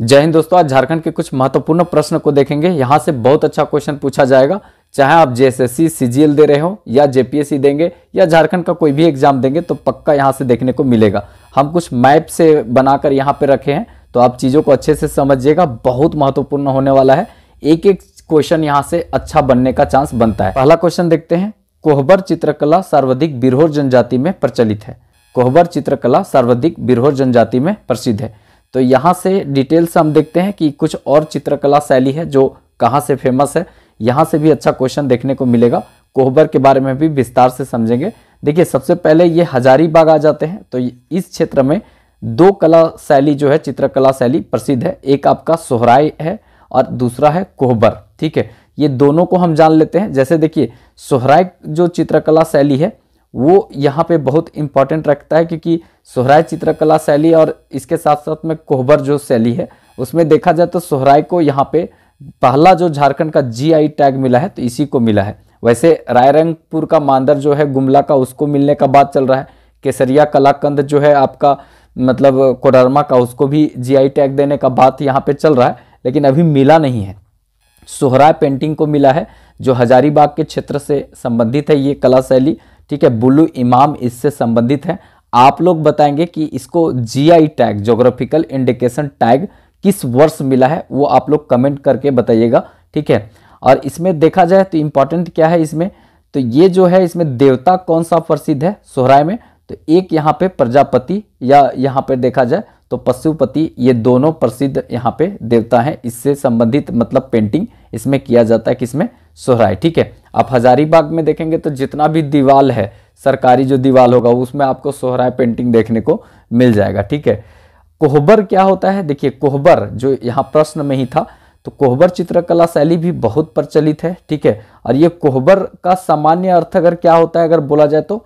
जय हिंद दोस्तों आज झारखंड के कुछ महत्वपूर्ण प्रश्न को देखेंगे यहाँ से बहुत अच्छा क्वेश्चन पूछा जाएगा चाहे आप जेएसएससी सीजीएल दे रहे हो या जेपीएससी देंगे या झारखंड का कोई भी एग्जाम देंगे तो पक्का यहाँ से देखने को मिलेगा हम कुछ मैप से बनाकर यहाँ पे रखे हैं तो आप चीज़ों को अच्छे से समझिएगा बहुत महत्वपूर्ण होने वाला है एक एक क्वेश्चन यहाँ से अच्छा बनने का चांस बनता है पहला क्वेश्चन देखते हैं कोहबर चित्रकला सर्वाधिक बिरहोर जनजाति में प्रचलित है कोहबर चित्रकला सर्वाधिक बिरहोर जनजाति में प्रसिद्ध है तो यहाँ से डिटेल से हम देखते हैं कि कुछ और चित्रकला शैली है जो कहाँ से फेमस है यहाँ से भी अच्छा क्वेश्चन देखने को मिलेगा कोहबर के बारे में भी विस्तार से समझेंगे देखिए सबसे पहले ये हजारीबाग आ जाते हैं तो इस क्षेत्र में दो कला शैली जो है चित्रकला शैली प्रसिद्ध है एक आपका सोहराय है और दूसरा है कोहबर ठीक है ये दोनों को हम जान लेते हैं जैसे देखिए सोहराय जो चित्रकला शैली है वो यहाँ पे बहुत इंपॉर्टेंट रखता है क्योंकि सोहराय चित्रकला शैली और इसके साथ साथ में कोहबर जो शैली है उसमें देखा जाए तो सोहराय को यहाँ पे पहला जो झारखंड का जीआई टैग मिला है तो इसी को मिला है वैसे रायरंगपुर का मांदर जो है गुमला का उसको मिलने का बात चल रहा है केसरिया कलाकंद जो है आपका मतलब कोडरमा का उसको भी जी टैग देने का बात यहाँ पे चल रहा है लेकिन अभी मिला नहीं है सोहराय पेंटिंग को मिला है जो हजारीबाग के क्षेत्र से संबंधित है ये कला शैली ठीक है बुलू इमाम इससे संबंधित है आप लोग बताएंगे कि इसको GI tag geographical indication tag किस वर्ष मिला है वो आप लोग कमेंट करके बताइएगा ठीक है और इसमें देखा जाए तो इंपॉर्टेंट क्या है इसमें तो ये जो है इसमें देवता कौन सा प्रसिद्ध है सोहराय में तो एक यहाँ पे प्रजापति या यहाँ पे देखा जाए तो पशुपति ये दोनों प्रसिद्ध यहाँ पे देवता हैं इससे संबंधित मतलब पेंटिंग इसमें किया जाता है किसमें सोहराय ठीक है आप हजारीबाग में देखेंगे तो जितना भी दीवाल है सरकारी जो दीवाल होगा उसमें आपको सोहराय पेंटिंग देखने को मिल जाएगा ठीक है कोहबर क्या होता है देखिए कोहबर जो यहाँ प्रश्न में ही था तो कोहबर चित्रकला शैली भी बहुत प्रचलित है ठीक है और ये कोहबर का सामान्य अर्थ अगर क्या होता है अगर बोला जाए तो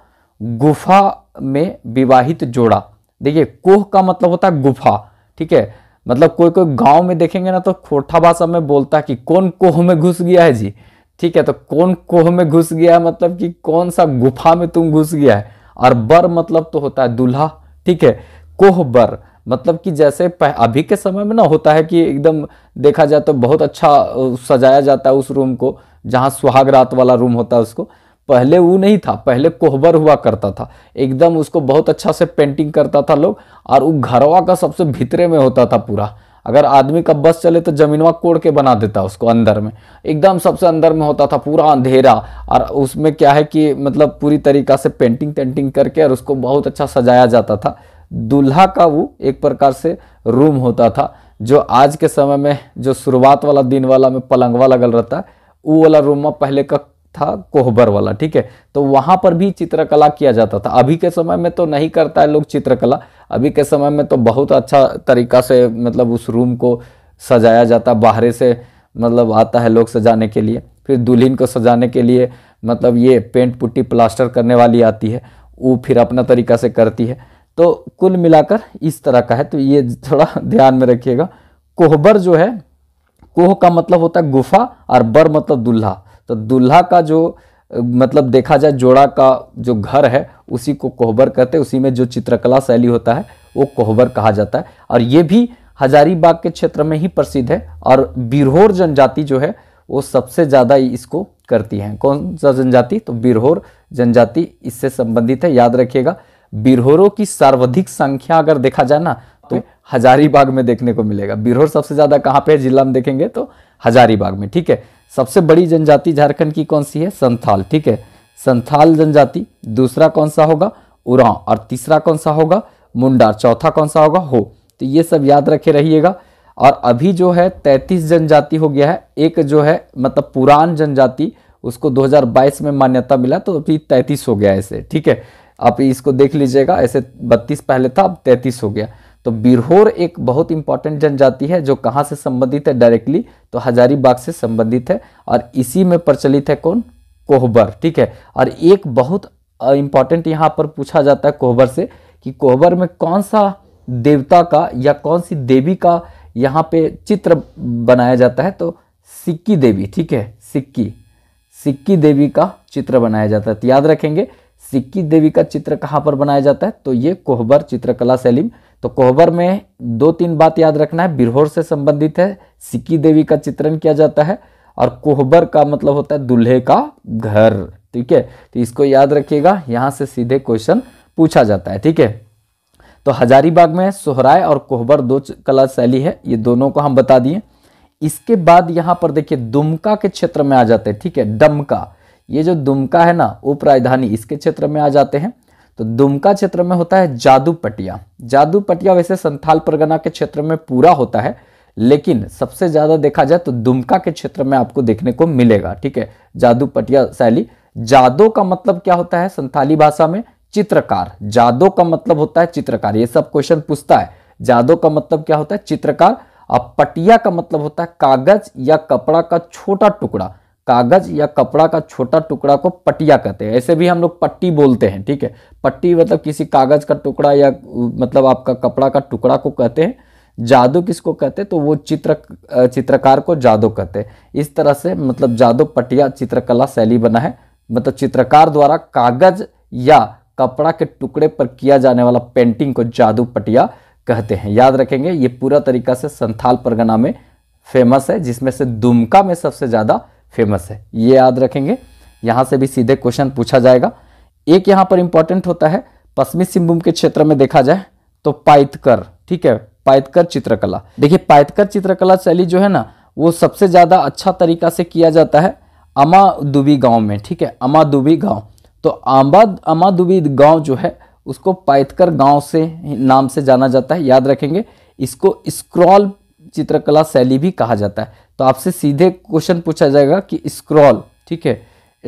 गुफा में विवाहित जोड़ा देखिए कोह का मतलब होता है गुफा ठीक है मतलब कोई कोई गांव में देखेंगे ना तो खोटा भाषा में बोलता है कि कौन कोह में घुस गया है जी ठीक है तो कौन कोह में घुस गया मतलब कि कौन सा गुफा में तुम घुस गया है और बर मतलब तो होता है दूल्हा ठीक है कोह बर मतलब कि जैसे अभी के समय में ना होता है कि एकदम देखा जाए तो बहुत अच्छा सजाया जाता है उस रूम को जहां सुहाग रात वाला रूम होता है उसको पहले वो नहीं था पहले कोहबर हुआ करता था एकदम उसको बहुत अच्छा से पेंटिंग करता था लोग और वो घरवा का सबसे भितरे में होता था पूरा अगर आदमी का बस चले तो जमीनवा कोड़ के बना देता उसको अंदर में एकदम सबसे अंदर में होता था पूरा अंधेरा और उसमें क्या है कि मतलब पूरी तरीका से पेंटिंग तेंटिंग करके और उसको बहुत अच्छा सजाया जाता था दूल्हा का वो एक प्रकार से रूम होता था जो आज के समय में जो शुरुआत वाला दिन वाला में पलंगवा लगल रहता है वो वाला रूम में पहले का था कोहबर वाला ठीक है तो वहाँ पर भी चित्रकला किया जाता था अभी के समय में तो नहीं करता है लोग चित्रकला अभी के समय में तो बहुत अच्छा तरीका से मतलब उस रूम को सजाया जाता बाहर से मतलब आता है लोग सजाने के लिए फिर दुल्हन को सजाने के लिए मतलब ये पेंट पुट्टी प्लास्टर करने वाली आती है वो फिर अपना तरीका से करती है तो कुल मिलाकर इस तरह का है तो ये थोड़ा ध्यान में रखिएगा कोहबर जो है कोह का मतलब होता है गुफा और बर मतलब दुल्हा तो दूल्हा का जो मतलब देखा जाए जोड़ा का जो घर है उसी को कोहबर कहते हैं उसी में जो चित्रकला शैली होता है वो कोहबर कहा जाता है और ये भी हजारीबाग के क्षेत्र में ही प्रसिद्ध है और बिरहोर जनजाति जो है वो सबसे ज़्यादा इसको करती हैं कौन सा जनजाति तो बिरहोर जनजाति इससे संबंधित है याद रखिएगा बिरहोरों की सर्वाधिक संख्या अगर देखा जाए ना हजारीबाग में देखने को मिलेगा बिरहोर सबसे ज़्यादा कहाँ पे है जिला में देखेंगे तो हजारीबाग में ठीक है सबसे बड़ी जनजाति झारखंड की कौन सी है संथाल ठीक है संथाल जनजाति दूसरा कौन सा होगा उरांव और तीसरा कौन सा होगा मुंडार चौथा कौन सा होगा हो तो ये सब याद रखे रहिएगा और अभी जो है तैंतीस जनजाति हो गया है एक जो है मतलब पुरान जनजाति उसको 2022 में मान्यता मिला तो अभी तैतीस हो गया ऐसे ठीक है आप इसको देख लीजिएगा ऐसे बत्तीस पहले था अब तैंतीस हो गया तो बिरहोर एक बहुत इंपॉर्टेंट जनजाति है जो कहाँ से संबंधित है डायरेक्टली तो हजारीबाग से संबंधित है और इसी में प्रचलित है कौन कोहबर ठीक है और एक बहुत इंपॉर्टेंट यहाँ पर पूछा जाता है कोहबर से कि कोहबर में कौन सा देवता का या कौन सी देवी का यहाँ पे चित्र बनाया जाता है तो सिक्की देवी ठीक है सिक्की सिक्की देवी का चित्र बनाया जाता है तो याद रखेंगे सिक्की देवी का चित्र कहाँ पर बनाया जाता है तो ये कोहबर चित्रकला सेलिम तो कोहबर में दो तीन बात याद रखना है बिरहोर से संबंधित है सिक्की देवी का चित्रण किया जाता है और कोहबर का मतलब होता है दूल्हे का घर ठीक है तो इसको याद रखिएगा यहां से सीधे क्वेश्चन पूछा जाता है ठीक है तो हजारीबाग में सोहराय और कोहबर दो कला शैली है ये दोनों को हम बता दिए इसके बाद यहां पर देखिए दुमका के क्षेत्र में आ जाते हैं ठीक है डमका ये जो दुमका है ना उप राजधानी इसके क्षेत्र में आ जाते हैं तो दुमका क्षेत्र में होता है जादू पटिया जादू पटिया वैसे संथाल परगना के क्षेत्र में पूरा होता है लेकिन सबसे ज्यादा देखा जाए तो दुमका के क्षेत्र में आपको देखने को मिलेगा ठीक है जादू पटिया शैली जादो का मतलब क्या होता है संथाली भाषा में चित्रकार जादो का मतलब होता है चित्रकार ये सब क्वेश्चन पूछता है जादो का मतलब क्या होता है चित्रकार और पटिया का मतलब होता है कागज या कपड़ा का छोटा टुकड़ा कागज या कपड़ा का छोटा टुकड़ा को पटिया कहते हैं ऐसे भी हम लोग पट्टी बोलते हैं ठीक है पट्टी मतलब किसी कागज का टुकड़ा या मतलब आपका कपड़ा का टुकड़ा को कहते हैं जादू किसको कहते हैं तो वो चित्र चित्रकार को जादू कहते हैं इस तरह से मतलब जादू पटिया चित्रकला शैली बना है मतलब चित्रकार द्वारा कागज या कपड़ा के टुकड़े पर किया जाने वाला पेंटिंग को जादू पटिया कहते हैं याद रखेंगे ये पूरा तरीका से संथाल परगना में फेमस है जिसमें से दुमका में सबसे ज़्यादा फेमस है ये याद रखेंगे यहाँ से भी सीधे क्वेश्चन पूछा जाएगा एक यहाँ पर इंपॉर्टेंट होता है पश्चिमी सिंहभूम के क्षेत्र में देखा जाए तो पाइतकर ठीक है पाइतकर चित्रकला देखिए पाइतकर चित्रकला शैली जो है ना वो सबसे ज़्यादा अच्छा तरीका से किया जाता है अमा दुबी गाँव में ठीक है अमा दुबी गाँव तो आंबा अमा दुबी गाँव जो है उसको पाइतकर गाँव से नाम से जाना जाता है याद रखेंगे इसको स्क्रॉल चित्रकला शैली भी कहा जाता है तो आपसे सीधे क्वेश्चन पूछा जाएगा कि स्क्रॉल ठीक है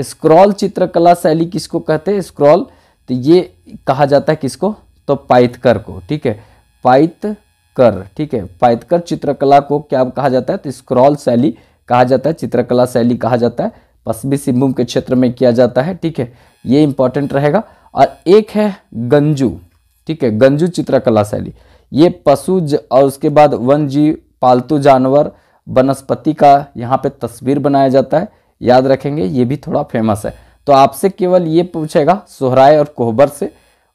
स्क्रॉल चित्रकला शैली किसको कहते हैं स्क्रॉल तो ये कहा जाता है किसको तो पाइथकर को ठीक है पाइथकर ठीक है पाइथकर चित्रकला को क्या कहा जाता है तो स्क्रॉल शैली कहा जाता है चित्रकला शैली कहा जाता है पश्चिमी सिंहभूम के क्षेत्र में किया जाता है ठीक है ये इंपॉर्टेंट रहेगा और एक है गंजू ठीक है गंजू चित्रकला शैली ये पशु और उसके बाद वन जीव पालतू जानवर वनस्पति का यहाँ पे तस्वीर बनाया जाता है याद रखेंगे ये भी थोड़ा फेमस है तो आपसे केवल ये पूछेगा सोहराय और कोहबर से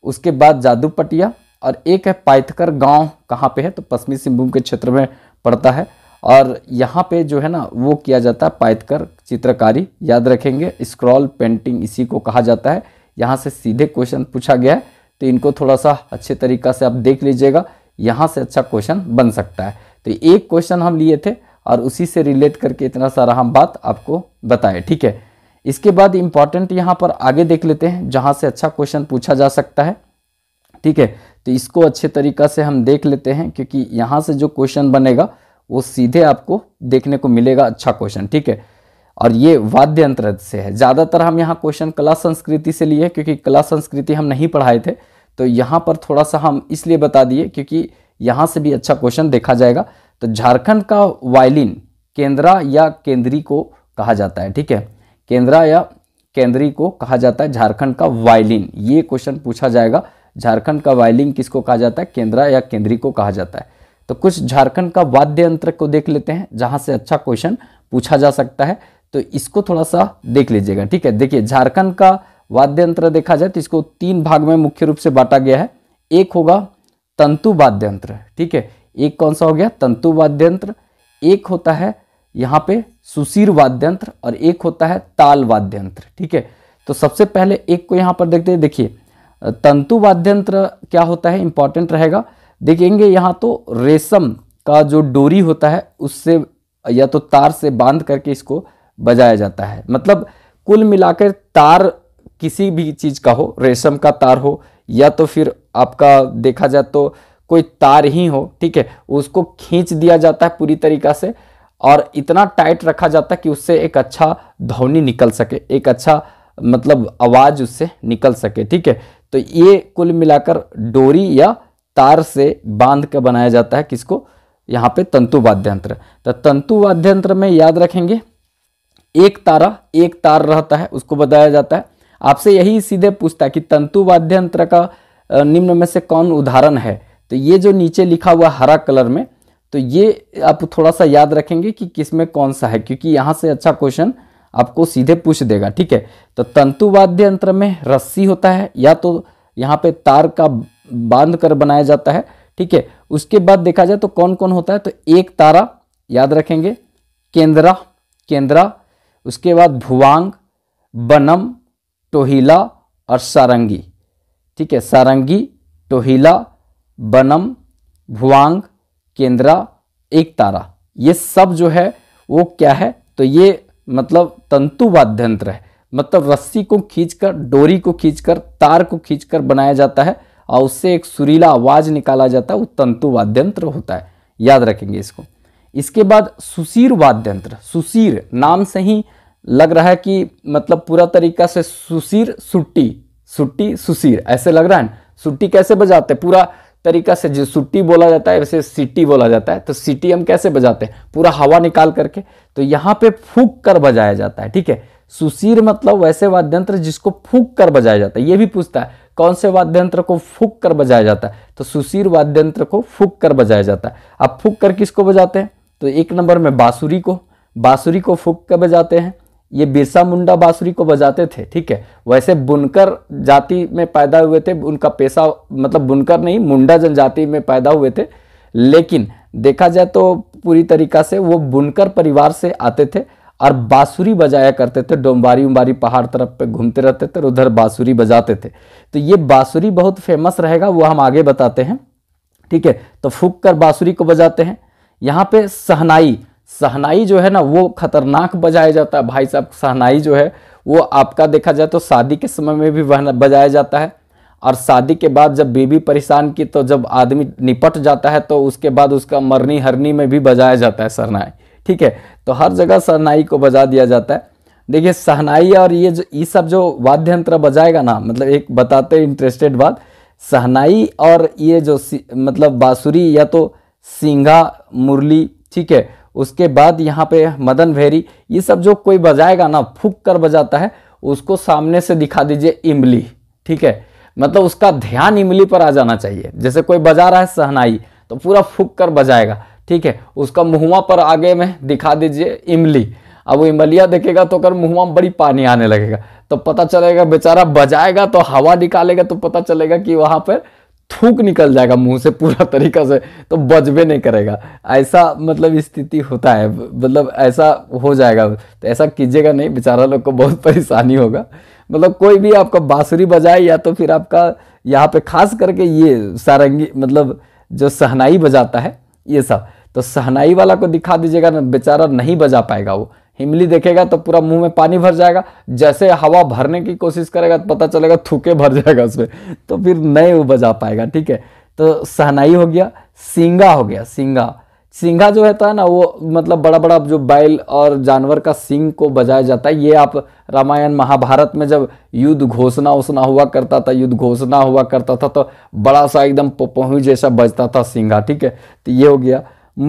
उसके बाद जादूपटिया और एक है पाइथकर गांव कहाँ पे है तो पश्चिमी सिंहभूम के क्षेत्र में पड़ता है और यहाँ पे जो है ना वो किया जाता है पाइथकर चित्रकारी याद रखेंगे स्क्रॉल पेंटिंग इसी को कहा जाता है यहाँ से सीधे क्वेश्चन पूछा गया है तो इनको थोड़ा सा अच्छे तरीका से आप देख लीजिएगा यहाँ से अच्छा क्वेश्चन बन सकता है तो एक क्वेश्चन हम लिए थे और उसी से रिलेट करके इतना सारा हम बात आपको बताएं ठीक है इसके बाद इम्पॉर्टेंट यहाँ पर आगे देख लेते हैं जहाँ से अच्छा क्वेश्चन पूछा जा सकता है ठीक है तो इसको अच्छे तरीका से हम देख लेते हैं क्योंकि यहाँ से जो क्वेश्चन बनेगा वो सीधे आपको देखने को मिलेगा अच्छा क्वेश्चन ठीक है और ये वाद्य यंत्र से है ज़्यादातर हम यहाँ क्वेश्चन कला संस्कृति से लिए क्योंकि कला संस्कृति हम नहीं पढ़ाए थे तो यहाँ पर थोड़ा सा हम इसलिए बता दिए क्योंकि यहाँ से भी अच्छा क्वेश्चन देखा जाएगा तो झारखंड का वायलिन केंद्रा या केंद्री को कहा जाता है ठीक है केंद्रा या केंद्री को कहा जाता है झारखंड का वायलिन ये क्वेश्चन पूछा जाएगा झारखंड का वायलिन किसको कहा जाता है केंद्रा या केंद्री को कहा जाता है तो कुछ झारखंड का वाद्य यंत्र को देख लेते हैं जहां से अच्छा क्वेश्चन पूछा जा सकता है तो इसको थोड़ा सा देख लीजिएगा ठीक है देखिए झारखंड का वाद्य यंत्र देखा जाए तो इसको तीन भाग में मुख्य रूप से बांटा गया है एक होगा तंतु वाद्य यंत्र ठीक है एक कौन सा हो गया तंतु वाद्यंत्र एक होता है यहाँ पे सुशीर वाद्यंत्र और एक होता है ताल वाद्यंत्र ठीक है तो सबसे पहले एक को यहाँ पर देखते हैं देखिए तंतु वाद्यंत्र क्या होता है इंपॉर्टेंट रहेगा देखेंगे यहाँ तो रेशम का जो डोरी होता है उससे या तो तार से बांध करके इसको बजाया जाता है मतलब कुल मिलाकर तार किसी भी चीज़ का हो रेशम का तार हो या तो फिर आपका देखा जाए तो कोई तार ही हो ठीक है उसको खींच दिया जाता है पूरी तरीका से और इतना टाइट रखा जाता है कि उससे एक अच्छा ध्वनि निकल सके एक अच्छा मतलब आवाज़ उससे निकल सके ठीक है तो ये कुल मिलाकर डोरी या तार से बांध कर बनाया जाता है किसको यहाँ पे तंतु वाद्यंत्र तो तंतु वाद्यंत्र में याद रखेंगे एक तारा एक तार रहता है उसको बताया जाता है आपसे यही सीधे पूछता है कि तंतु वाद्यंत्र का निम्न में से कौन उदाहरण है तो ये जो नीचे लिखा हुआ हरा कलर में तो ये आप थोड़ा सा याद रखेंगे कि किस में कौन सा है क्योंकि यहाँ से अच्छा क्वेश्चन आपको सीधे पूछ देगा ठीक है तो तंतुवाद्य यंत्र में रस्सी होता है या तो यहाँ पे तार का बांध कर बनाया जाता है ठीक है उसके बाद देखा जाए तो कौन कौन होता है तो एक तारा याद रखेंगे केंद्रा केंद्रा उसके बाद भुवांग बनम टोहिला और सारंगी ठीक है सारंगी टोहिला बनम भुआंग केंद्रा एक तारा ये सब जो है वो क्या है तो ये मतलब तंतु वाद्यंत्र है मतलब रस्सी को खींचकर डोरी को खींचकर तार को खींचकर बनाया जाता है और उससे एक सुरीला आवाज निकाला जाता है वो तंतु वाद्यंत्र होता है याद रखेंगे इसको इसके बाद सुशीर वाद्यंत्र सुशीर नाम से ही लग रहा है कि मतलब पूरा तरीका से सुशीर सुट्टी सुट्टी सुशीर ऐसे लग रहा है सुट्टी कैसे बजाते पूरा तरीका से जो सुट्टी बोला जाता है वैसे सीटी बोला जाता है तो सीटी हम कैसे बजाते हैं पूरा हवा निकाल करके तो यहाँ पे फूक कर बजाया जाता है ठीक है सुशीर मतलब वैसे वाद्यंत्र जिसको फूक कर बजाया जाता है ये भी पूछता है कौन से वाद्यंत्र को फूक कर बजाया जाता है तो सुशीर वाद्यंत्र को फूक कर बजाया जाता है अब फूक कर किसको बजाते हैं तो एक नंबर में बांसुरी को बाँसुरी को फूक कर बजाते हैं ये बिरसा मुंडा बांसुरी को बजाते थे ठीक है वैसे बुनकर जाति में पैदा हुए थे उनका पेशा मतलब बुनकर नहीं मुंडा जनजाति में पैदा हुए थे लेकिन देखा जाए तो पूरी तरीका से वो बुनकर परिवार से आते थे और बांसुरी बजाया करते थे डोम्बारी उम्बारी पहाड़ तरफ पे घूमते रहते थे और उधर बाँसुरी बजाते थे तो ये बाँसुरी बहुत फेमस रहेगा वो हम आगे बताते हैं ठीक है तो फूक कर बाँसुरी को बजाते हैं यहाँ पे सहनाई सहनाई जो है ना वो खतरनाक बजाया जाता है भाई साहब सहनाई जो है वो आपका देखा जाए तो शादी के समय में भी बजाया जाता है और शादी के बाद जब बीबी परेशान की तो जब आदमी निपट जाता है तो उसके बाद उसका मरनी हरनी में भी बजाया जाता है सरनाई ठीक है तो हर जगह सहनाई को बजा दिया जाता है देखिए सहनाई और ये जो ये सब जो वाद्य यंत्र बजाएगा ना मतलब एक बताते इंटरेस्टेड बात सहनाई और ये जो मतलब बाँसुरी या तो सिंगा मुरली ठीक है उसके बाद यहाँ पे मदन भेरी ये सब जो कोई बजाएगा ना फूक कर बजाता है उसको सामने से दिखा दीजिए इमली ठीक है मतलब उसका ध्यान इमली पर आ जाना चाहिए जैसे कोई बजा रहा है सहनाई तो पूरा फूक कर बजाएगा ठीक है उसका मुहुआ पर आगे में दिखा दीजिए इमली अब वो इमलिया देखेगा तो अगर मुँह में बड़ी पानी आने लगेगा तो पता चलेगा बेचारा बजाएगा तो हवा निकालेगा तो पता चलेगा कि वहाँ पर थूक निकल जाएगा मुंह से पूरा तरीका से तो बजबे नहीं करेगा ऐसा मतलब स्थिति होता है मतलब ऐसा हो जाएगा तो ऐसा कीजिएगा नहीं बेचारा लोग को बहुत परेशानी होगा मतलब कोई भी आपका बाँसुरी बजाए या तो फिर आपका यहाँ पे खास करके ये सारंगी मतलब जो सहनाई बजाता है ये सब तो सहनाई वाला को दिखा दीजिएगा ना बेचारा नहीं बजा पाएगा वो इमली देखेगा तो पूरा मुंह में पानी भर जाएगा जैसे हवा भरने की कोशिश करेगा तो पता चलेगा थूके भर जाएगा उसमें तो फिर नहीं वो बजा पाएगा ठीक है तो सहनाई हो गया सिंगा हो गया सिंगा सिंगा जो होता तो है ना वो मतलब बड़ा बड़ा जो बैल और जानवर का सिंग को बजाया जाता है ये आप रामायण महाभारत में जब युद्ध घोषणा उसना हुआ करता था युद्ध घोषणा हुआ करता था तो बड़ा सा एकदम पपहू जैसा बजता था सिंगा ठीक है तो ये हो गया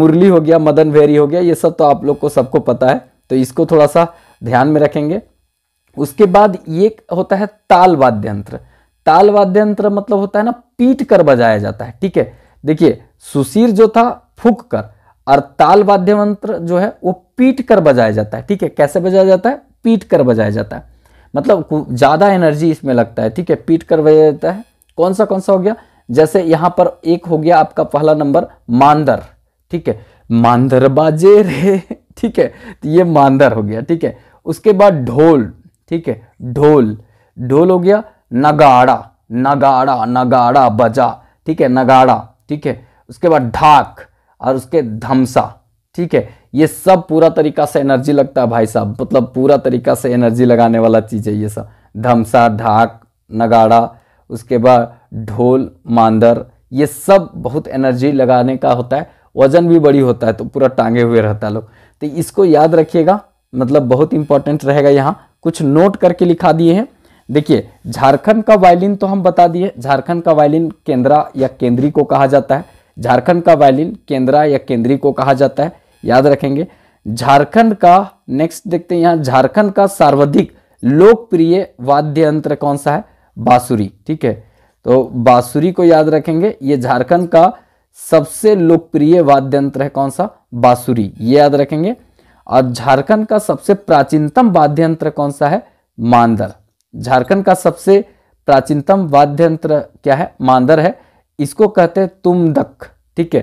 मुरली हो गया मदन भेरी हो गया ये सब तो आप लोग को सबको पता है तो इसको थोड़ा सा ध्यान में रखेंगे उसके बाद ये होता है ताल वाद्य यंत्र ताल वाद्य यंत्र मतलब होता है ना पीट कर बजाया जाता है ठीक है देखिए सुशीर जो था फूक कर और ताल वाद्य यंत्र जो है वो पीट कर बजाया जाता है ठीक है कैसे बजाया जाता है पीट कर बजाया जाता है मतलब ज़्यादा एनर्जी इसमें लगता है ठीक है पीट कर बजाया जाता है कौन सा कौन सा हो गया जैसे यहां पर एक हो गया आपका पहला नंबर मांदर ठीक है मांदर बाजे रे ठीक है तो ये मांदर हो गया ठीक है उसके बाद ढोल ठीक है ढोल ढोल हो गया नगाड़ा नगाड़ा नगाड़ा बजा ठीक है नगाड़ा ठीक है उसके बाद ढाक और उसके धमसा ठीक है ये सब पूरा तरीका से एनर्जी लगता है भाई साहब मतलब पूरा तरीका से एनर्जी लगाने वाला चीज़ है ये सब धमसा ढाक नगाड़ा उसके बाद ढोल मांदर ये सब बहुत एनर्जी लगाने का होता है वजन भी बड़ी होता है तो पूरा टांगे हुए रहता है लोग तो इसको याद रखिएगा मतलब बहुत इंपॉर्टेंट रहेगा यहाँ कुछ नोट करके लिखा दिए हैं देखिए झारखंड का वायलिन तो हम बता दिए झारखंड का वायलिन केंद्रा या केंद्री को कहा जाता है झारखंड का वायलिन केंद्रा या केंद्री को कहा जाता है याद रखेंगे झारखंड का नेक्स्ट देखते हैं यहाँ झारखंड का सर्वाधिक लोकप्रिय वाद्य यंत्र कौन सा है बांसुरी ठीक है तो बांसुरी को याद रखेंगे ये झारखंड का सबसे लोकप्रिय वाद्य यंत्र है कौन सा बांसुरी ये याद रखेंगे और झारखंड का सबसे प्राचीनतम वाद्य यंत्र कौन सा है मांदर झारखंड का सबसे प्राचीनतम वाद्य यंत्र क्या है मांदर है इसको कहते हैं तुम दक ठीक है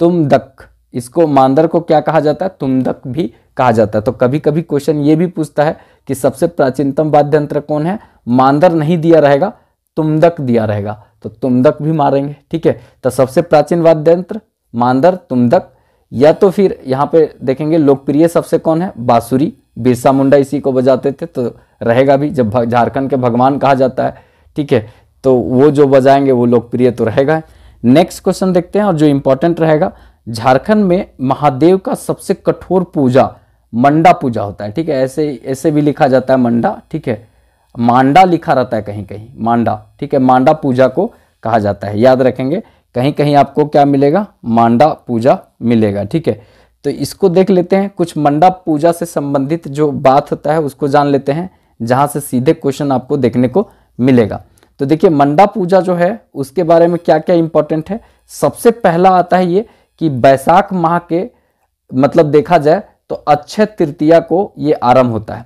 तुम दक इसको मांदर को क्या कहा जाता है तुम दक भी कहा जाता है तो कभी कभी क्वेश्चन ये भी पूछता है कि सबसे प्राचीनतम वाद्य यंत्र कौन है मांदर नहीं दिया रहेगा तुमदक दिया रहेगा तो तुमदक भी मारेंगे ठीक है तो सबसे प्राचीन वाद्य यंत्र मांदर तुमदक या तो फिर यहाँ पे देखेंगे लोकप्रिय सबसे कौन है बांसुरी बिरसा मुंडा इसी को बजाते थे तो रहेगा भी जब झारखंड के भगवान कहा जाता है ठीक है तो वो जो बजाएंगे वो लोकप्रिय तो रहेगा नेक्स्ट क्वेश्चन देखते हैं और जो इंपॉर्टेंट रहेगा झारखंड में महादेव का सबसे कठोर पूजा मंडा पूजा होता है ठीक है ऐसे ऐसे भी लिखा जाता है मंडा ठीक है मांडा लिखा रहता है कहीं कहीं मांडा ठीक है मांडा पूजा को कहा जाता है याद रखेंगे कहीं कहीं आपको क्या मिलेगा मांडा पूजा मिलेगा ठीक है तो इसको देख लेते हैं कुछ मंडा पूजा से संबंधित जो बात होता है उसको जान लेते हैं जहां से सीधे क्वेश्चन आपको देखने को मिलेगा तो देखिए मंडा पूजा जो है उसके बारे में क्या क्या इंपॉर्टेंट है सबसे पहला आता है ये कि बैसाख माह के मतलब देखा जाए तो अक्षय तृतीया को ये आरंभ होता है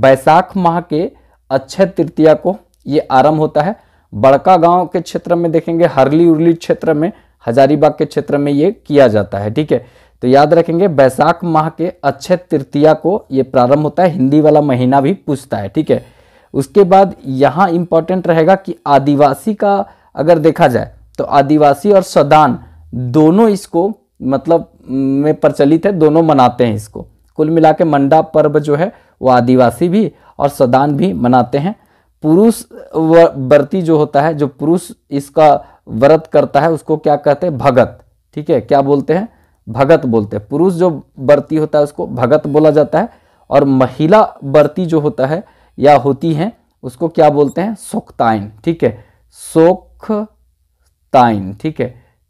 बैसाख माह के अक्षय तृतीया को ये आरंभ होता है बड़का गांव के क्षेत्र में देखेंगे हरली उर्ली क्षेत्र में हजारीबाग के क्षेत्र में ये किया जाता है ठीक है तो याद रखेंगे बैसाख माह के अक्षय तृतीया को ये प्रारंभ होता है हिंदी वाला महीना भी पूछता है ठीक है उसके बाद यहाँ इम्पॉर्टेंट रहेगा कि आदिवासी का अगर देखा जाए तो आदिवासी और सदान दोनों इसको मतलब में प्रचलित है दोनों मनाते हैं इसको कुल मिला के मंडा पर्व जो है वो आदिवासी भी और सदान भी मनाते हैं पुरुष व्रती जो होता है जो पुरुष इसका व्रत करता है उसको क्या कहते हैं भगत ठीक है क्या बोलते हैं भगत बोलते हैं पुरुष जो व्रती होता है उसको भगत बोला जाता है और महिला व्रती जो होता है या होती हैं उसको क्या बोलते हैं सोखताइन ठीक है ताइन ठीक है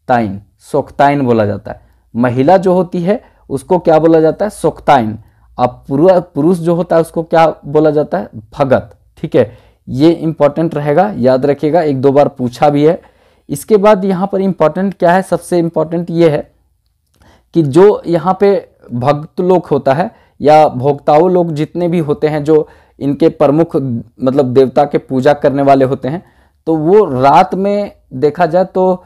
ताइन सोखताइन बोला जाता है महिला जो होती है उसको क्या बोला जाता है सोखताइन अब पुरुष जो होता है उसको क्या बोला जाता है भगत ठीक है ये इंपॉर्टेंट रहेगा याद रखिएगा एक दो बार पूछा भी है इसके बाद यहाँ पर इम्पॉर्टेंट क्या है सबसे इम्पॉर्टेंट ये है कि जो यहाँ पे भक्त लोग होता है या भोक्ताओं लोग जितने भी होते हैं जो इनके प्रमुख मतलब देवता के पूजा करने वाले होते हैं तो वो रात में देखा जाए तो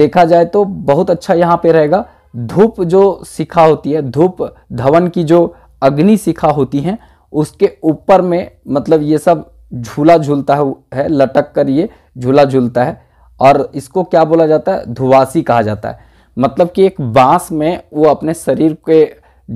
देखा जाए तो बहुत अच्छा यहाँ पे रहेगा धूप जो शिखा होती है धूप धवन की जो अग्नि शिखा होती हैं उसके ऊपर में मतलब ये सब झूला झूलता है लटक कर ये झूला झूलता है और इसको क्या बोला जाता है धुवासी कहा जाता है मतलब कि एक बांस में वो अपने शरीर के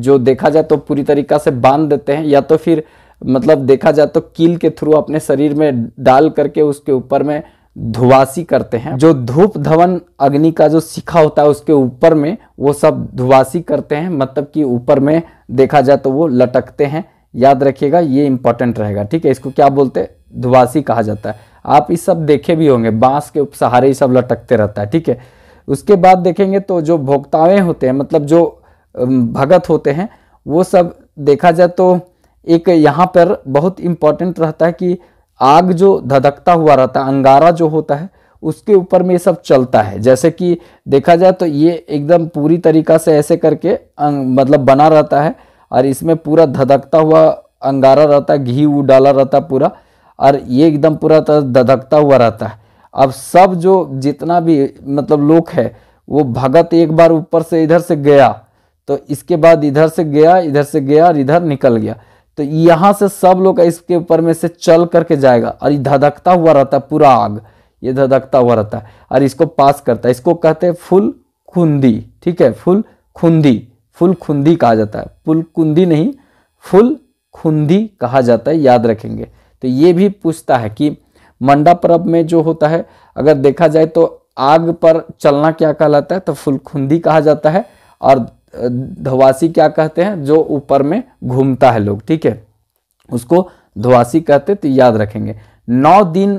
जो देखा जाए तो पूरी तरीका से बांध देते हैं या तो फिर मतलब देखा जाए तो कील के थ्रू अपने शरीर में डाल करके उसके ऊपर में धुवासी करते हैं जो धूप धवन अग्नि का जो शिखा होता है उसके ऊपर में वो सब धुवासी करते हैं मतलब कि ऊपर में देखा जाए तो वो लटकते हैं याद रखिएगा ये इंपॉर्टेंट रहेगा ठीक है इसको क्या बोलते हैं धुवासी कहा जाता है आप इस सब देखे भी होंगे बांस के उपसहारे सब लटकते रहता है ठीक है उसके बाद देखेंगे तो जो भोक्ताएँ होते हैं मतलब जो भगत होते हैं वो सब देखा जाए तो एक यहाँ पर बहुत इम्पॉर्टेंट रहता है कि आग जो धधकता हुआ रहता है अंगारा जो होता है उसके ऊपर में ये सब चलता है जैसे कि देखा जाए तो ये एकदम पूरी तरीका से ऐसे करके मतलब बना रहता है और इसमें पूरा धधकता हुआ अंगारा रहता है घी वू डाला रहता है पूरा और ये एकदम पूरा धधकता हुआ रहता है अब सब जो जितना भी मतलब लोग है वो भगत एक बार ऊपर से इधर से गया तो इसके बाद इधर से गया इधर से गया और इधर निकल गया तो यहाँ से सब लोग इसके ऊपर में से चल करके जाएगा और ये धधकता हुआ रहता है पूरा आग ये धधकता हुआ रहता है और इसको पास करता है इसको कहते हैं फुल खुंदी ठीक है फुल खुंदी फुल खुंदी कहा जाता है फुल कुंदी नहीं फुल खुंदी कहा जाता है याद रखेंगे तो ये भी पूछता है कि मंडा पर्व में जो होता है अगर देखा जाए तो आग पर चलना क्या कहलाता है तो फुल खुंदी कहा जाता है और धवासी क्या कहते हैं जो ऊपर में घूमता है लोग ठीक है उसको धवासी कहते तो याद रखेंगे नौ दिन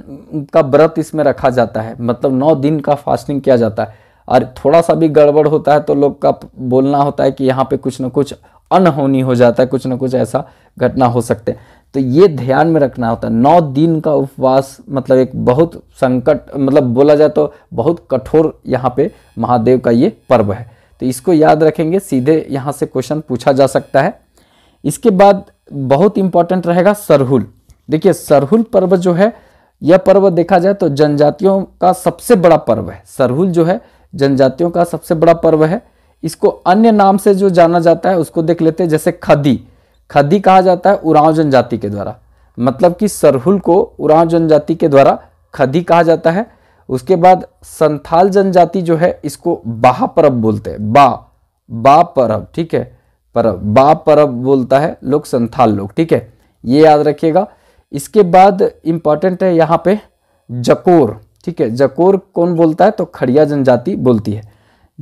का व्रत इसमें रखा जाता है मतलब नौ दिन का फास्टिंग किया जाता है और थोड़ा सा भी गड़बड़ होता है तो लोग का बोलना होता है कि यहाँ पे कुछ ना कुछ अनहोनी हो जाता है कुछ ना कुछ ऐसा घटना हो सकते हैं तो ये ध्यान में रखना होता है नौ दिन का उपवास मतलब एक बहुत संकट मतलब बोला जाए तो बहुत कठोर यहाँ पे महादेव का ये पर्व है तो इसको याद रखेंगे सीधे यहाँ से क्वेश्चन पूछा जा सकता है इसके बाद बहुत इंपॉर्टेंट रहेगा सरहुल देखिए सरहुल पर्व जो है यह पर्व देखा जाए तो जनजातियों का सबसे बड़ा पर्व है सरहुल जो है जनजातियों का सबसे बड़ा पर्व है इसको अन्य नाम से जो जाना जाता है उसको देख लेते हैं जैसे खदी खदी कहा जाता है उरांव जनजाति के द्वारा मतलब कि सरहुल को उरांव जनजाति के द्वारा खदी कहा जाता है उसके बाद संथाल जनजाति जो है इसको बाह परब बोलते हैं बा बा परब ठीक है परब बा परब बोलता है लोग संथाल लोग ठीक है ये याद रखिएगा इसके बाद इम्पॉर्टेंट है यहाँ पे जकोर ठीक है जकोर कौन बोलता है तो खड़िया जनजाति बोलती है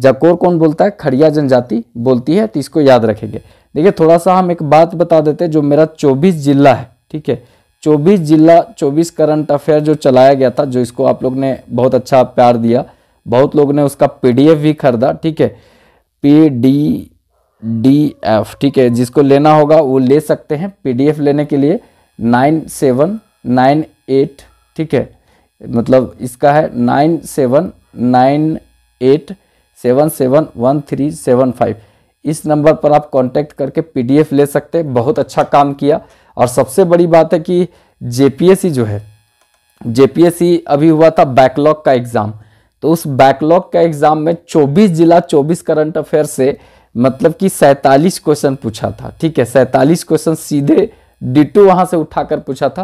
जकोर कौन बोलता है खड़िया जनजाति बोलती है तो इसको याद रखेंगे देखिए थोड़ा सा हम एक बात बता देते हैं जो मेरा चौबीस जिला है ठीक है चौबीस जिला चौबीस करंट अफेयर जो चलाया गया था जो इसको आप लोग ने बहुत अच्छा प्यार दिया बहुत लोग ने उसका पीडीएफ भी खरीदा ठीक है पी डी डी एफ ठीक है जिसको लेना होगा वो ले सकते हैं पीडीएफ लेने के लिए नाइन सेवन नाइन एट ठीक है मतलब इसका है nine seven nine eight seven seven one three seven five इस नंबर पर आप कांटेक्ट करके पीडीएफ ले सकते हैं बहुत अच्छा काम किया और सबसे बड़ी बात है कि जेपीएससी जो है जेपीएससी अभी हुआ था बैकलॉग का एग्ज़ाम तो उस बैकलॉग का एग्ज़ाम में 24 जिला 24 करंट अफेयर से मतलब कि 47 क्वेश्चन पूछा था ठीक है 47 क्वेश्चन सीधे डिटो वहाँ से उठाकर पूछा था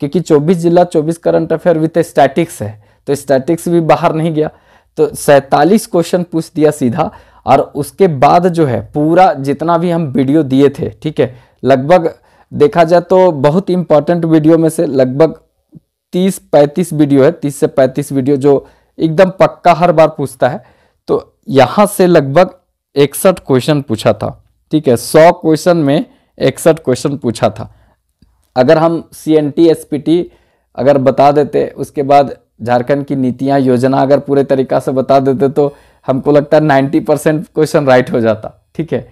क्योंकि 24 जिला 24 करंट अफेयर विथ स्टैटिक्स है तो स्टैटिक्स भी बाहर नहीं गया तो 47 क्वेश्चन पूछ दिया सीधा और उसके बाद जो है पूरा जितना भी हम वीडियो दिए थे ठीक है लगभग देखा जाए तो बहुत इंपॉर्टेंट वीडियो में से लगभग तीस पैंतीस वीडियो है तीस से पैंतीस वीडियो जो एकदम पक्का हर बार पूछता है तो यहाँ से लगभग इकसठ क्वेश्चन पूछा था ठीक है सौ क्वेश्चन में इकसठ क्वेश्चन पूछा था अगर हम C N T S P T अगर बता देते उसके बाद झारखंड की नीतियाँ योजना अगर पूरे तरीका से बता देते तो हमको लगता है नाइन्टी परसेंट क्वेश्चन राइट हो जाता ठीक है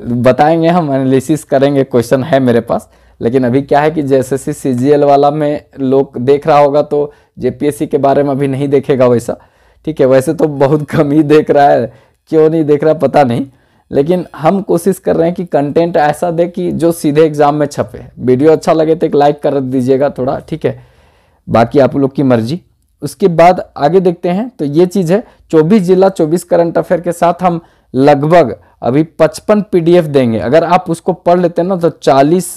बताएंगे हम एनालिसिस करेंगे क्वेश्चन है मेरे पास लेकिन अभी क्या है कि जैसे सी सी वाला में लोग देख रहा होगा तो जे के बारे में अभी नहीं देखेगा वैसा ठीक है वैसे तो बहुत कम ही देख रहा है क्यों नहीं देख रहा पता नहीं लेकिन हम कोशिश कर रहे हैं कि कंटेंट ऐसा दे कि जो सीधे एग्जाम में छपे वीडियो अच्छा लगे तो एक लाइक कर दीजिएगा थोड़ा ठीक है बाकी आप लोग की मर्जी उसके बाद आगे देखते हैं तो ये चीज़ है 24 जिला 24 करंट अफेयर के साथ हम लगभग अभी पचपन पीडीएफ देंगे अगर आप उसको पढ़ लेते हैं ना तो चालीस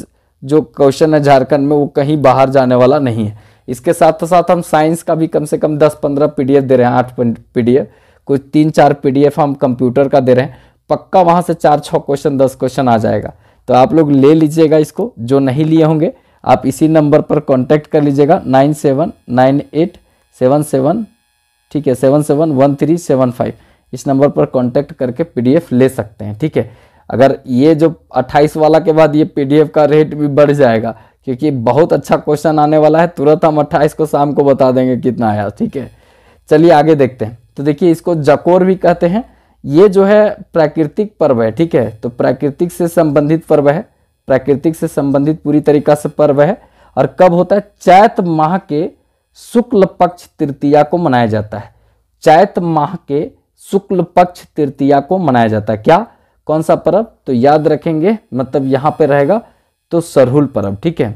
जो क्वेश्चन है झारखंड में वो कहीं बाहर जाने वाला नहीं है इसके साथ साथ हम साइंस का भी कम से कम दस पंद्रह पीडीएफ दे रहे हैं आठ पीडीएफ कुछ तीन चार पीडीएफ हम कंप्यूटर का दे रहे हैं पक्का वहाँ से चार छः क्वेश्चन दस क्वेश्चन आ जाएगा तो आप लोग ले लीजिएगा इसको जो नहीं लिए होंगे आप इसी नंबर पर कांटेक्ट कर लीजिएगा nine seven nine eight seven seven ठीक है seven seven one three seven five इस नंबर पर कॉन्टैक्ट करके पीडीएफ ले सकते हैं ठीक है अगर ये जो 28 वाला के बाद ये पीडीएफ का रेट भी बढ़ जाएगा क्योंकि बहुत अच्छा क्वेश्चन आने वाला है तुरंत हम 28 को शाम को बता देंगे कितना आया ठीक है चलिए आगे देखते हैं तो देखिए इसको जकोर भी कहते हैं ये जो है प्राकृतिक पर्व है ठीक है तो प्राकृतिक से संबंधित पर्व है प्राकृतिक से संबंधित पूरी तरीका से पर्व है और कब होता है चैत माह के शुक्ल पक्ष तृतीया को मनाया जाता है चैत माह के शुक्ल पक्ष तृतीया को मनाया जाता है क्या कौन सा पर्व तो याद रखेंगे मतलब यहां पे रहेगा तो सरहुल पर्व ठीक है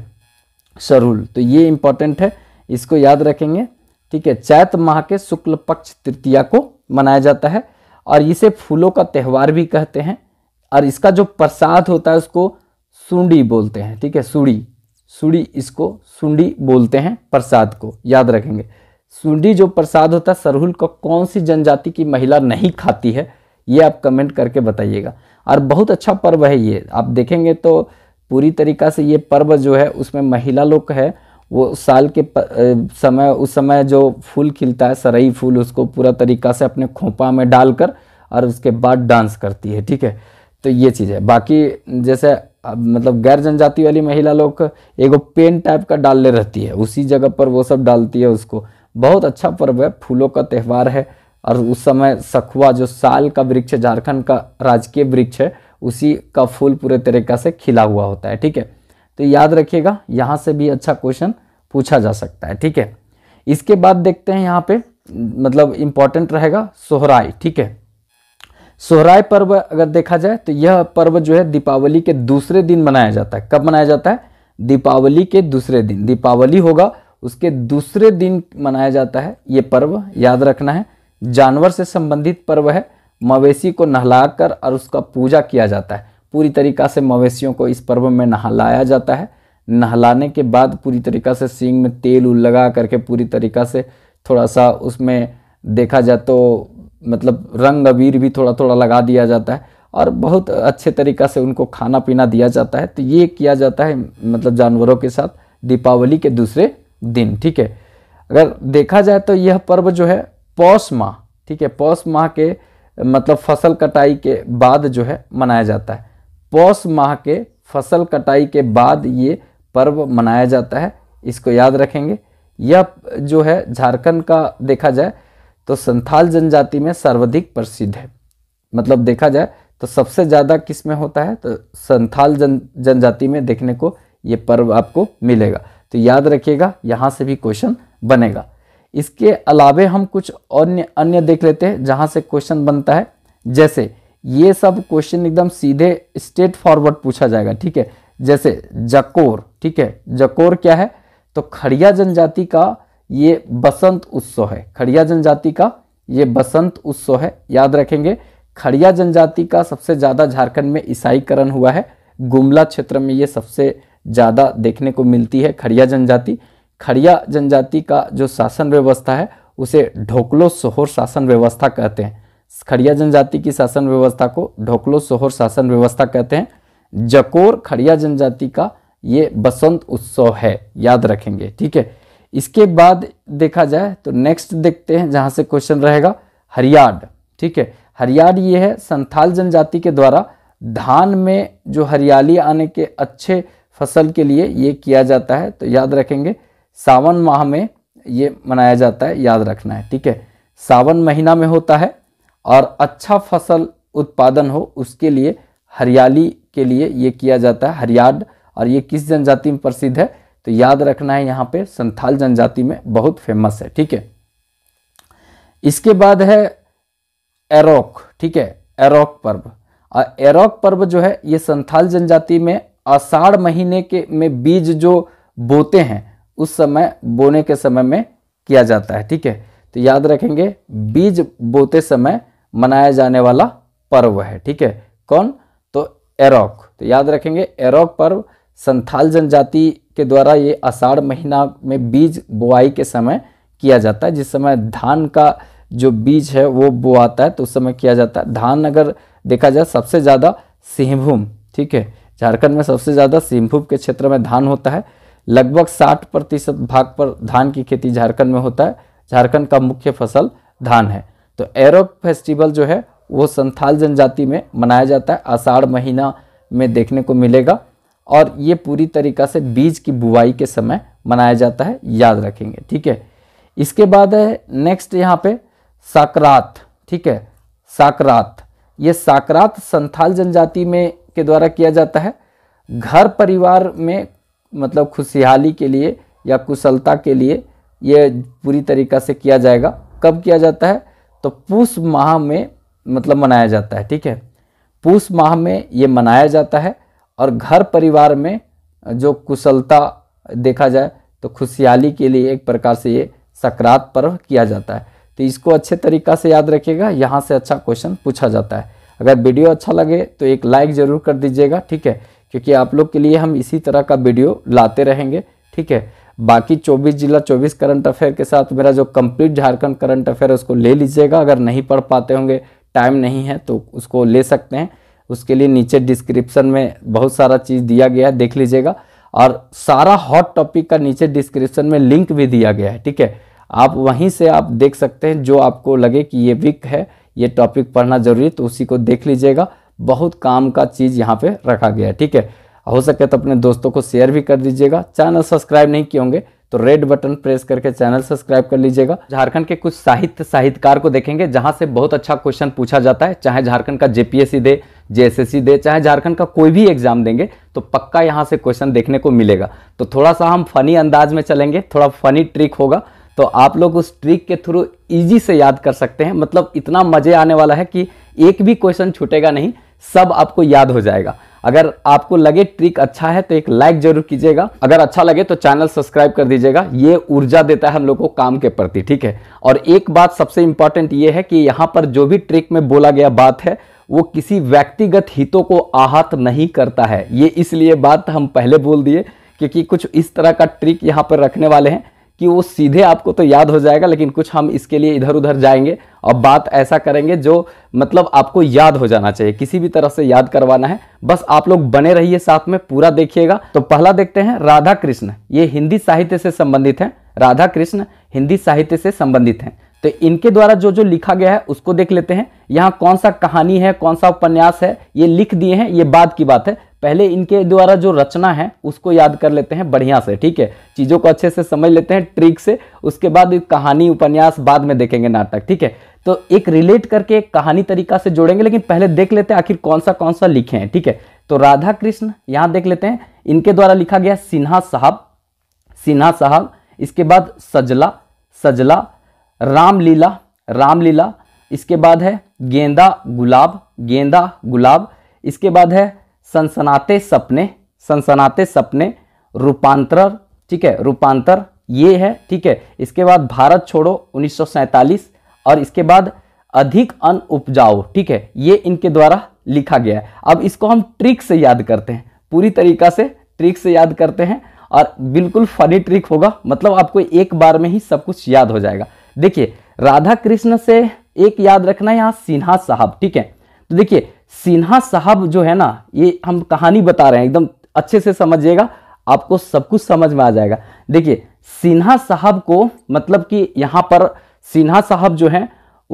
सरहुल तो ये इंपॉर्टेंट है इसको याद रखेंगे ठीक है चैत माह के शुक्ल पक्ष तृतीया को मनाया जाता है और इसे फूलों का त्यौहार भी कहते हैं और इसका जो प्रसाद होता है उसको सुंडी बोलते हैं ठीक है सुड़ी सुड़ी इसको सुंडी बोलते हैं प्रसाद को याद रखेंगे सुंडी जो प्रसाद होता है सरहुल को कौन सी जनजाति की महिला नहीं खाती है ये आप कमेंट करके बताइएगा और बहुत अच्छा पर्व है ये आप देखेंगे तो पूरी तरीका से ये पर्व जो है उसमें महिला लोग है वो साल के समय उस समय जो फूल खिलता है सरई फूल उसको पूरा तरीका से अपने खोपा में डालकर और उसके बाद डांस करती है ठीक है तो ये चीज़ है बाकी जैसे मतलब गैर जनजाति वाली महिला लोग एगो पेन टाइप का डालने रहती है उसी जगह पर वो सब डालती है उसको बहुत अच्छा पर्व है फूलों का त्यौहार है और उस समय सखुआ जो साल का वृक्ष झारखंड का राजकीय वृक्ष है उसी का फूल पूरे तरीका से खिला हुआ होता है ठीक है तो याद रखिएगा यहाँ से भी अच्छा क्वेश्चन पूछा जा सकता है ठीक है इसके बाद देखते हैं यहाँ पे मतलब इम्पॉर्टेंट रहेगा सोहराय ठीक है सोहराय पर्व अगर देखा जाए तो यह पर्व जो है दीपावली के दूसरे दिन मनाया जाता है कब मनाया जाता है दीपावली के दूसरे दिन दीपावली होगा उसके दूसरे दिन मनाया जाता है ये पर्व याद रखना है जानवर से संबंधित पर्व है मवेशी को नहलाकर और उसका पूजा किया जाता है पूरी तरीका से मवेशियों को इस पर्व में नहलाया जाता है नहलाने के बाद पूरी तरीका से सींग में तेल उल लगा करके पूरी तरीका से थोड़ा सा उसमें देखा जाए तो मतलब रंग अबीर भी थोड़ा थोड़ा लगा दिया जाता है और बहुत अच्छे तरीक़ा से उनको खाना पीना दिया जाता है तो ये किया जाता है मतलब जानवरों के साथ दीपावली के दूसरे दिन ठीक है अगर देखा जाए तो यह पर्व जो है पौष माह ठीक है पौष माह के मतलब फसल कटाई के बाद जो है मनाया जाता है पौष माह के फसल कटाई के बाद ये पर्व मनाया जाता है इसको याद रखेंगे यह जो है झारखंड का देखा जाए तो संथाल जनजाति में सर्वाधिक प्रसिद्ध है मतलब देखा जाए तो सबसे ज़्यादा किस में होता है तो संथाल जन जनजाति में देखने को ये पर्व आपको मिलेगा तो याद रखिएगा यहां से भी क्वेश्चन बनेगा इसके अलावे हम कुछ अन्य अन्य देख लेते हैं जहां से क्वेश्चन बनता है जैसे ये सब क्वेश्चन एकदम सीधे स्ट्रेट फॉरवर्ड पूछा जाएगा ठीक है जैसे जकोर ठीक है जकोर क्या है तो खड़िया जनजाति का ये बसंत उत्सव है खड़िया जनजाति का ये बसंत उत्सव है याद रखेंगे खड़िया जनजाति का सबसे ज़्यादा झारखंड में ईसाईकरण हुआ है गुमला क्षेत्र में ये सबसे ज़्यादा देखने को मिलती है खड़िया जनजाति खड़िया जनजाति का जो शासन व्यवस्था है उसे ढोकलो सोहर शासन व्यवस्था कहते हैं खड़िया जनजाति की शासन व्यवस्था को ढोकलो सोहर शासन व्यवस्था कहते हैं जकोर खड़िया जनजाति का ये बसंत उत्सव है याद रखेंगे ठीक है इसके बाद देखा जाए तो नेक्स्ट देखते हैं जहाँ से क्वेश्चन रहेगा हरियाड ठीक है हरियाड ये है संथाल जनजाति के द्वारा धान में जो हरियाली आने के अच्छे फसल के लिए ये किया जाता है तो याद रखेंगे सावन माह में ये मनाया जाता है याद रखना है ठीक है सावन महीना में होता है और अच्छा फसल उत्पादन हो उसके लिए हरियाली के लिए ये किया जाता है हरियाड और ये किस जनजाति में प्रसिद्ध है तो याद रखना है यहाँ पे संथाल जनजाति में बहुत फेमस है ठीक है इसके बाद है एरोक ठीक है एरोक पर्व और एरोक पर्व जो है ये संथाल जनजाति में आषाढ़ महीने के में बीज जो बोते हैं उस समय बोने के समय में किया जाता है ठीक है तो याद रखेंगे बीज बोते समय मनाया जाने वाला पर्व है ठीक है कौन तो एरोक तो याद रखेंगे एरोक पर्व संथाल जनजाति के द्वारा ये आषाढ़ महीना में बीज बुआई के समय किया जाता है जिस समय धान का जो बीज है वो बुआता है तो उस समय किया जाता है धान अगर देखा जाए सबसे ज़्यादा सिंहभूम ठीक है झारखंड में सबसे ज़्यादा सिंहभूम के क्षेत्र में धान होता है लगभग 60 प्रतिशत भाग पर धान की खेती झारखंड में होता है झारखंड का मुख्य फसल धान है तो एरो फेस्टिवल जो है वो संथाल जनजाति में मनाया जाता है आषाढ़ महीना में देखने को मिलेगा और ये पूरी तरीका से बीज की बुवाई के समय मनाया जाता है याद रखेंगे ठीक है इसके बाद है नेक्स्ट यहाँ पे साकरात ठीक है साकरात ये साकरात संथाल जनजाति में के द्वारा किया जाता है घर परिवार में मतलब खुशहाली के लिए या कुशलता के लिए ये पूरी तरीका से किया जाएगा कब किया जाता है तो पूष माह में मतलब मनाया जाता है ठीक है पूष माह में ये मनाया जाता है और घर परिवार में जो कुशलता देखा जाए तो खुशहाली के लिए एक प्रकार से ये सक्रात पर्व किया जाता है तो इसको अच्छे तरीका से याद रखिएगा यहाँ से अच्छा क्वेश्चन पूछा जाता है अगर वीडियो अच्छा लगे तो एक लाइक ज़रूर कर दीजिएगा ठीक है क्योंकि आप लोग के लिए हम इसी तरह का वीडियो लाते रहेंगे ठीक है बाकी 24 जिला 24 करंट अफेयर के साथ मेरा जो कंप्लीट झारखंड करंट अफेयर है उसको ले लीजिएगा अगर नहीं पढ़ पाते होंगे टाइम नहीं है तो उसको ले सकते हैं उसके लिए नीचे डिस्क्रिप्शन में बहुत सारा चीज़ दिया गया है देख लीजिएगा और सारा हॉट टॉपिक का नीचे डिस्क्रिप्शन में लिंक भी दिया गया है ठीक है आप वहीं से आप देख सकते हैं जो आपको लगे कि ये वीक है ये टॉपिक पढ़ना जरूरी तो उसी को देख लीजिएगा बहुत काम का चीज़ यहाँ पे रखा गया है ठीक है हो सके तो अपने दोस्तों को शेयर भी कर दीजिएगा चैनल सब्सक्राइब नहीं किए होंगे तो रेड बटन प्रेस करके चैनल सब्सक्राइब कर लीजिएगा झारखंड के कुछ साहित्य साहित्यकार को देखेंगे जहां से बहुत अच्छा क्वेश्चन पूछा जाता है चाहे झारखंड का जेपीएससी दे जेएसएससी दे चाहे झारखंड का कोई भी एग्जाम देंगे तो पक्का यहां से क्वेश्चन देखने को मिलेगा तो थोड़ा सा हम फनी अंदाज में चलेंगे थोड़ा फनी ट्रिक होगा तो आप लोग उस ट्रिक के थ्रू इजी से याद कर सकते हैं मतलब इतना मज़े आने वाला है कि एक भी क्वेश्चन छूटेगा नहीं सब आपको याद हो जाएगा अगर आपको लगे ट्रिक अच्छा है तो एक लाइक जरूर कीजिएगा अगर अच्छा लगे तो चैनल सब्सक्राइब कर दीजिएगा ये ऊर्जा देता है हम लोग को काम के प्रति ठीक है और एक बात सबसे इंपॉर्टेंट ये है कि यहाँ पर जो भी ट्रिक में बोला गया बात है वो किसी व्यक्तिगत हितों को आहत नहीं करता है ये इसलिए बात हम पहले बोल दिए क्योंकि कुछ इस तरह का ट्रिक यहाँ पर रखने वाले हैं कि वो सीधे आपको तो याद हो जाएगा लेकिन कुछ हम इसके लिए इधर उधर जाएंगे और बात ऐसा करेंगे जो मतलब आपको याद हो जाना चाहिए किसी भी तरह से याद करवाना है बस आप लोग बने रहिए साथ में पूरा देखिएगा तो पहला देखते हैं राधा कृष्ण ये हिंदी साहित्य से संबंधित है राधा कृष्ण हिंदी साहित्य से संबंधित हैं तो इनके द्वारा जो जो लिखा गया है उसको देख लेते हैं यहाँ कौन सा कहानी है कौन सा उपन्यास है ये लिख दिए हैं ये बाद की बात है पहले इनके द्वारा जो रचना है उसको याद कर लेते हैं बढ़िया से ठीक है चीज़ों को अच्छे से समझ लेते हैं ट्रिक से उसके बाद कहानी उपन्यास बाद में देखेंगे नाटक ठीक है तो एक रिलेट करके एक कहानी तरीका से जोड़ेंगे लेकिन पहले देख लेते हैं आखिर कौन सा कौन सा लिखे हैं ठीक है तो राधा कृष्ण यहाँ देख लेते हैं इनके द्वारा लिखा गया सिन्हा साहब सिन्हा साहब इसके बाद सजला सजला रामलीला रामलीला इसके बाद है गेंदा गुलाब गेंदा गुलाब इसके बाद है सनसनाते सपने सनसनाते सपने रूपांतर ठीक है रूपांतर ये है ठीक है इसके बाद भारत छोड़ो उन्नीस और इसके बाद अधिक अन उपजाऊ ठीक है ये इनके द्वारा लिखा गया है अब इसको हम ट्रिक से याद करते हैं पूरी तरीका से ट्रिक से याद करते हैं और बिल्कुल फनी ट्रिक होगा मतलब आपको एक बार में ही सब कुछ याद हो जाएगा देखिए राधा कृष्ण से एक याद रखना यहाँ सिन्हा साहब ठीक है तो देखिए सिन्हा साहब जो है ना ये हम कहानी बता रहे हैं एकदम अच्छे से समझिएगा आपको सब कुछ समझ में आ जाएगा देखिए सिन्हा साहब को मतलब कि यहाँ पर सिन्हा साहब जो हैं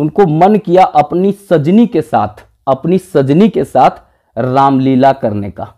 उनको मन किया अपनी सजनी के साथ अपनी सजनी के साथ रामलीला करने का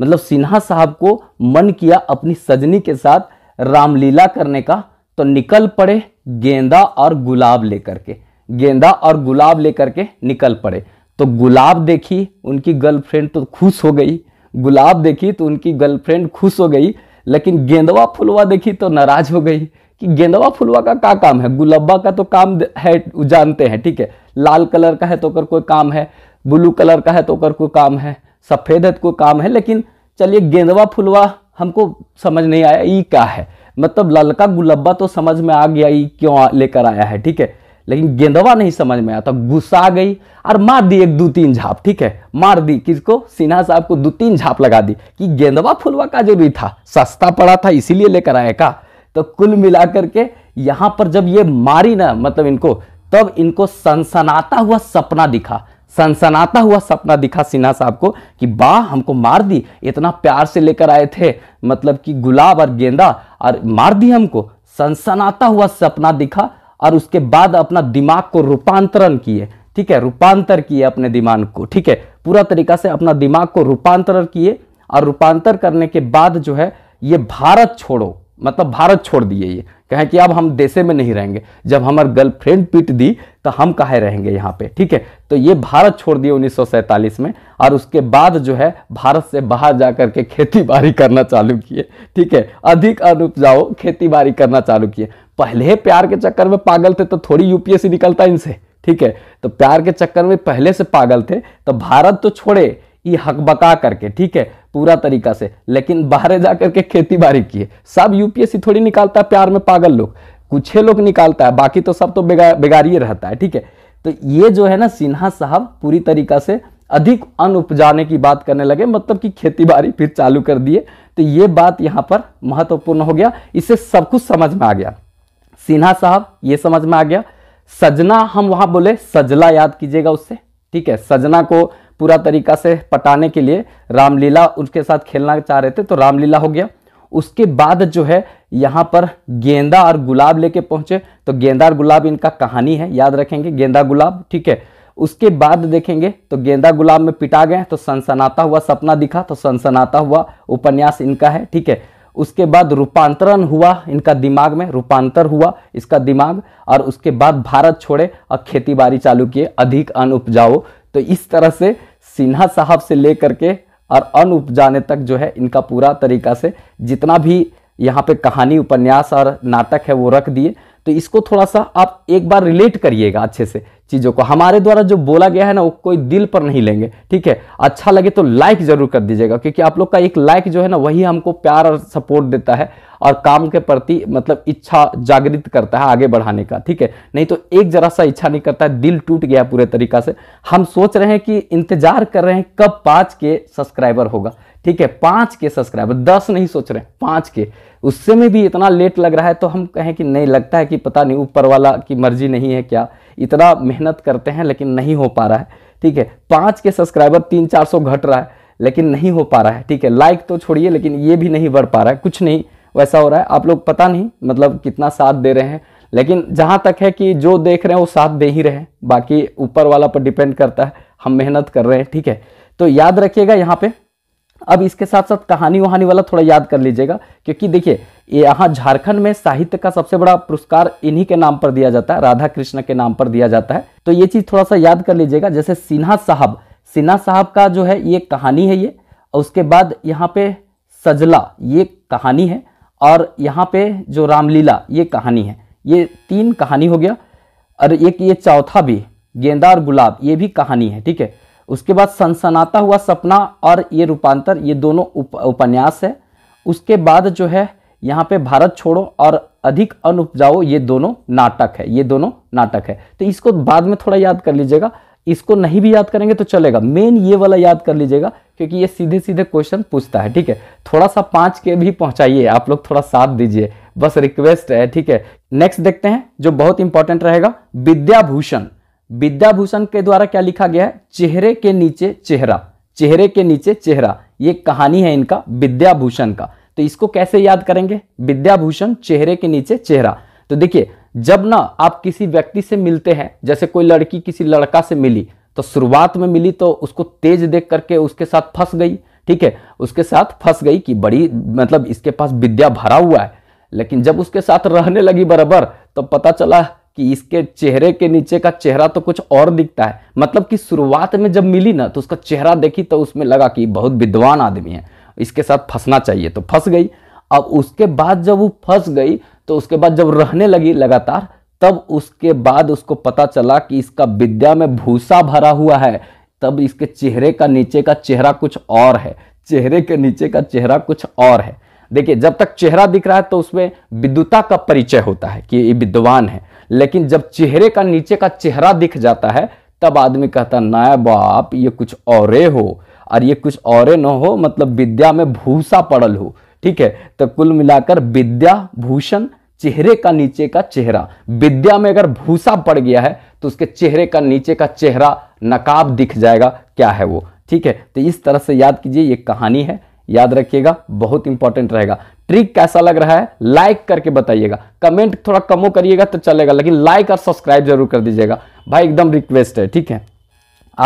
मतलब सिन्हा साहब को मन किया अपनी सजनी के साथ रामलीला करने का तो निकल पड़े गेंदा और गुलाब लेकर के गेंदा और गुलाब लेकर के निकल पड़े तो गुलाब देखी उनकी गर्लफ्रेंड तो खुश हो गई गुलाब देखी तो उनकी गर्लफ्रेंड खुश हो गई लेकिन गेंदवा फुलवा देखी तो नाराज हो गई कि गेंदवा फुलवा का क्या काम है गुलाबा का तो काम है जानते हैं ठीक है लाल कलर का है तो कर कोई काम है ब्लू कलर का है तो कर कोई काम है सफ़ेद है तो कोई काम है लेकिन चलिए गेंदवा फुलवा हमको समझ नहीं आया ये क्या है मतलब ललका गुलब्बा तो समझ में आ गया ये क्यों लेकर आया है ठीक है लेकिन गेंदवा नहीं समझ में आता गुस्सा गई और मार दी एक दो तीन झाप ठीक है मार दी किसको सिन्हा साहब को दो तीन झाप लगा दी कि गेंदवा फुलवा का जरूरी था सस्ता पड़ा था इसीलिए लेकर आए का तो कुल मिलाकर के यहाँ पर जब ये मारी ना मतलब इनको तब इनको सनसनाता हुआ सपना दिखा सनसनाता हुआ सपना दिखा सिन्हा साहब को कि बा हमको मार दी इतना प्यार से लेकर आए थे मतलब कि गुलाब और गेंदा और मार दी हमको सनसनाता हुआ सपना दिखा और उसके बाद अपना दिमाग को रूपांतरण किए ठीक है रूपांतर किए अपने दिमाग को ठीक है पूरा तरीका से अपना दिमाग को रूपांतरण किए और रूपांतर करने के बाद जो है ये भारत छोड़ो मतलब भारत छोड़ दिए ये कहें कि अब हम देशे में नहीं रहेंगे जब हमारे गर्लफ्रेंड पीट दी तो हम कहे रहेंगे यहाँ पे ठीक है तो ये भारत छोड़ दिए उन्नीस में और उसके बाद जो है भारत से बाहर जा कर के खेती बाड़ी करना चालू किए ठीक है अधिक अनुपजाऊ खेती बाड़ी करना चालू किए पहले प्यार के चक्कर में पागल थे तो थोड़ी यूपीएससी निकलता इनसे ठीक है तो प्यार के चक्कर में पहले से पागल थे तो भारत तो छोड़े ये हकबका करके ठीक है पूरा तरीका से लेकिन बाहर जा करके खेती बाड़ी किए सब यूपीएससी थोड़ी निकालता है प्यार में पागल लोग कुछ ही लोग निकालता है बाकी तो सब तो बेगा बेगारिए रहता है ठीक है तो ये जो है ना सिन्हा साहब पूरी तरीका से अधिक अन्न उपजाने की बात करने लगे मतलब कि खेती बाड़ी फिर चालू कर दिए तो ये बात यहाँ पर महत्वपूर्ण हो गया इससे सब कुछ समझ में आ गया सिन्हा साहब ये समझ में आ गया सजना हम वहां बोले सजला याद कीजिएगा उससे ठीक है सजना को पूरा तरीका से पटाने के लिए रामलीला उसके साथ खेलना चाह रहे थे तो रामलीला हो गया उसके बाद जो है यहां पर गेंदा और गुलाब लेके पहुंचे तो गेंदा और गुलाब इनका कहानी है याद रखेंगे गेंदा गुलाब ठीक है उसके बाद देखेंगे तो गेंदा गुलाब में पिटा गए तो सनसनाता हुआ सपना दिखा तो सनसनाता हुआ उपन्यास इनका है ठीक है उसके बाद रूपांतरण हुआ इनका दिमाग में रूपांतर हुआ इसका दिमाग और उसके बाद भारत छोड़े और खेती चालू किए अधिक अन उपजाओ तो इस तरह से सिन्हा साहब से लेकर के और अन उपजाने तक जो है इनका पूरा तरीका से जितना भी यहाँ पे कहानी उपन्यास और नाटक है वो रख दिए तो इसको थोड़ा सा आप एक बार रिलेट करिएगा अच्छे से चीज़ों को हमारे द्वारा जो बोला गया है ना वो कोई दिल पर नहीं लेंगे ठीक है अच्छा लगे तो लाइक ज़रूर कर दीजिएगा क्योंकि आप लोग का एक लाइक जो है ना वही हमको प्यार और सपोर्ट देता है और काम के प्रति मतलब इच्छा जागृत करता है आगे बढ़ाने का ठीक है नहीं तो एक जरा सा इच्छा नहीं करता है दिल टूट गया पूरे तरीका से हम सोच रहे हैं कि इंतज़ार कर रहे हैं कब पाँच के सब्सक्राइबर होगा ठीक है पांच के सब्सक्राइबर दस नहीं सोच रहे पांच के उससे में भी इतना लेट लग रहा है तो हम कहें कि नहीं लगता है कि पता नहीं ऊपर वाला की मर्जी नहीं है क्या इतना मेहनत करते हैं लेकिन नहीं हो पा रहा है ठीक है पाँच के सब्सक्राइबर तीन चार सौ घट रहा है लेकिन नहीं हो पा रहा है ठीक है लाइक तो छोड़िए लेकिन ये भी नहीं बढ़ पा रहा है कुछ नहीं वैसा हो रहा है आप लोग पता नहीं मतलब कितना साथ दे रहे हैं लेकिन जहाँ तक है कि जो देख रहे हैं वो साथ दे ही रहे हैं बाकी ऊपर वाला पर डिपेंड करता है हम मेहनत कर रहे हैं ठीक है तो याद रखिएगा यहाँ पे अब इसके साथ साथ कहानी वहानी वाला थोड़ा याद कर लीजिएगा क्योंकि देखिए यहाँ झारखंड में साहित्य का सबसे बड़ा पुरस्कार इन्हीं के नाम पर दिया जाता है राधा कृष्ण के नाम पर दिया जाता है तो ये चीज़ थोड़ा सा याद कर लीजिएगा जैसे सिन्हा साहब सिन्हा साहब का जो है ये कहानी है ये और उसके बाद यहाँ पे सजला ये कहानी है और यहाँ पे जो रामलीला ये कहानी है ये तीन कहानी हो गया और एक ये चौथा भी गेंदा और गुलाब ये भी कहानी है ठीक है उसके बाद सनसनाता हुआ सपना और ये रूपांतर ये दोनों उप, उपन्यास है उसके बाद जो है यहाँ पे भारत छोड़ो और अधिक अनुपजाओ ये दोनों नाटक है ये दोनों नाटक है तो इसको बाद में थोड़ा याद कर लीजिएगा इसको नहीं भी याद करेंगे तो चलेगा मेन ये वाला याद कर लीजिएगा क्योंकि ये सीधे सीधे क्वेश्चन पूछता है ठीक है थोड़ा सा पाँच के भी पहुँचाइए आप लोग थोड़ा साथ दीजिए बस रिक्वेस्ट है ठीक है नेक्स्ट देखते हैं जो बहुत इंपॉर्टेंट रहेगा विद्याभूषण विद्याभूषण के द्वारा क्या लिखा गया है चेहरे के नीचे चेहरा चेहरे के नीचे चेहरा ये कहानी है इनका विद्याभूषण का तो इसको कैसे याद करेंगे विद्याभूषण चेहरे के नीचे चेहरा तो देखिए जब ना आप किसी व्यक्ति से मिलते हैं जैसे कोई लड़की किसी लड़का से मिली तो शुरुआत में मिली तो उसको तेज देख करके उसके साथ फंस गई ठीक है उसके साथ फंस गई कि बड़ी मतलब इसके पास विद्या भरा हुआ है लेकिन जब उसके साथ रहने लगी बराबर तो पता चला कि इसके चेहरे के नीचे का चेहरा तो कुछ और दिखता है मतलब कि शुरुआत में जब मिली ना तो उसका चेहरा देखी तो उसमें लगा कि बहुत विद्वान आदमी है इसके साथ फंसना चाहिए तो फंस गई अब उसके बाद जब वो फंस गई तो उसके बाद जब रहने लगी लगातार तब उसके बाद उसको पता चला कि इसका विद्या में भूसा भरा हुआ है तब इसके चेहरे का नीचे का चेहरा कुछ और है चेहरे के नीचे का चेहरा कुछ और है देखिए जब तक चेहरा दिख रहा है तो उसमें विद्युता का परिचय होता है कि ये विद्वान है लेकिन जब चेहरे का नीचे का चेहरा दिख जाता है तब आदमी कहता ना बाप ये कुछ और हो और ये कुछ और न हो मतलब विद्या में भूसा पड़ल हो ठीक है तो कुल मिलाकर विद्या भूषण चेहरे का नीचे का चेहरा विद्या में अगर भूसा पड़ गया है तो उसके चेहरे का नीचे का चेहरा नकाब दिख जाएगा क्या है वो ठीक है तो इस तरह से याद कीजिए ये कहानी है याद रखिएगा बहुत इंपॉर्टेंट रहेगा ट्रिक कैसा लग रहा है लाइक करके बताइएगा कमेंट थोड़ा कमो करिएगा तो चलेगा लेकिन लाइक और सब्सक्राइब जरूर कर दीजिएगा भाई एकदम रिक्वेस्ट है ठीक है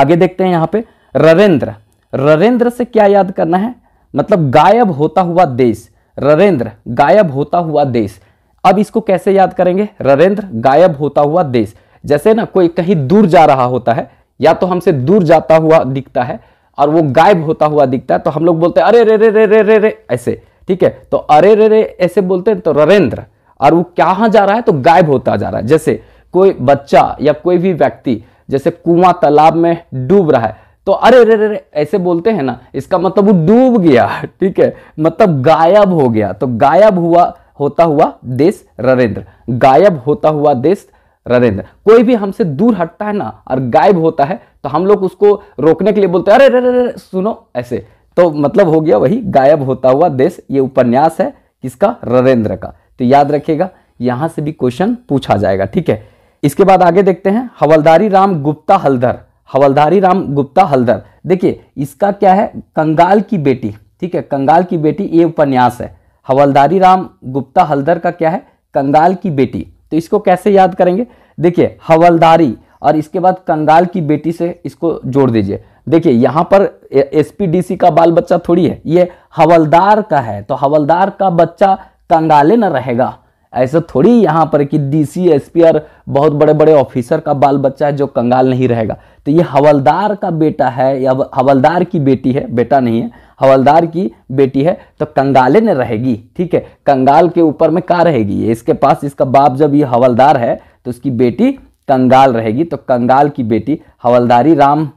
आगे देखते हैं यहां पे ररेंद्र ररेंद्र से क्या याद करना है मतलब गायब होता हुआ देश ररेंद्र गायब होता हुआ देश अब इसको कैसे याद करेंगे ररेंद्र गायब होता हुआ देश जैसे ना कोई कहीं दूर जा रहा होता है या तो हमसे दूर जाता हुआ दिखता है और वो गायब होता हुआ दिखता है तो हम लोग बोलते हैं अरे रे रे रे रे रे रे ऐसे ठीक है तो अरे रे रे ऐसे बोलते हैं तो ररेंद्र और वो कहाँ जा रहा है तो गायब होता जा रहा है जैसे कोई बच्चा या कोई भी व्यक्ति जैसे कुआं तालाब में डूब रहा है तो अरे रे रे रे ऐसे बोलते हैं ना इसका मतलब वो डूब गया ठीक है मतलब गायब हो गया तो गायब हुआ होता हुआ देश ररेंद्र गायब होता हुआ देश ररेंद्र कोई भी हमसे दूर हटता है ना और गायब होता है तो हम लोग उसको रोकने के लिए बोलते हैं अरे अरे सुनो ऐसे तो मतलब हो गया वही गायब होता हुआ देश ये उपन्यास है किसका ररेंद्र का तो याद रखिएगा यहां से भी क्वेश्चन पूछा जाएगा ठीक है इसके बाद आगे देखते हैं हवलदारी राम गुप्ता हल्दर हवलदारी राम गुप्ता हल्दर देखिए इसका क्या है कंगाल की बेटी ठीक है कंगाल की बेटी ये उपन्यास है हवलदारी राम गुप्ता हल्दर का क्या है कंगाल की बेटी तो इसको कैसे याद करेंगे देखिए हवलदारी और इसके बाद कंगाल की बेटी से इसको जोड़ दीजिए देखिए यहाँ पर एसपीडीसी का बाल बच्चा थोड़ी है ये हवलदार का है तो हवलदार का बच्चा कंगाले ना रहेगा ऐसा थोड़ी यहाँ पर कि डीसी एसपी और बहुत बड़े बड़े ऑफिसर का बाल बच्चा है जो कंगाल नहीं रहेगा तो ये हवलदार का बेटा है या हवलदार की बेटी है बेटा नहीं है हवलदार की बेटी है तो कंगाले ने रहेगी ठीक है कंगाल के ऊपर में का रहेगी इसके पास इसका बाप जब ये हवलदार है तो उसकी बेटी कंगाल रहेगी तो कंगाल की बेटी हवलदारी राम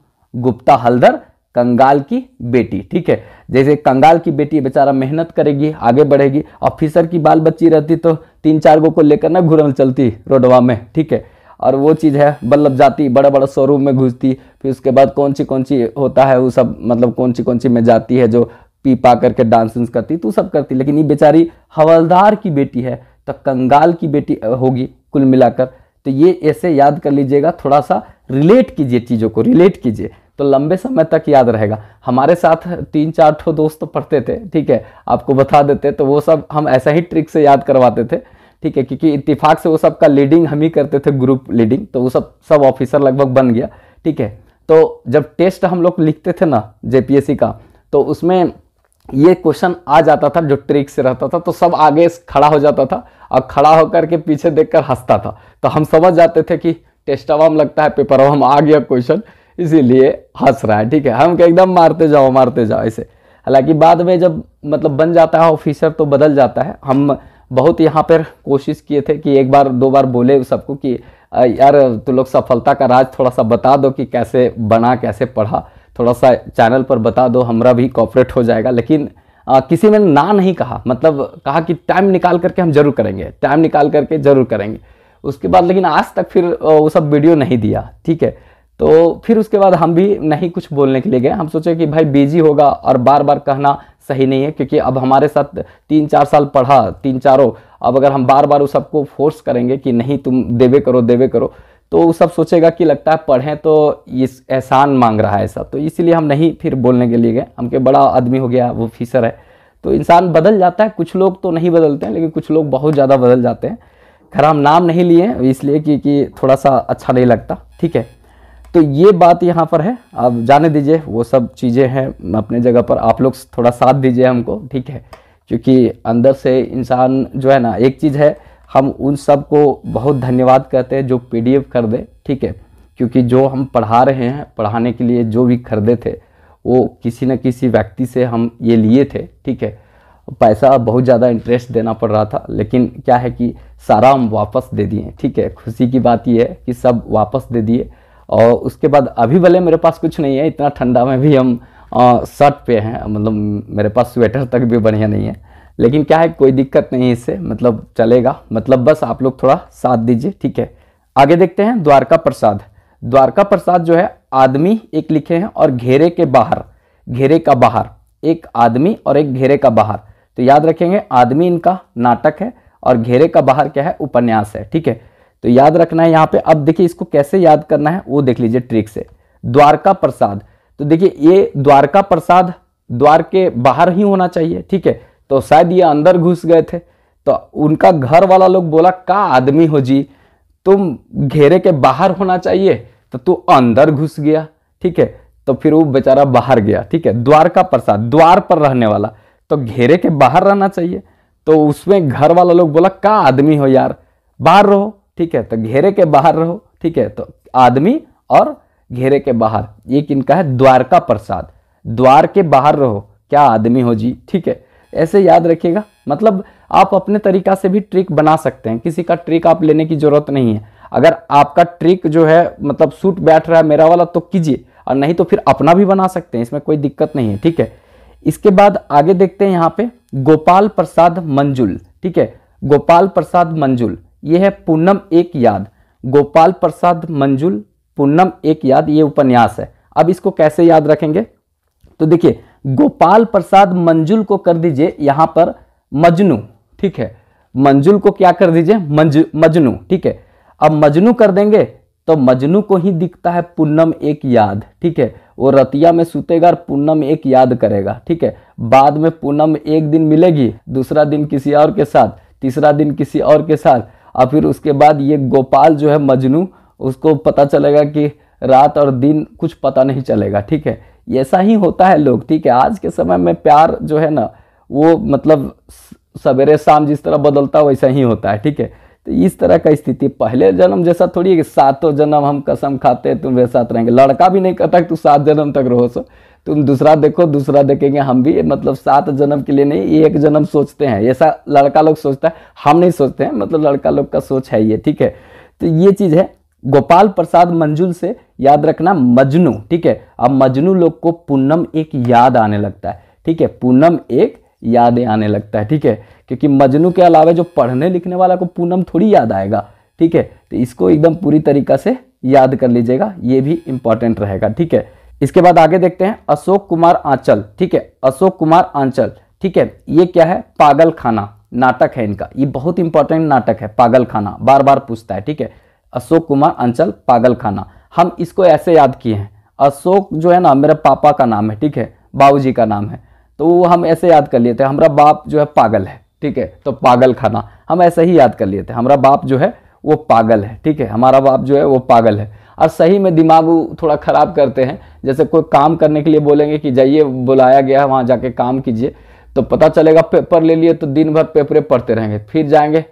गुप्ता हल्दर कंगाल की बेटी ठीक है जैसे कंगाल की बेटी बेचारा मेहनत करेगी आगे बढ़ेगी ऑफिसर की बाल बच्ची रहती तो तीन चार गो को लेकर ना घुरल चलती रोडवा में ठीक है और वो चीज़ है बल्लभ जाती बड़ा बड़ा शोरूम में घुसती फिर उसके बाद कौन सी कौन सी होता है वो सब मतलब कौन सी कौन सी में जाती है जो पी पा करके डांस उंस करती तो सब करती लेकिन ये बेचारी हवलदार की बेटी है तो कंगाल की बेटी होगी कुल मिलाकर तो ये ऐसे याद कर लीजिएगा थोड़ा सा रिलेट कीजिए चीज़ों को रिलेट कीजिए तो लंबे समय तक याद रहेगा हमारे साथ तीन चार ठो दोस्त पढ़ते थे ठीक है आपको बता देते तो वो सब हम ऐसा ही ट्रिक से याद करवाते थे ठीक है क्योंकि इतफाक से वो सब का लीडिंग हम ही करते थे ग्रुप लीडिंग तो वो सब सब ऑफिसर लगभग बन गया ठीक है तो जब टेस्ट हम लोग लिखते थे ना जेपीएससी का तो उसमें ये क्वेश्चन आ जाता था जो ट्रिक से रहता था तो सब आगे खड़ा हो जाता था और खड़ा होकर के पीछे देखकर हंसता था तो हम समझ जाते थे कि टेस्टावाम लगता है पेपरवाम आ गया क्वेश्चन इसीलिए हंस रहा है ठीक है हम एकदम मारते जाओ मारते जाओ ऐसे हालांकि बाद में जब मतलब बन जाता है ऑफिसर तो बदल जाता है हम बहुत यहाँ पर कोशिश किए थे कि एक बार दो बार बोले सबको कि यार तू लोग सफलता का राज थोड़ा सा बता दो कि कैसे बना कैसे पढ़ा थोड़ा सा चैनल पर बता दो हमारा भी कॉपरेट हो जाएगा लेकिन आ, किसी में ना नहीं कहा मतलब कहा कि टाइम निकाल करके हम जरूर करेंगे टाइम निकाल करके जरूर करेंगे उसके बाद लेकिन आज तक फिर वो सब वीडियो नहीं दिया ठीक है तो फिर उसके बाद हम भी नहीं कुछ बोलने के लिए गए हम सोचे कि भाई बिजी होगा और बार बार कहना सही नहीं है क्योंकि अब हमारे साथ तीन चार साल पढ़ा तीन चारों अब अगर हम बार बार उस सबको फोर्स करेंगे कि नहीं तुम देवे करो देवे करो तो वो सब सोचेगा कि लगता है पढ़ें तो ये एहसान मांग रहा है सब तो इसीलिए हम नहीं फिर बोलने के लिए गए हम के बड़ा आदमी हो गया वो फीसर है तो इंसान बदल जाता है कुछ लोग तो नहीं बदलते हैं लेकिन कुछ लोग बहुत ज़्यादा बदल जाते हैं खैर हम नाम नहीं लिए इसलिए कि, कि थोड़ा सा अच्छा नहीं लगता ठीक है तो ये बात यहाँ पर है आप जाने दीजिए वो सब चीज़ें हैं अपने जगह पर आप लोग थोड़ा साथ दीजिए हमको ठीक है क्योंकि अंदर से इंसान जो है ना एक चीज़ है हम उन सब को बहुत हम्म। धन्यवाद कहते हैं जो पीडीएफ कर दे ठीक है क्योंकि जो हम पढ़ा रहे हैं पढ़ाने के लिए जो भी खरीदे थे वो किसी न किसी व्यक्ति से हम ये लिए थे ठीक है पैसा बहुत ज़्यादा इंटरेस्ट देना पड़ रहा था लेकिन क्या है कि सारा हम वापस दे दिए ठीक है खुशी की बात ये है कि सब वापस दे दिए और उसके बाद अभी भले मेरे पास कुछ नहीं है इतना ठंडा में भी हम शर्ट पे हैं मतलब मेरे पास स्वेटर तक भी बढ़िया नहीं है लेकिन क्या है कोई दिक्कत नहीं इससे मतलब चलेगा मतलब बस आप लोग थोड़ा साथ दीजिए ठीक है आगे देखते हैं द्वारका प्रसाद द्वारका प्रसाद जो है आदमी एक लिखे हैं और घेरे के बाहर घेरे का बाहर एक आदमी और एक घेरे का बाहर तो याद रखेंगे आदमी इनका नाटक है और घेरे का बाहर क्या है उपन्यास है ठीक है तो याद रखना है यहाँ पे अब देखिए इसको कैसे याद करना है वो देख लीजिए ट्रिक से द्वारका प्रसाद तो देखिए ये द्वारका प्रसाद द्वार के बाहर ही होना चाहिए ठीक है तो शायद ये अंदर घुस गए थे तो उनका घर वाला लोग बोला का आदमी हो जी तुम घेरे के बाहर होना चाहिए तो तू अंदर घुस गया ठीक है तो फिर वो बेचारा बाहर गया ठीक है द्वार का प्रसाद द्वार पर रहने वाला तो घेरे के बाहर रहना चाहिए तो उसमें घर वाला लोग बोला का आदमी हो यार बाहर रहो ठीक है तो घेरे के बाहर रहो ठीक है तो आदमी और घेरे के बाहर ये किनका है द्वार का प्रसाद द्वार के बाहर रहो क्या आदमी हो जी ठीक है ऐसे याद रखिएगा मतलब आप अपने तरीका से भी ट्रिक बना सकते हैं किसी का ट्रिक आप लेने की ज़रूरत नहीं है अगर आपका ट्रिक जो है मतलब सूट बैठ रहा है मेरा वाला तो कीजिए और नहीं तो फिर अपना भी बना सकते हैं इसमें कोई दिक्कत नहीं है ठीक है इसके बाद आगे देखते हैं यहाँ पे गोपाल प्रसाद मंजुल ठीक है गोपाल प्रसाद मंजुल ये है पूनम एक याद गोपाल प्रसाद मंजुल पूनम एक याद ये उपन्यास है अब इसको कैसे याद रखेंगे तो देखिए गोपाल प्रसाद मंजुल को कर दीजिए यहाँ पर मजनू ठीक है मंजुल को क्या कर दीजिए मंज मजनू ठीक है अब मजनू कर देंगे तो मजनू को ही दिखता है पूनम एक याद ठीक है वो रतिया में सुतेगा और पूनम एक याद करेगा ठीक है बाद में पूनम एक दिन मिलेगी दूसरा दिन किसी और के साथ तीसरा दिन किसी और के साथ और फिर उसके बाद ये गोपाल जो है मजनू उसको पता चलेगा कि रात और दिन कुछ पता नहीं चलेगा ठीक है ऐसा ही होता है लोग ठीक है आज के समय में प्यार जो है ना वो मतलब सवेरे शाम जिस तरह बदलता वैसा ही होता है ठीक है तो इस तरह का स्थिति पहले जन्म जैसा थोड़ी है कि सातों जन्म हम कसम खाते हैं तुम वैसा साथ रहेंगे लड़का भी नहीं कहता कि तू सात जन्म तक रहो सो तुम दूसरा देखो दूसरा देखेंगे हम भी मतलब सात जन्म के लिए नहीं एक जन्म सोचते हैं ऐसा लड़का लोग सोचता है हम नहीं सोचते हैं मतलब लड़का लोग का सोच है ये ठीक है तो ये चीज़ है गोपाल प्रसाद मंजुल से याद रखना मजनू ठीक है अब मजनू लोग को पूनम एक याद आने लगता है ठीक है पूनम एक यादें आने लगता है ठीक है क्योंकि मजनू के अलावा जो पढ़ने लिखने वाला को पूनम थोड़ी याद आएगा ठीक है तो इसको एकदम पूरी तरीका से याद कर लीजिएगा ये भी इंपॉर्टेंट रहेगा ठीक है इसके बाद आगे देखते हैं अशोक कुमार आंचल ठीक है अशोक कुमार आंचल ठीक है ये क्या है पागल खाना नाटक है इनका ये बहुत इंपॉर्टेंट नाटक है पागल खाना बार बार पूछता है ठीक है अशोक कुमार आंचल पागल खाना हम इसको ऐसे याद किए हैं अशोक जो है ना मेरा पापा का नाम है ठीक है बाबू का नाम है तो वो हम ऐसे याद कर लिए थे हमारा बाप जो है पागल है ठीक है तो पागल खाना हम ऐसे ही याद कर लिए थे हमारा बाप जो है वो पागल है ठीक है हमारा बाप जो है वो पागल है और सही में दिमाग थोड़ा ख़राब करते हैं जैसे कोई काम करने के लिए बोलेंगे कि जाइए बुलाया गया है वहाँ जाके काम कीजिए तो पता चलेगा पेपर ले लिए तो दिन भर पेपरें पढ़ते रहेंगे फिर जाएंगे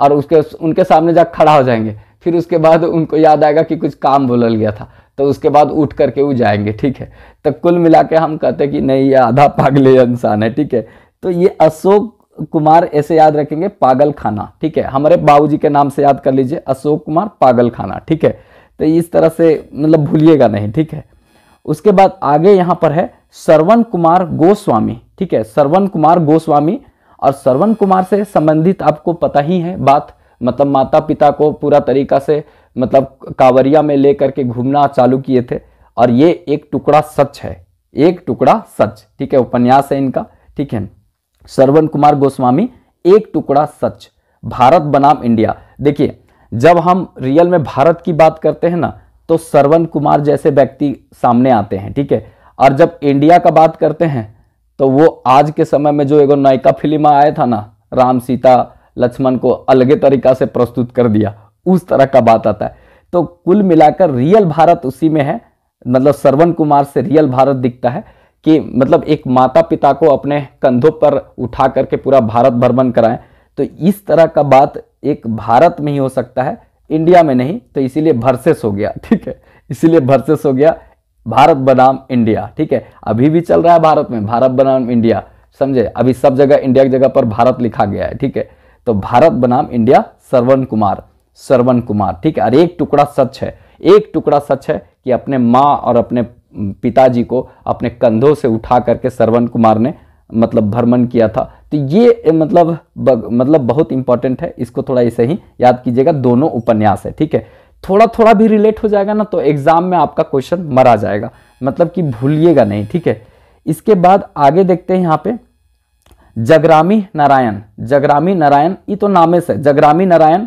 और उसके उनके सामने जा खड़ा हो जाएंगे फिर उसके बाद उनको याद आएगा कि कुछ काम बोलल गया था तो उसके बाद उठ करके वो जाएंगे ठीक है तो कुल मिला के हम कहते हैं कि नहीं ये आधा पागले इंसान है ठीक है तो ये अशोक कुमार ऐसे याद रखेंगे पागल खाना ठीक है हमारे बाबूजी के नाम से याद कर लीजिए अशोक कुमार पागल खाना ठीक है तो इस तरह से मतलब भूलिएगा नहीं ठीक है उसके बाद आगे यहाँ पर है सरवन कुमार गोस्वामी ठीक है सरवन कुमार गोस्वामी और सरवन कुमार से संबंधित आपको पता ही है बात मतलब माता पिता को पूरा तरीका से मतलब कावरिया में लेकर के घूमना चालू किए थे और ये एक टुकड़ा सच है एक टुकड़ा सच ठीक है उपन्यास है इनका ठीक है श्रवण कुमार गोस्वामी एक टुकड़ा सच भारत बनाम इंडिया देखिए जब हम रियल में भारत की बात करते हैं ना तो श्रवण कुमार जैसे व्यक्ति सामने आते हैं ठीक है और जब इंडिया का बात करते हैं तो वो आज के समय में जो एगो नायका फिल्म आया था ना राम सीता लक्ष्मण को अलग तरीका से प्रस्तुत कर दिया उस तरह का बात आता है तो कुल मिलाकर रियल भारत उसी में है मतलब श्रवण कुमार से रियल भारत दिखता है कि मतलब एक माता पिता को अपने कंधों पर उठा करके पूरा भारत भ्रमण कराएं तो इस तरह का बात एक भारत में ही हो सकता है इंडिया में नहीं तो इसीलिए भरसेस हो गया ठीक है इसीलिए भरसेस हो गया भारत बनाम इंडिया ठीक है अभी भी चल रहा है भारत में भारत बनाम इंडिया समझे अभी सब जगह इंडिया की जगह पर भारत लिखा गया है ठीक है तो भारत बनाम इंडिया सरवन कुमार सरवन कुमार ठीक है और एक टुकड़ा सच है एक टुकड़ा सच है कि अपने माँ और अपने पिताजी को अपने कंधों से उठा करके सरवन कुमार ने मतलब भ्रमण किया था तो ये मतलब मतलब बहुत इंपॉर्टेंट है इसको थोड़ा ऐसे ही याद कीजिएगा दोनों उपन्यास है ठीक है थोड़ा थोड़ा भी रिलेट हो जाएगा ना तो एग्जाम में आपका क्वेश्चन मरा जाएगा मतलब कि भूलिएगा नहीं ठीक है इसके बाद आगे देखते हैं यहाँ पे जगरामी नारायण जगरामी नारायण ये तो नामे से जगरामी नारायण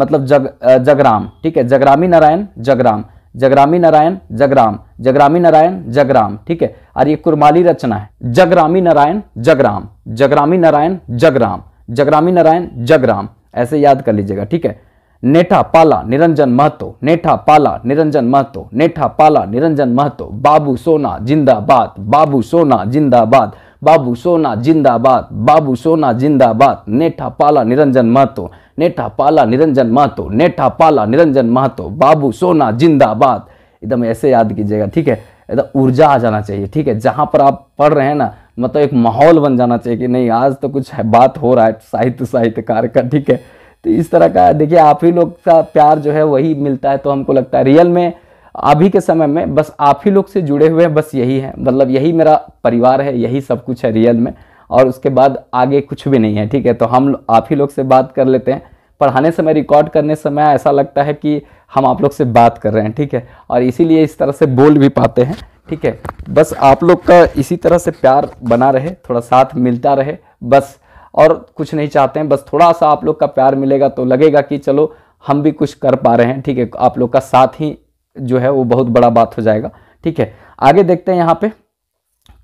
मतलब जग जगराम ठीक है जगरामी नारायण जगराम जगरामी नारायण जगराम जगरामी नारायण जगराम ठीक है और ये कुरमाली रचना है जगरामी नारायण जगराम जगरामी नारायण जगराम जगरामी नारायण जगराम ऐसे याद कर लीजिएगा ठीक है नेठा पाला निरंजन महतो नेठा पाला निरंजन महतो नेठा पाला निरंजन महतो बाबू सोना जिंदाबाद बाबू सोना जिंदाबाद बाबू सोना जिंदाबाद बाबू सोना जिंदाबाद नेठा पाला निरंजन महतो नेठा पाला निरंजन महतो नेठा पाला निरंजन महतो बाबू सोना जिंदाबाद एकदम ऐसे याद कीजिएगा ठीक है एकदम ऊर्जा आ जाना चाहिए ठीक है जहाँ पर आप पढ़ रहे हैं ना मतलब एक माहौल बन जाना चाहिए कि नहीं आज तो कुछ है, बात हो रहा है साहित्य साहित्यकार का ठीक है तो इस तरह का देखिए आप ही लोग का प्यार जो है वही मिलता है तो हमको लगता है रियल में अभी के समय में बस आप ही लोग से जुड़े हुए हैं बस यही है मतलब यही मेरा परिवार है यही सब कुछ है रियल में और उसके बाद आगे कुछ भी नहीं है ठीक है तो हम आप ही लोग से बात कर लेते हैं पढ़ाने समय रिकॉर्ड करने समय ऐसा लगता है कि हम आप लोग से बात कर रहे हैं ठीक है और इसीलिए इस तरह से बोल भी पाते हैं ठीक है बस आप लोग का इसी तरह से प्यार बना रहे थोड़ा साथ मिलता रहे बस और कुछ नहीं चाहते हैं बस थोड़ा सा आप लोग का प्यार मिलेगा तो लगेगा कि चलो हम भी कुछ कर पा रहे हैं ठीक है आप लोग का साथ ही जो है वो बहुत बड़ा बात हो जाएगा ठीक है आगे देखते हैं यहाँ पे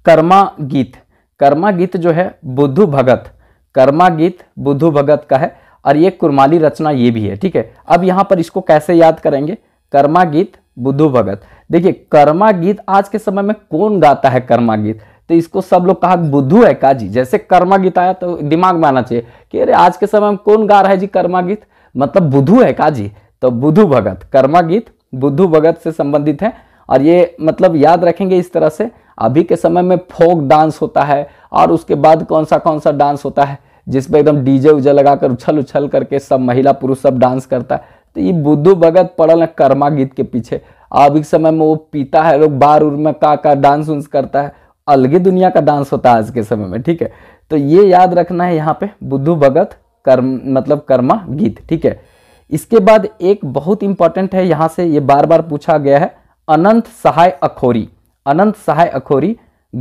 कर्मा गीत कर्मा गीत जो है बुद्धू भगत कर्मा गीत बुद्धू भगत का है और ये कुरमाली रचना ये भी है ठीक है अब यहाँ पर इसको कैसे याद करेंगे कर्मा गीत बुद्धू भगत देखिए कर्मा गीत आज के समय में कौन गाता है कर्मा गीत तो इसको सब लोग कहा बुद्धू है का जी जैसे कर्मा गीत आया तो दिमाग में आना चाहिए कि अरे आज के समय में कौन गा रहा है जी कर्मा गीत मतलब बुधू है का जी तो बुधू भगत कर्मा गीत बुद्धू भगत से संबंधित है और ये मतलब याद रखेंगे इस तरह से अभी के समय में फोक डांस होता है और उसके बाद कौन सा कौन सा डांस होता है जिसमें एकदम डीजे उजे लगाकर उछल उछल करके सब महिला पुरुष सब डांस करता है तो ये बुद्धू भगत पड़ल है कर्मा गीत के पीछे अभी के समय में वो पीता है लोग बार उर में का का डांस उंस करता है अलग ही दुनिया का डांस होता है आज के समय में ठीक है तो ये याद रखना है यहाँ पे बुद्धू भगत कर्म मतलब कर्मा गीत ठीक है इसके बाद एक बहुत इंपॉर्टेंट है यहां से ये बार बार पूछा गया है अनंत सहाय अखोरी अनंत सहाय अखोरी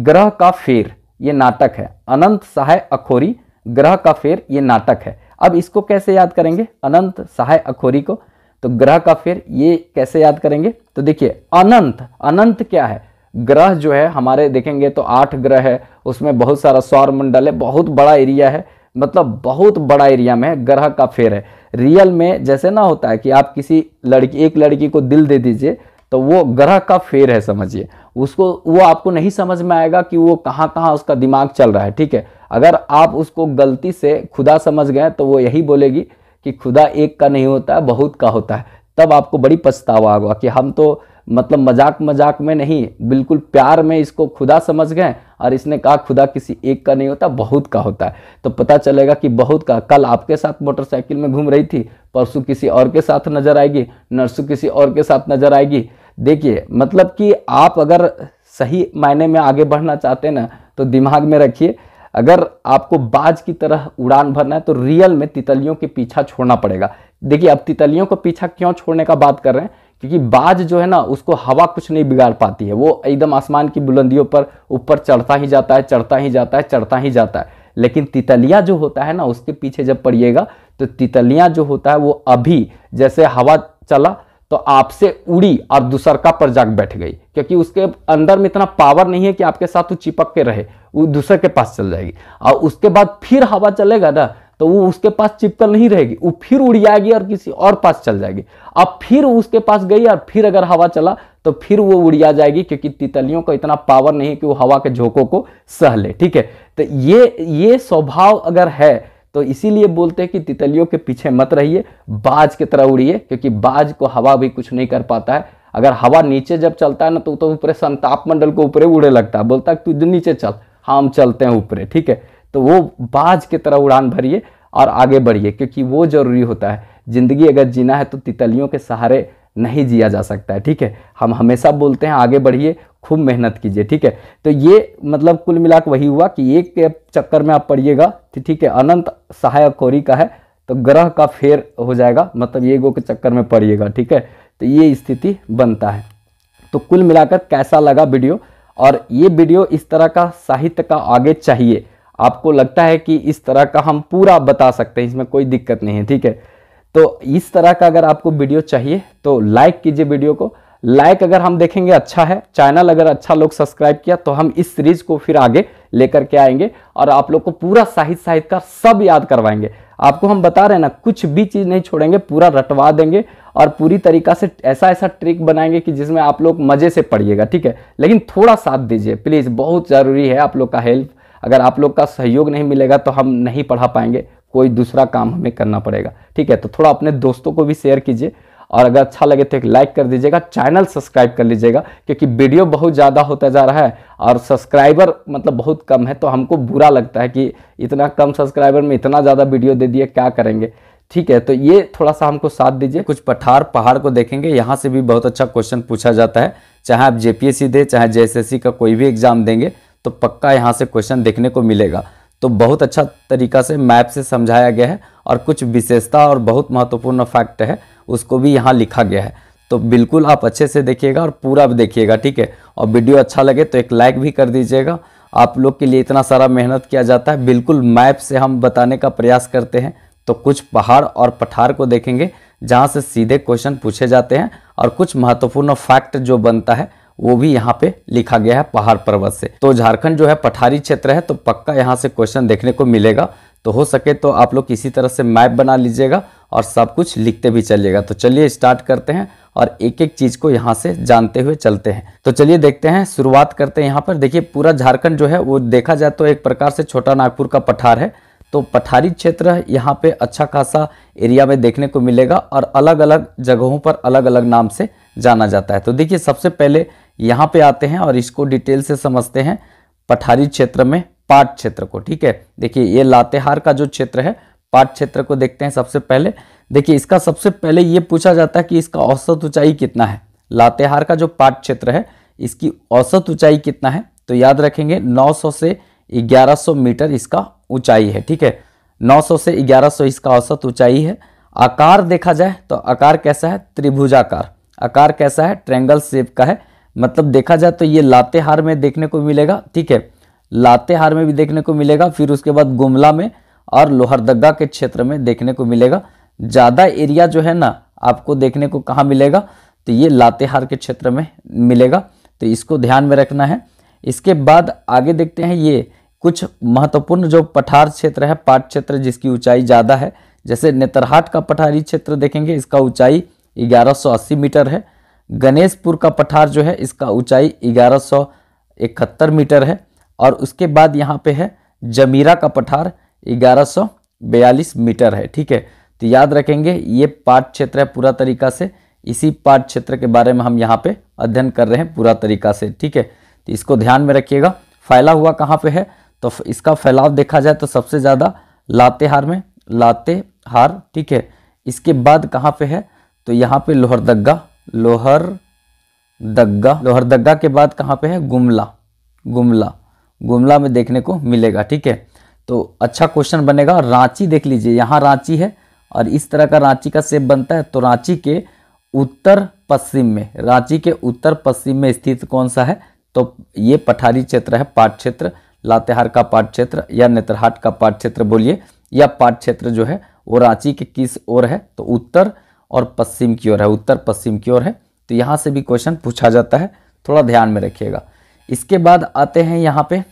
ग्रह का फेर ये नाटक है अनंत सहाय अखोरी ग्रह का फेर ये नाटक है अब इसको कैसे याद करेंगे अनंत सहाय अखोरी को तो ग्रह का फेर ये कैसे याद करेंगे तो देखिए अनंत अनंत क्या है ग्रह जो है हमारे देखेंगे तो आठ ग्रह है उसमें बहुत सारा सौर मंडल है बहुत बड़ा एरिया है मतलब बहुत बड़ा एरिया में ग्रह का फेर है रियल में जैसे ना होता है कि आप किसी लड़की एक लड़की को दिल दे दीजिए तो वो ग्रह का फेर है समझिए उसको वो आपको नहीं समझ में आएगा कि वो कहाँ कहाँ उसका दिमाग चल रहा है ठीक है अगर आप उसको गलती से खुदा समझ गए तो वो यही बोलेगी कि खुदा एक का नहीं होता है बहुत का होता है तब आपको बड़ी पछतावा होगा कि हम तो मतलब मजाक मजाक में नहीं बिल्कुल प्यार में इसको खुदा समझ गए और इसने कहा खुदा किसी एक का नहीं होता बहुत का होता है तो पता चलेगा कि बहुत का कल आपके साथ मोटरसाइकिल में घूम रही थी परसों किसी और के साथ नजर आएगी नर्सू किसी और के साथ नजर आएगी देखिए मतलब कि आप अगर सही मायने में आगे बढ़ना चाहते हैं ना तो दिमाग में रखिए अगर आपको बाज की तरह उड़ान भरना है तो रियल में तितलियों के पीछा छोड़ना पड़ेगा देखिए अब तितलियों को पीछा क्यों छोड़ने का बात कर रहे हैं क्योंकि बाज जो है ना उसको हवा कुछ नहीं बिगाड़ पाती है वो एकदम आसमान की बुलंदियों पर ऊपर चढ़ता ही जाता है चढ़ता ही जाता है चढ़ता ही जाता है लेकिन तितलिया जो होता है ना उसके पीछे जब पड़िएगा तो तितलिया जो होता है वो अभी जैसे हवा चला तो आपसे उड़ी और दूसरका पर जाग बैठ गई क्योंकि उसके अंदर में इतना पावर नहीं है कि आपके साथ वो चिपक के रहे वो दूसरे के पास चल जाएगी और उसके बाद फिर हवा चलेगा ना तो वो उसके पास चिपकल नहीं रहेगी वो फिर उड़ जाएगी और किसी और पास चल जाएगी अब फिर उसके पास गई और फिर अगर हवा चला तो फिर वो उड़िया जाएगी क्योंकि तितलियों का इतना पावर नहीं कि वो हवा के झोंकों को सह ले ठीक है तो ये ये स्वभाव अगर है तो इसीलिए बोलते हैं कि तितलियों के पीछे मत रहिए बाज की तरह उड़िए क्योंकि बाज को हवा भी कुछ नहीं कर पाता है अगर हवा नीचे जब चलता है ना तो तो संताप मंडल को ऊपरे उड़े लगता है बोलता है तू नीचे चल हाँ, हम चलते हैं ऊपरे ठीक है तो वो बाज की तरह उड़ान भरिए और आगे बढ़िए क्योंकि वो ज़रूरी होता है ज़िंदगी अगर जीना है तो तितलियों के सहारे नहीं जिया जा सकता है ठीक है हम हमेशा बोलते हैं आगे बढ़िए खूब मेहनत कीजिए ठीक है तो ये मतलब कुल मिलाकर वही हुआ कि एक के चक्कर में आप पढ़िएगा तो ठीक है अनंत सहायक खोरी का है तो ग्रह का फेर हो जाएगा मतलब ये गो के चक्कर में पढ़िएगा ठीक है तो ये स्थिति बनता है तो कुल मिलाकर कैसा लगा वीडियो और ये वीडियो इस तरह का साहित्य का आगे चाहिए आपको लगता है कि इस तरह का हम पूरा बता सकते हैं इसमें कोई दिक्कत नहीं है ठीक है तो इस तरह का अगर आपको वीडियो चाहिए तो लाइक कीजिए वीडियो को लाइक अगर हम देखेंगे अच्छा है चैनल अगर अच्छा लोग सब्सक्राइब किया तो हम इस सीरीज को फिर आगे लेकर के आएंगे और आप लोग को पूरा साहित्य साहित्यकार सब याद करवाएंगे आपको हम बता रहे हैं ना कुछ भी चीज़ नहीं छोड़ेंगे पूरा रटवा देंगे और पूरी तरीका से ऐसा ऐसा ट्रिक बनाएंगे कि जिसमें आप लोग मज़े से पढ़िएगा ठीक है लेकिन थोड़ा साथ दीजिए प्लीज़ बहुत ज़रूरी है आप लोग का हेल्प अगर आप लोग का सहयोग नहीं मिलेगा तो हम नहीं पढ़ा पाएंगे कोई दूसरा काम हमें करना पड़ेगा ठीक है तो थोड़ा अपने दोस्तों को भी शेयर कीजिए और अगर अच्छा लगे तो एक लाइक कर दीजिएगा चैनल सब्सक्राइब कर लीजिएगा क्योंकि वीडियो बहुत ज़्यादा होता जा रहा है और सब्सक्राइबर मतलब बहुत कम है तो हमको बुरा लगता है कि इतना कम सब्सक्राइबर में इतना ज़्यादा वीडियो दे दिए क्या करेंगे ठीक है तो ये थोड़ा सा हमको साथ दीजिए कुछ पठार पहाड़ को देखेंगे यहाँ से भी बहुत अच्छा क्वेश्चन पूछा जाता है चाहे आप जे दे चाहे जे का कोई भी एग्जाम देंगे तो पक्का यहाँ से क्वेश्चन देखने को मिलेगा तो बहुत अच्छा तरीका से मैप से समझाया गया है और कुछ विशेषता और बहुत महत्वपूर्ण फैक्ट है उसको भी यहाँ लिखा गया है तो बिल्कुल आप अच्छे से देखिएगा और पूरा भी देखिएगा ठीक है और वीडियो अच्छा लगे तो एक लाइक भी कर दीजिएगा आप लोग के लिए इतना सारा मेहनत किया जाता है बिल्कुल मैप से हम बताने का प्रयास करते हैं तो कुछ पहाड़ और पठार को देखेंगे जहाँ से सीधे क्वेश्चन पूछे जाते हैं और कुछ महत्वपूर्ण फैक्ट जो बनता है वो भी यहाँ पे लिखा गया है पहाड़ पर्वत से तो झारखंड जो है पठारी क्षेत्र है तो पक्का यहाँ से क्वेश्चन देखने को मिलेगा तो हो सके तो आप लोग इसी तरह से मैप बना लीजिएगा और सब कुछ लिखते भी चलिएगा तो चलिए स्टार्ट करते हैं और एक एक चीज़ को यहाँ से जानते हुए चलते हैं तो चलिए देखते हैं शुरुआत करते हैं यहाँ पर देखिए पूरा झारखंड जो है वो देखा जाए तो एक प्रकार से छोटा नागपुर का पठार है तो पठारी क्षेत्र यहाँ पे अच्छा खासा एरिया में देखने को मिलेगा और अलग अलग जगहों पर अलग अलग नाम से जाना जाता है तो देखिए सबसे पहले यहाँ पे आते हैं और इसको डिटेल से समझते हैं पठारी क्षेत्र में पाट क्षेत्र को ठीक है देखिए ये लातेहार का जो क्षेत्र है पाट क्षेत्र को देखते हैं सबसे पहले देखिए इसका सबसे पहले ये पूछा जाता है कि इसका औसत ऊंचाई कितना है लातेहार का जो पाट क्षेत्र है इसकी औसत ऊंचाई कितना है तो याद रखेंगे 900 से 1100 मीटर इसका ऊंचाई है ठीक है 900 से 1100 इसका औसत ऊंचाई है आकार देखा जाए तो आकार कैसा है त्रिभुजाकार आकार कैसा है ट्रेंगल शेप का है मतलब देखा जाए तो ये लातेहार में देखने को मिलेगा ठीक है लातेहार में भी देखने को मिलेगा फिर उसके बाद गुमला में और लोहरदगा के क्षेत्र में देखने को मिलेगा ज़्यादा एरिया जो है ना आपको देखने को कहाँ मिलेगा तो ये लातेहार के क्षेत्र में मिलेगा तो इसको ध्यान में रखना है इसके बाद आगे देखते हैं ये कुछ महत्वपूर्ण जो पठार क्षेत्र है पाट क्षेत्र जिसकी ऊंचाई ज़्यादा है जैसे नेतरहाट का पठारी क्षेत्र देखेंगे इसका ऊंचाई 1180 मीटर है गणेशपुर का पठार जो है इसका ऊंचाई ग्यारह मीटर है और उसके बाद यहाँ पे है जमीरा का पठार 1142 मीटर है ठीक है तो याद रखेंगे ये पाठ क्षेत्र है पूरा तरीका से इसी पाठ क्षेत्र के बारे में हम यहाँ पे अध्ययन कर रहे हैं पूरा तरीका से ठीक है तो इसको ध्यान में रखिएगा फैला हुआ कहाँ पे है तो इसका फैलाव देखा जाए तो सबसे ज़्यादा लातेहार में लातेहार ठीक है इसके बाद कहाँ पे है तो यहाँ पे लोहरदग्गा लोहर दग्गा लोहर दग्गा के बाद कहाँ पे है गुमला गुमला गुमला में देखने को मिलेगा ठीक है तो अच्छा क्वेश्चन बनेगा रांची देख लीजिए यहाँ रांची है और इस तरह का रांची का सेप बनता है तो रांची के उत्तर पश्चिम में रांची के उत्तर पश्चिम में स्थित कौन सा है तो ये पठारी क्षेत्र है पाट क्षेत्र लातेहार का पाठ क्षेत्र या नेत्रहाट का पाठ क्षेत्र बोलिए या पाठ क्षेत्र जो है वो रांची के किस ओर है तो उत्तर और पश्चिम की ओर है उत्तर पश्चिम की ओर है तो यहाँ से भी क्वेश्चन पूछा जाता है थोड़ा ध्यान में रखिएगा इसके बाद आते हैं यहाँ पे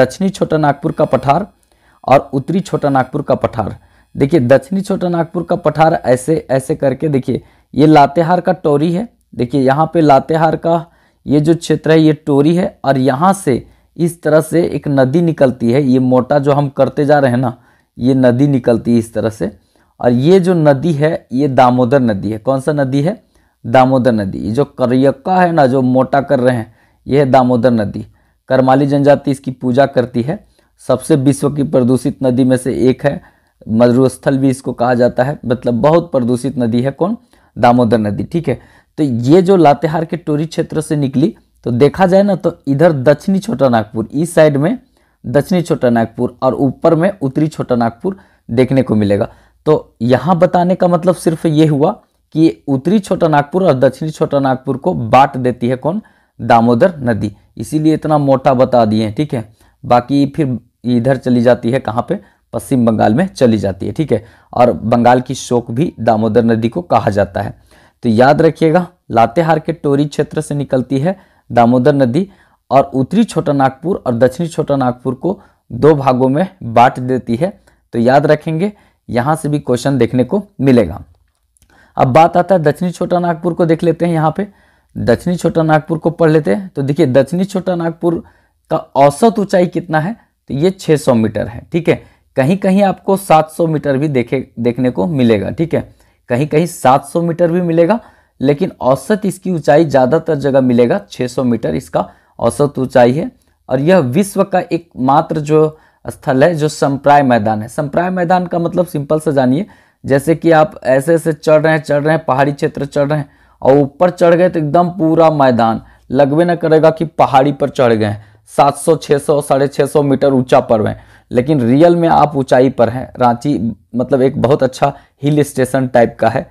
दक्षिणी छोटा नागपुर का पठार और उत्तरी छोटा नागपुर का पठार देखिए दक्षिणी छोटा नागपुर का पठार ऐसे ऐसे करके देखिए ये लातेहार का टोरी है देखिए यहाँ पे लातेहार का ये जो क्षेत्र है ये टोरी है और यहाँ से इस तरह से एक नदी निकलती है ये मोटा जो हम करते जा रहे हैं ना ये नदी निकलती है इस तरह से और ये जो नदी है ये दामोदर नदी है कौन सा नदी है दामोदर नदी ये जो करियक्का है ना जो मोटा कर रहे हैं ये है दामोदर नदी करमाली जनजाति इसकी पूजा करती है सबसे विश्व की प्रदूषित नदी में से एक है मरुस्थल भी इसको कहा जाता है मतलब बहुत प्रदूषित नदी है कौन दामोदर नदी ठीक है तो ये जो लातेहार के टोरी क्षेत्र से निकली तो देखा जाए ना तो इधर दक्षिणी छोटा नागपुर इस साइड में दक्षिणी छोटा नागपुर और ऊपर में उत्तरी छोटा नागपुर देखने को मिलेगा तो यहां बताने का मतलब सिर्फ ये हुआ कि उत्तरी छोटा नागपुर और दक्षिणी छोटा नागपुर को बांट देती है कौन दामोदर नदी इसीलिए इतना मोटा बता दिए हैं ठीक है बाकी फिर इधर चली जाती है कहाँ पे पश्चिम बंगाल में चली जाती है ठीक है और बंगाल की शोक भी दामोदर नदी को कहा जाता है तो याद रखिएगा लातेहार के टोरी क्षेत्र से निकलती है दामोदर नदी और उत्तरी छोटा नागपुर और दक्षिणी छोटा नागपुर को दो भागों में बांट देती है तो याद रखेंगे यहाँ से भी क्वेश्चन देखने को मिलेगा अब बात आता है दक्षिणी छोटा नागपुर को देख लेते हैं यहाँ पे दक्षिणी छोटा नागपुर को पढ़ लेते हैं तो देखिए दक्षिणी छोटा नागपुर का औसत ऊंचाई कितना है तो ये 600 मीटर है ठीक है कहीं कहीं आपको 700 मीटर भी देखे देखने को मिलेगा ठीक है कहीं कहीं 700 मीटर भी मिलेगा लेकिन औसत इसकी ऊंचाई ज़्यादातर जगह मिलेगा 600 मीटर इसका औसत ऊंचाई है और यह विश्व का एकमात्र जो स्थल है जो संप्राय मैदान है संप्राय मैदान का मतलब सिंपल सा जानिए जैसे कि आप ऐसे ऐसे चढ़ रहे हैं चढ़ रहे हैं पहाड़ी क्षेत्र चढ़ रहे हैं और ऊपर चढ़ गए तो एकदम पूरा मैदान लगवे ना करेगा कि पहाड़ी पर चढ़ गए हैं छः सौ साढ़े छः सौ मीटर ऊंचा पर हैं लेकिन रियल में आप ऊंचाई पर हैं रांची मतलब एक बहुत अच्छा हिल स्टेशन टाइप का है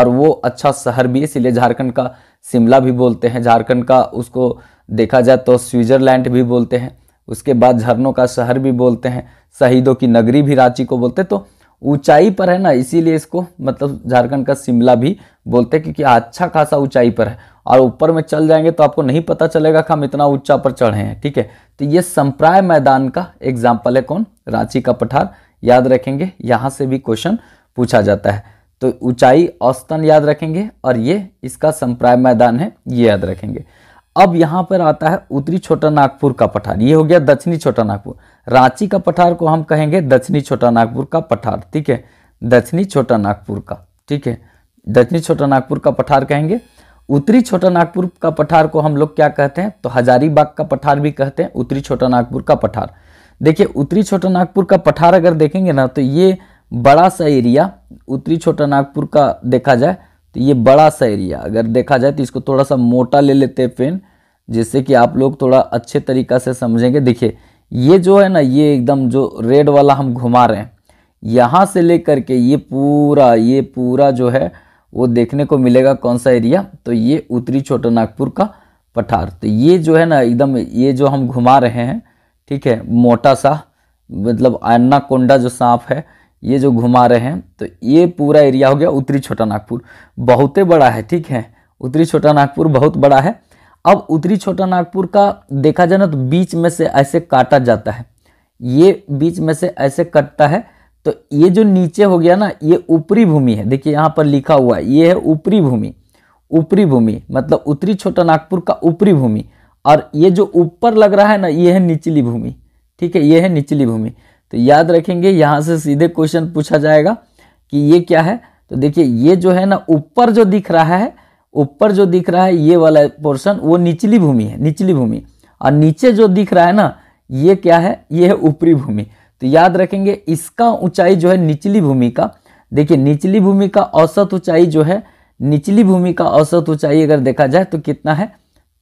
और वो अच्छा शहर भी है इसीलिए झारखंड का शिमला भी बोलते हैं झारखंड का उसको देखा जाए तो स्विट्ज़रलैंड भी बोलते हैं उसके बाद झरनों का शहर भी बोलते हैं शहीदों की नगरी भी रांची को बोलते तो ऊंचाई पर है ना इसीलिए इसको मतलब झारखंड का शिमला भी बोलते हैं क्योंकि अच्छा खासा ऊंचाई पर है और ऊपर में चल जाएंगे तो आपको नहीं पता चलेगा कि हम इतना ऊंचा पर चढ़े हैं ठीक है तो ये संप्राय मैदान का एग्जाम्पल है कौन रांची का पठार याद रखेंगे यहाँ से भी क्वेश्चन पूछा जाता है तो ऊंचाई औस्तन याद रखेंगे और ये इसका संप्राय मैदान है ये याद रखेंगे अब यहाँ पर आता है उत्तरी छोटा नागपुर का पठार ये हो गया दक्षिणी छोटा नागपुर रांची का पठार को हम कहेंगे दक्षिणी छोटा नागपुर का पठार ठीक है दक्षिणी छोटा नागपुर का ठीक है दक्षिणी छोटा नागपुर का पठार कहेंगे उत्तरी छोटा नागपुर का पठार को हम लोग क्या कहते हैं तो हजारीबाग का पठार भी कहते हैं उत्तरी छोटा नागपुर का पठार देखिए उत्तरी छोटा नागपुर का पठार अगर देखेंगे ना तो ये बड़ा सा एरिया उत्तरी छोटा नागपुर का देखा जाए तो ये बड़ा सा एरिया अगर देखा जाए तो इसको थोड़ा सा मोटा ले लेते हैं पेन जिससे कि आप लोग थोड़ा अच्छे तरीका से समझेंगे देखिए ये जो है ना ये एकदम जो रेड वाला हम घुमा रहे हैं यहाँ से लेकर के ये पूरा ये पूरा जो है वो देखने को मिलेगा कौन सा एरिया तो ये उत्तरी छोटा नागपुर का पठार तो ये जो है ना एकदम ये जो हम घुमा रहे हैं ठीक है मोटा सा मतलब अन्ना कोंडा जो सांप है ये जो घुमा रहे हैं तो ये पूरा एरिया हो गया उत्तरी छोटा नागपुर बहुत बड़ा है ठीक है उत्तरी छोटा नागपुर बहुत बड़ा है अब उत्तरी छोटा नागपुर का देखा जाए ना तो बीच में से ऐसे काटा जाता है ये बीच में से ऐसे कटता है तो ये जो नीचे हो गया ना ये ऊपरी भूमि है देखिए यहाँ पर लिखा हुआ है ये है ऊपरी भूमि ऊपरी भूमि मतलब उत्तरी छोटा नागपुर का ऊपरी भूमि और ये जो ऊपर लग रहा है ना ये है निचली भूमि ठीक है ये है निचली भूमि तो याद रखेंगे यहां से सीधे क्वेश्चन पूछा जाएगा कि ये क्या है तो देखिए ये जो है ना ऊपर जो दिख रहा है ऊपर जो दिख रहा है ये वाला पोर्शन वो निचली भूमि है निचली भूमि और नीचे जो दिख रहा है ना ये क्या है ये है ऊपरी भूमि तो याद रखेंगे इसका ऊंचाई जो है निचली भूमि का देखिए निचली भूमि का औसत ऊंचाई जो है निचली भूमि का औसत ऊंचाई अगर देखा जाए तो कितना है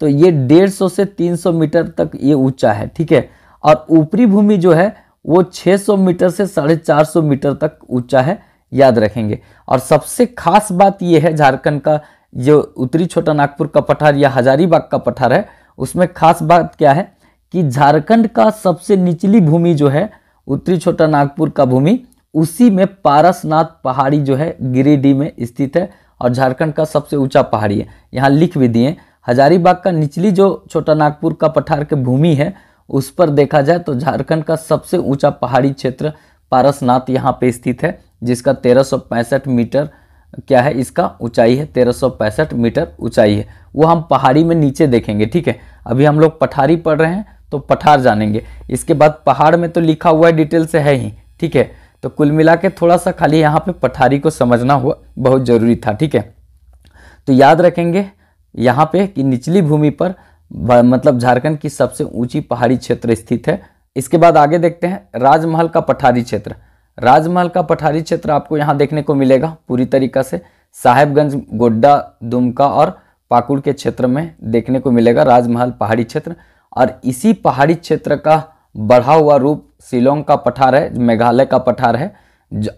तो ये सौ से सौ मीटर तक ये ऊंचा है ठीक है और ऊपरी भूमि जो है वो 600 मीटर से साढ़े चार सौ मीटर तक ऊंचा है याद रखेंगे और सबसे खास बात यह है झारखंड का जो उत्तरी छोटा नागपुर का पठार या हजारीबाग का पठार है उसमें खास बात क्या है कि झारखंड का सबसे निचली भूमि जो है उत्तरी छोटा नागपुर का भूमि उसी में पारसनाथ पहाड़ी जो है गिरिडीह में स्थित है और झारखंड का सबसे ऊंचा पहाड़ी है यहाँ लिख भी दिए हजारीबाग का निचली जो छोटा नागपुर का पठार के भूमि है उस पर देखा जाए तो झारखंड का सबसे ऊंचा पहाड़ी क्षेत्र पारसनाथ यहाँ पे स्थित है जिसका तेरह मीटर क्या है इसका ऊंचाई है तेरह मीटर ऊंचाई है वो हम पहाड़ी में नीचे देखेंगे ठीक है अभी हम लोग पठारी पढ़ रहे हैं तो पठार जानेंगे इसके बाद पहाड़ में तो लिखा हुआ है डिटेल से है ही ठीक है तो कुल मिला के थोड़ा सा खाली यहाँ पे पठारी को समझना हुआ बहुत ज़रूरी था ठीक है तो याद रखेंगे यहाँ पे कि निचली भूमि पर मतलब झारखंड की सबसे ऊंची पहाड़ी क्षेत्र स्थित है इसके बाद आगे देखते हैं राजमहल का पठारी क्षेत्र राजमहल का पठारी क्षेत्र आपको यहाँ देखने को मिलेगा पूरी तरीका से साहेबगंज गोड्डा दुमका और पाकुड़ के क्षेत्र में देखने को मिलेगा राजमहल पहाड़ी क्षेत्र और इसी पहाड़ी क्षेत्र का बढ़ा हुआ रूप शिलोंग का पठार है मेघालय का पठार है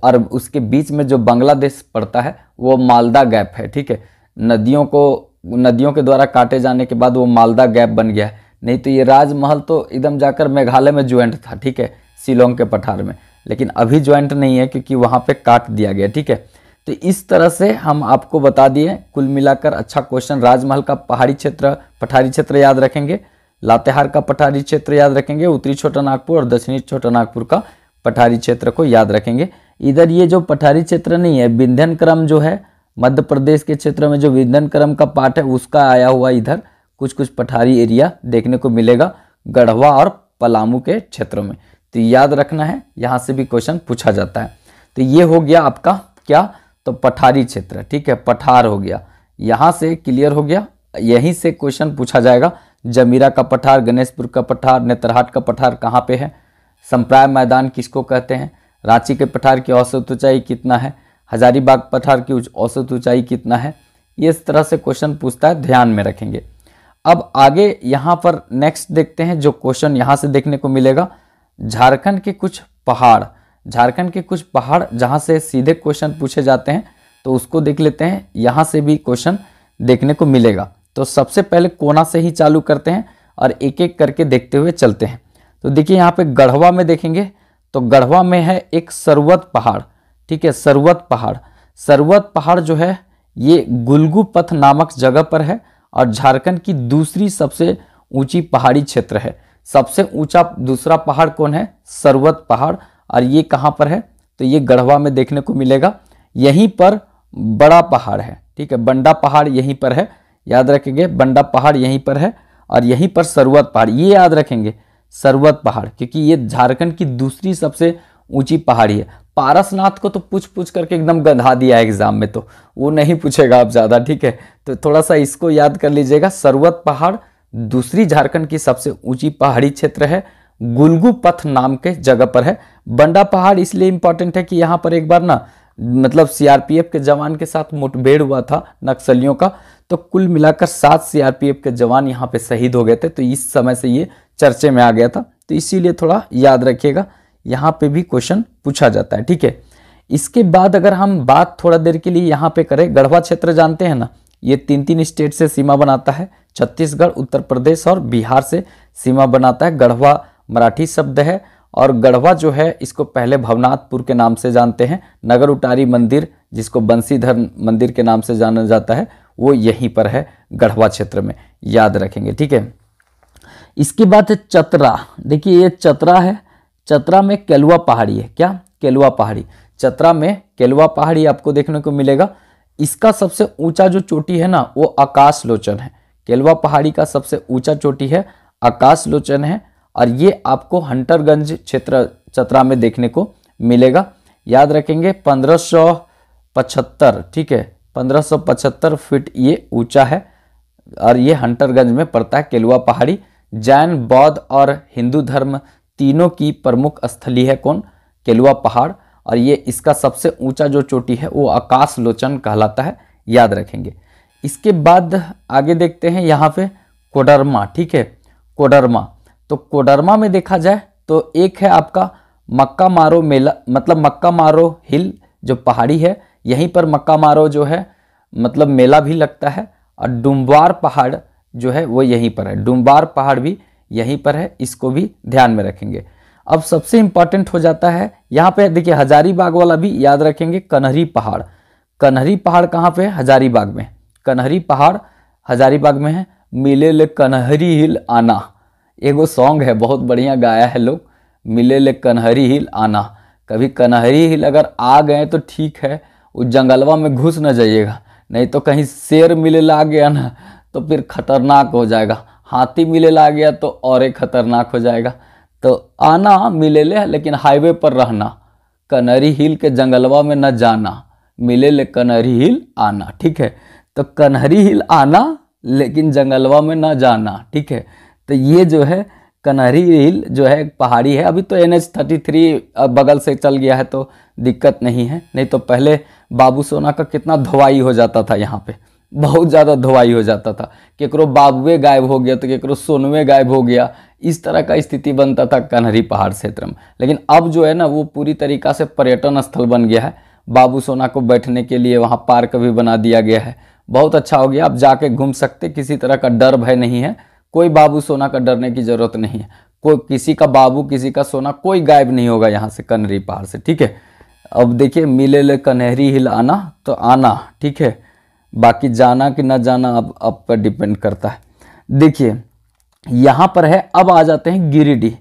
और उसके बीच में जो बांग्लादेश पड़ता है वो मालदा गैप है ठीक है नदियों को नदियों के द्वारा काटे जाने के बाद वो मालदा गैप बन गया है नहीं तो ये राजमहल तो एकदम जाकर मेघालय में ज्वाइंट था ठीक है शिलोंग के पठार में लेकिन अभी ज्वाइंट नहीं है क्योंकि वहाँ पर काट दिया गया ठीक है तो इस तरह से हम आपको बता दिए कुल मिलाकर अच्छा क्वेश्चन राजमहल का पहाड़ी क्षेत्र पठारी क्षेत्र याद रखेंगे लातेहार का पठारी क्षेत्र याद रखेंगे उत्तरी छोटा नागपुर और दक्षिणी छोटा नागपुर का पठारी क्षेत्र को याद रखेंगे इधर ये जो पठारी क्षेत्र नहीं है विंध्यन क्रम जो है मध्य प्रदेश के क्षेत्र में जो विंधन क्रम का पाठ है उसका आया हुआ इधर कुछ कुछ पठारी एरिया देखने को मिलेगा गढ़वा और पलामू के क्षेत्रों में तो याद रखना है यहाँ से भी क्वेश्चन पूछा जाता है तो ये हो गया आपका क्या तो पठारी क्षेत्र ठीक है पठार हो गया यहाँ से क्लियर हो गया यहीं से क्वेश्चन पूछा जाएगा जमीरा का पठार गणेशपुर का पठार नेत्रहाट का पठार कहाँ पे है संप्राय मैदान किसको कहते हैं रांची के पठार की औसत ऊंचाई कितना है हजारीबाग पठार की औसत ऊंचाई कितना है ये इस तरह से क्वेश्चन पूछता है ध्यान में रखेंगे अब आगे यहाँ पर नेक्स्ट देखते हैं जो क्वेश्चन यहाँ से देखने को मिलेगा झारखंड के कुछ पहाड़ झारखंड के कुछ पहाड़ जहाँ से सीधे क्वेश्चन पूछे जाते हैं तो उसको देख लेते हैं यहाँ से भी क्वेश्चन देखने को मिलेगा तो सबसे पहले कोना से ही चालू करते हैं और एक एक करके देखते हुए चलते हैं तो देखिए यहाँ पे गढ़वा में देखेंगे तो गढ़वा में है एक सरवत पहाड़ ठीक है सरवत पहाड़ सरवत पहाड़ जो है ये गुलगू पथ नामक जगह पर है और झारखंड की दूसरी सबसे ऊंची पहाड़ी क्षेत्र है सबसे ऊंचा दूसरा पहाड़ कौन है सरवत पहाड़ और ये कहाँ पर है तो ये गढ़वा में देखने को मिलेगा यहीं पर बड़ा पहाड़ है ठीक है बंडा पहाड़ यहीं पर है याद रखेंगे बंडा पहाड़ यहीं पर है और यहीं पर सरवत पहाड़ ये याद रखेंगे सरवत पहाड़ क्योंकि ये झारखंड की दूसरी सबसे ऊंची पहाड़ी है पारसनाथ को तो पूछ पूछ करके एकदम गंधा दिया है एग्जाम में तो वो नहीं पूछेगा आप ज़्यादा ठीक है तो थोड़ा सा इसको याद कर लीजिएगा सरवत पहाड़ दूसरी झारखंड की सबसे ऊंची पहाड़ी क्षेत्र है गुलगु पथ नाम के जगह पर है बंडा पहाड़ इसलिए इंपॉर्टेंट है कि यहाँ पर एक बार ना मतलब सीआरपीएफ के जवान के साथ मुठभेड़ हुआ था नक्सलियों का तो कुल मिलाकर सात सीआरपीएफ के जवान यहाँ पे शहीद हो गए थे तो इस समय से ये चर्चे में आ गया था तो इसीलिए थोड़ा याद रखिएगा यहाँ पे भी क्वेश्चन पूछा जाता है ठीक है इसके बाद अगर हम बात थोड़ा देर के लिए यहाँ पे करें गढ़वा क्षेत्र जानते हैं ना ये तीन तीन स्टेट से सीमा बनाता है छत्तीसगढ़ उत्तर प्रदेश और बिहार से सीमा बनाता है गढ़वा मराठी शब्द है और गढ़वा जो है इसको पहले भवनाथपुर के नाम से जानते हैं नगर उटारी मंदिर जिसको बंसीधर मंदिर के नाम से जाना जाता है वो यहीं पर है गढ़वा क्षेत्र में याद रखेंगे ठीक है इसके बाद है चतरा देखिए ये चतरा है चतरा में केलुआ पहाड़ी है क्या केलुआ पहाड़ी चतरा में केलुआ पहाड़ी आपको देखने को मिलेगा इसका सबसे ऊंचा जो चोटी है ना वो आकाश लोचन है केलवा पहाड़ी का सबसे ऊंचा चोटी है आकाश लोचन है और ये आपको हंटरगंज क्षेत्र चतरा में देखने को मिलेगा याद रखेंगे 1575 ठीक है 1575 फीट ये ऊंचा है और ये हंटरगंज में पड़ता है केलुआ पहाड़ी जैन बौद्ध और हिंदू धर्म तीनों की प्रमुख स्थली है कौन केलुआ पहाड़ और ये इसका सबसे ऊंचा जो चोटी है वो आकाश लोचन कहलाता है याद रखेंगे इसके बाद आगे देखते हैं यहाँ पे कोडरमा ठीक है कोडरमा तो कोडरमा में देखा जाए तो एक है आपका मक्का मारो मेला मतलब मक्का मारो हिल जो पहाड़ी है यहीं पर मक्का मारो जो है मतलब मेला भी लगता है और डुम्बार पहाड़ जो है वो यहीं पर है डुम्बार पहाड़ भी यहीं पर है इसको भी ध्यान में रखेंगे अब सबसे इंपॉर्टेंट हो जाता है यहाँ पे देखिए हजारीबाग वाला भी याद रखेंगे कन्हरी पहाड़ कन्हरी पहाड़ कहाँ पे हजारीबाग में कन्हरी पहाड़ हजारीबाग में है मिले ले कन्हरी हिल आना एगो सॉन्ग है बहुत बढ़िया गाया है लोग मिले ले कन्हरी हिल आना कभी कन्हरी हिल अगर आ गए तो ठीक है उस जंगलवा में घुस ना जाइएगा नहीं तो कहीं शेर मिले ला गया ना तो फिर खतरनाक हो जाएगा हाथी मिले ला गया तो और एक खतरनाक हो जाएगा तो आना मिले ले लेकिन हाईवे पर रहना कनरी हिल के जंगलवा में न जाना मिले ले कनहरी हिल आना ठीक है तो कनहरी हिल आना लेकिन जंगलवा में न जाना ठीक है तो ये जो है कनहरी हिल जो है पहाड़ी है अभी तो एन एच थर्टी थ्री बगल से चल गया है तो दिक्कत नहीं है नहीं तो पहले बाबू सोना का कितना धोवाई हो जाता था यहाँ पे बहुत ज़्यादा धोवाई हो जाता था केकरो बाबुए गायब हो गया तो केकरो सोनुए गायब हो गया इस तरह का स्थिति बनता था कन्हरी पहाड़ क्षेत्र में लेकिन अब जो है ना वो पूरी तरीका से पर्यटन स्थल बन गया है बाबू सोना को बैठने के लिए वहाँ पार्क भी बना दिया गया है बहुत अच्छा हो गया आप जाके घूम सकते किसी तरह का डर भय नहीं है कोई बाबू सोना का डरने की ज़रूरत नहीं है कोई किसी का बाबू किसी का सोना कोई गायब नहीं होगा यहाँ से कन्हरी पहाड़ से ठीक है अब देखिए मिले ले कन्हरी हिल आना तो आना ठीक है बाकी जाना कि ना जाना अब आप पर डिपेंड करता है देखिए यहाँ पर है अब आ जाते हैं गिरिडीह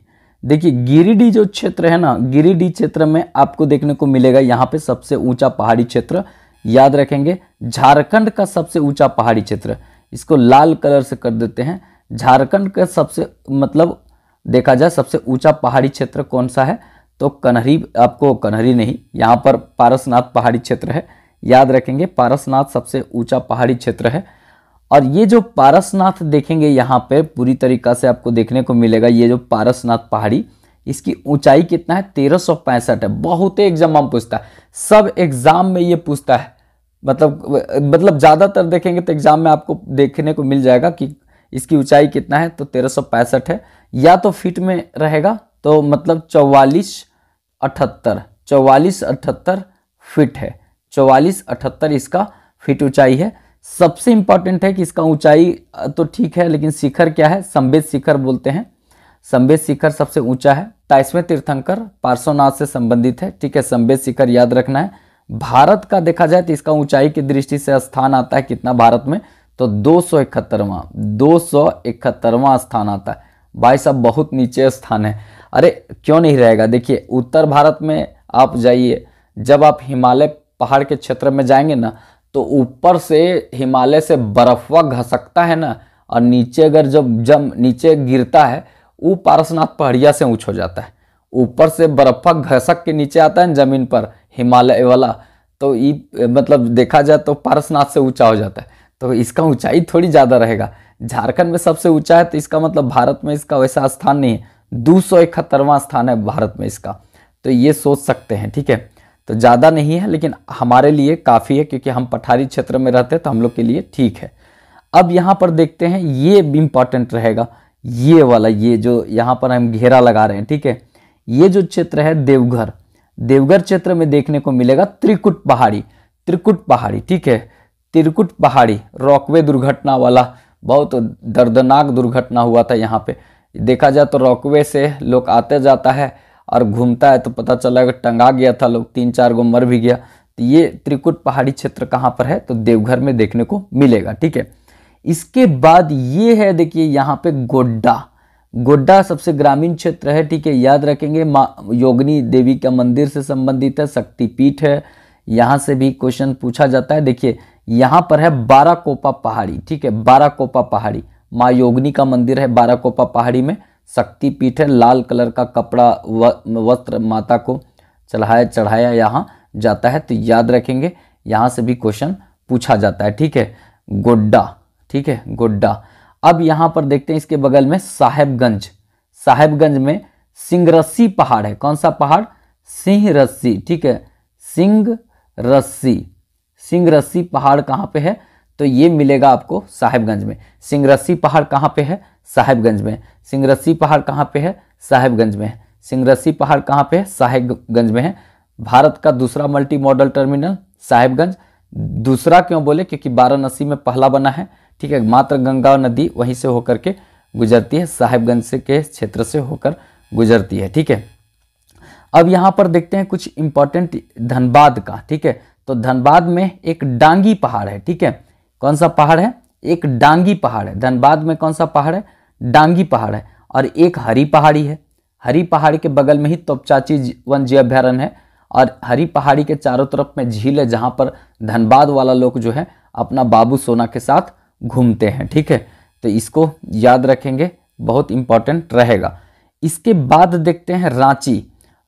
देखिए गिरिडीह जो क्षेत्र है ना गिरिडीह क्षेत्र में आपको देखने को मिलेगा यहाँ पे सबसे ऊंचा पहाड़ी क्षेत्र याद रखेंगे झारखंड का सबसे ऊंचा पहाड़ी क्षेत्र इसको लाल कलर से कर देते हैं झारखंड का सबसे मतलब देखा जाए सबसे ऊंचा पहाड़ी क्षेत्र कौन सा है तो कन्हरी आपको कन्हरी नहीं यहाँ पर पारसनाथ पहाड़ी क्षेत्र है याद रखेंगे पारसनाथ सबसे ऊंचा पहाड़ी क्षेत्र है और ये जो पारसनाथ देखेंगे यहाँ पे पूरी तरीका से आपको देखने को मिलेगा ये जो पारसनाथ पहाड़ी इसकी ऊंचाई कितना है तेरह सौ पैंसठ है बहुत एग्जाम में पूछता है सब एग्जाम में ये पूछता है मतलब मतलब ज़्यादातर देखेंगे तो एग्जाम में आपको देखने को मिल जाएगा कि इसकी ऊंचाई कितना है तो तेरह सौ पैंसठ है या तो फीट में रहेगा तो मतलब चौवालीस अठहत्तर चौवालीस अठहत्तर फिट है चौवालीस अठहत्तर इसका फिट ऊंचाई है सबसे इंपॉर्टेंट है कि इसका ऊंचाई तो ठीक है लेकिन शिखर क्या है संवेद शिखर बोलते हैं संवेद शिखर सबसे ऊंचा है ताइसवें तीर्थंकर पार्श्वनाथ से संबंधित है ठीक है संवेद शिखर याद रखना है भारत का देखा जाए तो इसका ऊंचाई की दृष्टि से स्थान आता है कितना भारत में तो दो सौ इकहत्तरवा दो सौ इकहत्तरवा स्थान आता है भाई साहब बहुत नीचे स्थान है अरे क्यों नहीं रहेगा देखिए उत्तर भारत में आप जाइए जब आप हिमालय पहाड़ के क्षेत्र में जाएंगे ना तो ऊपर से हिमालय से बर्फवा घसकता है ना और नीचे अगर जब जब नीचे गिरता है वो पारसनाथ पहाड़िया से ऊँच हो जाता है ऊपर से बर्फा घसक के नीचे आता है ना जमीन पर हिमालय वाला तो ये मतलब देखा जाए तो पारसनाथ से ऊंचा हो जाता है तो इसका ऊंचाई थोड़ी ज़्यादा रहेगा झारखंड में सबसे ऊंचा है तो इसका मतलब भारत में इसका वैसा स्थान नहीं है दो सौ स्थान है भारत में इसका तो ये सोच सकते हैं ठीक है तो ज़्यादा नहीं है लेकिन हमारे लिए काफ़ी है क्योंकि हम पठारी क्षेत्र में रहते हैं तो हम लोग के लिए ठीक है अब यहाँ पर देखते हैं ये इम्पॉर्टेंट रहेगा ये वाला ये जो यहाँ पर हम घेरा लगा रहे हैं ठीक है ये जो क्षेत्र है देवघर देवघर क्षेत्र में देखने को मिलेगा त्रिकुट पहाड़ी त्रिकुट पहाड़ी ठीक है त्रिकुट पहाड़ी रॉकवे दुर्घटना वाला बहुत दर्दनाक दुर्घटना हुआ था यहाँ पे देखा जाए तो रॉकवे से लोग आते जाता है और घूमता है तो पता चला कि टंगा गया था लोग तीन चार गो मर भी गया तो ये त्रिकुट पहाड़ी क्षेत्र कहाँ पर है तो देवघर में देखने को मिलेगा ठीक है इसके बाद ये है देखिए यहाँ पे गोड्डा गोड्डा सबसे ग्रामीण क्षेत्र है ठीक है याद रखेंगे माँ योगिनी देवी का मंदिर से संबंधित है शक्तिपीठ है यहाँ से भी क्वेश्चन पूछा जाता है देखिए यहाँ पर है बाराकोपा पहाड़ी ठीक है बाराकोपा पहाड़ी माँ योगिनी का मंदिर है बाराकोपा पहाड़ी में शक्ति पीठ है लाल कलर का कपड़ा वस्त्र माता को चढ़ाया चढ़ाया यहाँ जाता है तो याद रखेंगे यहाँ से भी क्वेश्चन पूछा जाता है ठीक है गोड्डा ठीक है गोड्डा अब यहाँ पर देखते हैं इसके बगल में साहेबगंज साहेबगंज में सिंहरस्सी पहाड़ है कौन सा पहाड़ सिंह रस्सी ठीक है सिंह रस्सी सिंह रस्सी पहाड़ कहाँ पे है तो ये मिलेगा आपको साहेबगंज में सिंगरसी पहाड़ कहाँ पे है साहेबगंज में सिंगरसी पहाड़ कहाँ पे है साहेबगंज में सिंगरसी पहाड़ कहाँ पे है साहेबगंज में है भारत का दूसरा मल्टी मॉडल टर्मिनल साहेबगंज दूसरा क्यों बोले क्योंकि वाराणसी में पहला बना है ठीक है मात्र गंगा नदी वहीं से होकर के गुजरती है साहेबगंज से के क्षेत्र से होकर गुजरती है ठीक है अब यहाँ पर देखते हैं कुछ इंपॉर्टेंट धनबाद का ठीक है तो धनबाद में एक डांगी पहाड़ है ठीक है कौन सा पहाड़ है एक डांगी पहाड़ है धनबाद में कौन सा पहाड़ है डांगी पहाड़ है और एक हरी पहाड़ी है हरी पहाड़ी के बगल में ही तोपचाची वन जी अभ्यारण्य है और हरी पहाड़ी के चारों तरफ में झील है जहाँ पर धनबाद वाला लोग जो है अपना बाबू सोना के साथ घूमते हैं ठीक है तो इसको याद रखेंगे बहुत इंपॉर्टेंट रहेगा इसके बाद देखते हैं रांची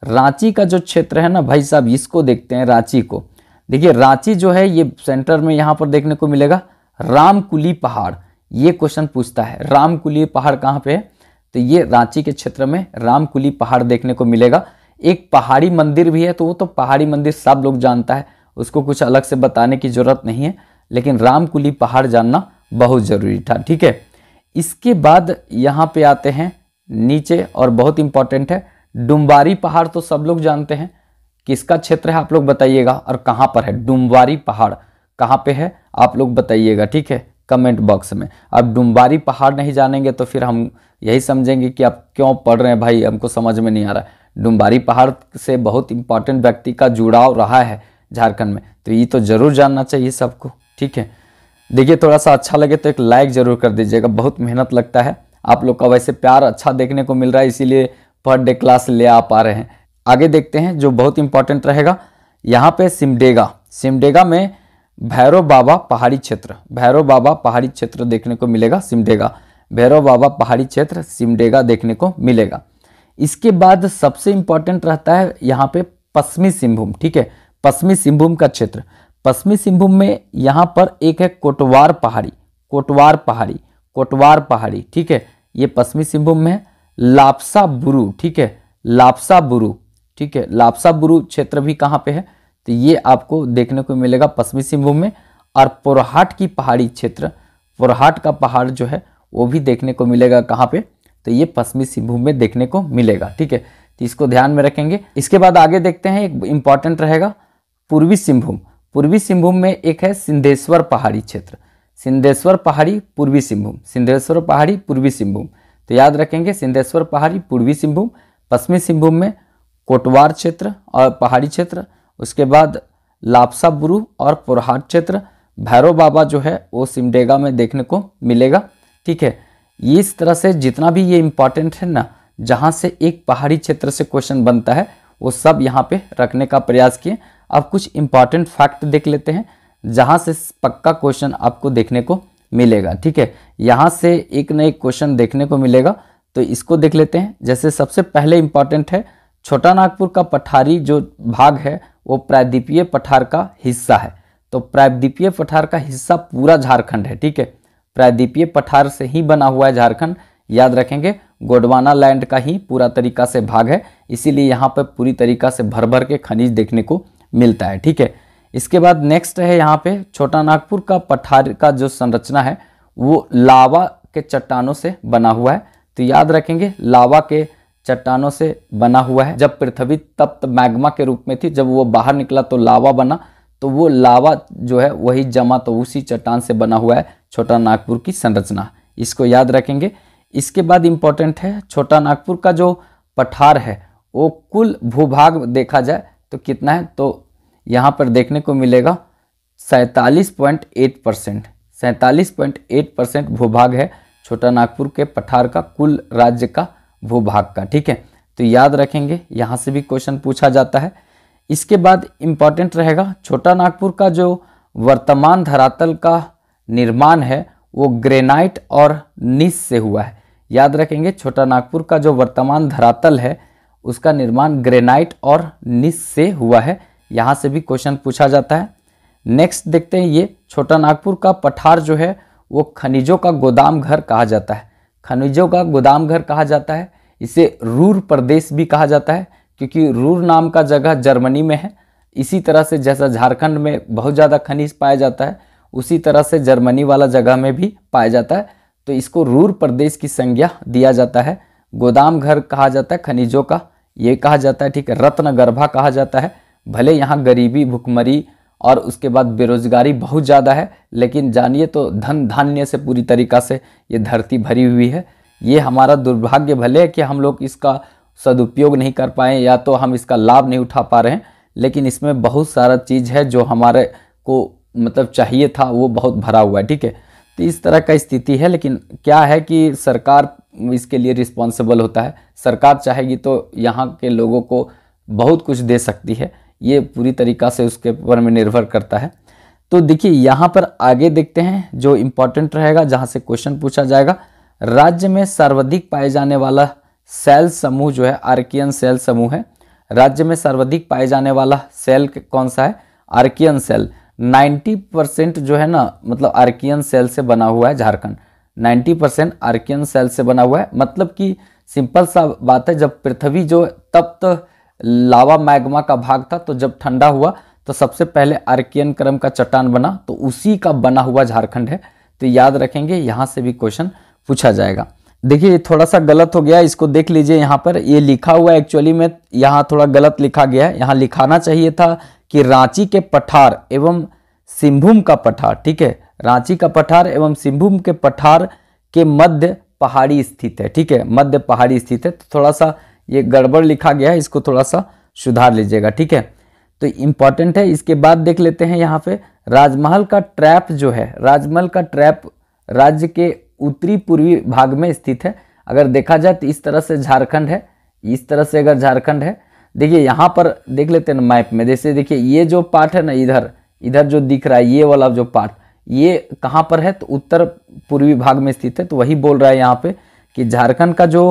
रांची का जो क्षेत्र है ना भाई साहब इसको देखते हैं रांची को देखिए रांची जो है ये सेंटर में यहाँ पर देखने को मिलेगा रामकुली पहाड़ ये क्वेश्चन पूछता है रामकुली पहाड़ कहाँ पे है तो ये रांची के क्षेत्र में रामकुली पहाड़ देखने को मिलेगा एक पहाड़ी मंदिर भी है तो वो तो पहाड़ी मंदिर सब लोग जानता है उसको कुछ अलग से बताने की ज़रूरत नहीं है लेकिन रामकुली पहाड़ जानना बहुत ज़रूरी था ठीक है इसके बाद यहाँ पे आते हैं नीचे और बहुत इंपॉर्टेंट है डुम्बारी पहाड़ तो सब लोग जानते हैं किसका क्षेत्र है आप लोग बताइएगा और कहाँ पर है डुम्बारी पहाड़ कहाँ पे है आप लोग बताइएगा ठीक है कमेंट बॉक्स में अब डुम्बारी पहाड़ नहीं जानेंगे तो फिर हम यही समझेंगे कि आप क्यों पढ़ रहे हैं भाई हमको समझ में नहीं आ रहा है डुम्बारी पहाड़ से बहुत इंपॉर्टेंट व्यक्ति का जुड़ाव रहा है झारखंड में तो ये तो ज़रूर जानना चाहिए सबको ठीक है देखिए थोड़ा सा अच्छा लगे तो एक लाइक ज़रूर कर दीजिएगा बहुत मेहनत लगता है आप लोग का वैसे प्यार अच्छा देखने को मिल रहा है इसीलिए पर डे क्लास ले आ पा रहे हैं आगे देखते हैं जो बहुत इंपॉर्टेंट रहेगा यहाँ पे सिमडेगा सिमडेगा में भैरव बाबा पहाड़ी क्षेत्र भैरव बाबा पहाड़ी क्षेत्र देखने को मिलेगा सिमडेगा भैरव बाबा पहाड़ी क्षेत्र सिमडेगा देखने को मिलेगा इसके बाद सबसे इंपॉर्टेंट रहता है यहाँ पे पश्चिमी सिंहभूम ठीक है पश्चिमी सिंहभूम का क्षेत्र पश्चिमी सिंहभूम में यहाँ पर एक है कोटवार पहाड़ी कोटवार पहाड़ी कोटवार पहाड़ी ठीक है ये पश्चिमी सिंहभूम में लापसा बुरु ठीक है लापसा बुरु ठीक है लापसा बुरु क्षेत्र भी कहाँ पे है तो ये आपको देखने को मिलेगा पश्चिमी सिंहभूम में और पोरहाट की पहाड़ी क्षेत्र पोरहाट का पहाड़ जो है वो भी देखने को मिलेगा कहाँ पे तो ये पश्चिमी सिंहभूम में देखने को मिलेगा ठीक है तो इसको ध्यान में रखेंगे इसके बाद आगे देखते हैं एक इम्पॉर्टेंट रहेगा पूर्वी सिंहभूम पूर्वी सिंहभूम में एक है सिंधेश्वर पहाड़ी क्षेत्र सिंधेश्वर पहाड़ी पूर्वी सिंहभूम सिंधेश्वर पहाड़ी पूर्वी सिंहभूम तो याद रखेंगे सिंधेश्वर पहाड़ी पूर्वी सिंहभूम पश्चिमी सिंहभूम में कोटवार क्षेत्र और पहाड़ी क्षेत्र उसके बाद लापसा बुरु और पुरहाट क्षेत्र भैरव बाबा जो है वो सिमडेगा में देखने को मिलेगा ठीक है इस तरह से जितना भी ये इम्पॉर्टेंट है ना जहाँ से एक पहाड़ी क्षेत्र से क्वेश्चन बनता है वो सब यहाँ पे रखने का प्रयास किए अब कुछ इम्पॉर्टेंट फैक्ट देख लेते हैं जहाँ से पक्का क्वेश्चन आपको देखने को मिलेगा ठीक है यहाँ से एक न एक क्वेश्चन देखने को मिलेगा तो इसको देख लेते हैं जैसे सबसे पहले इम्पॉर्टेंट है छोटा नागपुर का पठारी जो भाग है वो प्रायद्वीपीय पठार का हिस्सा है तो प्रायद्वीपीय पठार का हिस्सा पूरा झारखंड है ठीक है प्रायद्वीपीय पठार से ही बना हुआ है झारखंड याद रखेंगे गोडवाना लैंड का ही पूरा तरीका से भाग है इसीलिए यहाँ पर पूरी तरीका से भर भर के खनिज देखने को मिलता है ठीक है इसके बाद नेक्स्ट है यहाँ पे छोटा नागपुर का पठार का जो संरचना है वो लावा के चट्टानों से बना हुआ है तो याद रखेंगे लावा के चट्टानों से बना हुआ है जब पृथ्वी तप्त मैग्मा के रूप में थी जब वो बाहर निकला तो लावा बना तो वो लावा जो है वही जमा तो उसी चट्टान से बना हुआ है छोटा नागपुर की संरचना इसको याद रखेंगे इसके बाद इम्पॉर्टेंट है छोटा नागपुर का जो पठार है वो कुल भूभाग देखा जाए तो कितना है तो यहाँ पर देखने को मिलेगा सैंतालीस पॉइंट एट परसेंट सैंतालीस पॉइंट एट परसेंट भूभाग है छोटा नागपुर के पठार का कुल राज्य का भूभाग का ठीक है तो याद रखेंगे यहाँ से भी क्वेश्चन पूछा जाता है इसके बाद इम्पॉर्टेंट रहेगा छोटा नागपुर का जो वर्तमान धरातल का निर्माण है वो ग्रेनाइट और निस से हुआ है याद रखेंगे छोटा नागपुर का जो वर्तमान धरातल है उसका निर्माण ग्रेनाइट और निस से हुआ है यहाँ से भी क्वेश्चन पूछा जाता है नेक्स्ट देखते हैं ये छोटा नागपुर का पठार जो है वो खनिजों का गोदाम घर कहा जाता है खनिजों का गोदाम घर कहा जाता है इसे रूर प्रदेश भी कहा जाता है क्योंकि रूर नाम का जगह जर्मनी में है इसी तरह से जैसा झारखंड में बहुत ज़्यादा खनिज पाया जाता है उसी तरह से जर्मनी वाला जगह में भी पाया जाता है तो इसको रूर प्रदेश की संज्ञा दिया जाता है गोदाम घर कहा जाता है खनिजों का ये कहा जाता है ठीक है रत्न गर्भा कहा जाता है भले यहाँ गरीबी भुखमरी और उसके बाद बेरोजगारी बहुत ज़्यादा है लेकिन जानिए तो धन धान्य से पूरी तरीका से ये धरती भरी हुई है ये हमारा दुर्भाग्य भले है कि हम लोग इसका सदुपयोग नहीं कर पाए या तो हम इसका लाभ नहीं उठा पा रहे हैं लेकिन इसमें बहुत सारा चीज़ है जो हमारे को मतलब चाहिए था वो बहुत भरा हुआ है ठीक है तो इस तरह का स्थिति है लेकिन क्या है कि सरकार इसके लिए रिस्पॉन्सिबल होता है सरकार चाहेगी तो यहाँ के लोगों को बहुत कुछ दे सकती है ये पूरी तरीका से उसके ऊपर में निर्भर करता है तो देखिए यहाँ पर आगे देखते हैं जो इम्पोर्टेंट रहेगा जहाँ से क्वेश्चन पूछा जाएगा राज्य में सर्वाधिक पाए जाने वाला सेल समूह जो है आर्कियन सेल समूह है राज्य में सर्वाधिक पाए जाने वाला सेल कौन सा है आर्कियन सेल 90 परसेंट जो है ना मतलब आर्कियन सेल से बना हुआ है झारखंड 90 परसेंट आर्कियन सेल से बना हुआ है मतलब कि सिंपल सा बात है जब पृथ्वी जो तप्त तो लावा मैग्मा का भाग था तो जब ठंडा हुआ तो सबसे पहले आर्कियन क्रम का चट्टान बना तो उसी का बना हुआ झारखंड है तो याद रखेंगे यहाँ से भी क्वेश्चन पूछा जाएगा देखिए थोड़ा सा गलत हो गया इसको देख लीजिए यहाँ पर ये लिखा हुआ एक्चुअली में यहाँ थोड़ा गलत लिखा गया है यहाँ लिखाना चाहिए था कि रांची के पठार एवं सिंभूम का पठार ठीक है रांची का पठार एवं सिंहभूम के पठार के मध्य पहाड़ी स्थित है ठीक है मध्य पहाड़ी स्थित है तो थोड़ा सा ये गड़बड़ लिखा गया है इसको थोड़ा सा सुधार लीजिएगा ठीक है तो इम्पॉर्टेंट है इसके बाद देख लेते हैं यहाँ पे राजमहल का ट्रैप जो है राजमहल का ट्रैप राज्य के उत्तरी पूर्वी भाग में स्थित है अगर देखा जाए तो इस तरह से झारखंड है इस तरह से अगर झारखंड है देखिए यहाँ पर देख लेते हैं ना मैप में जैसे देखिए ये जो पार्ट है ना इधर इधर जो दिख रहा है ये वाला जो पार्ट ये कहाँ पर है तो उत्तर पूर्वी भाग में स्थित है तो वही बोल रहा है यहाँ पे कि झारखंड का जो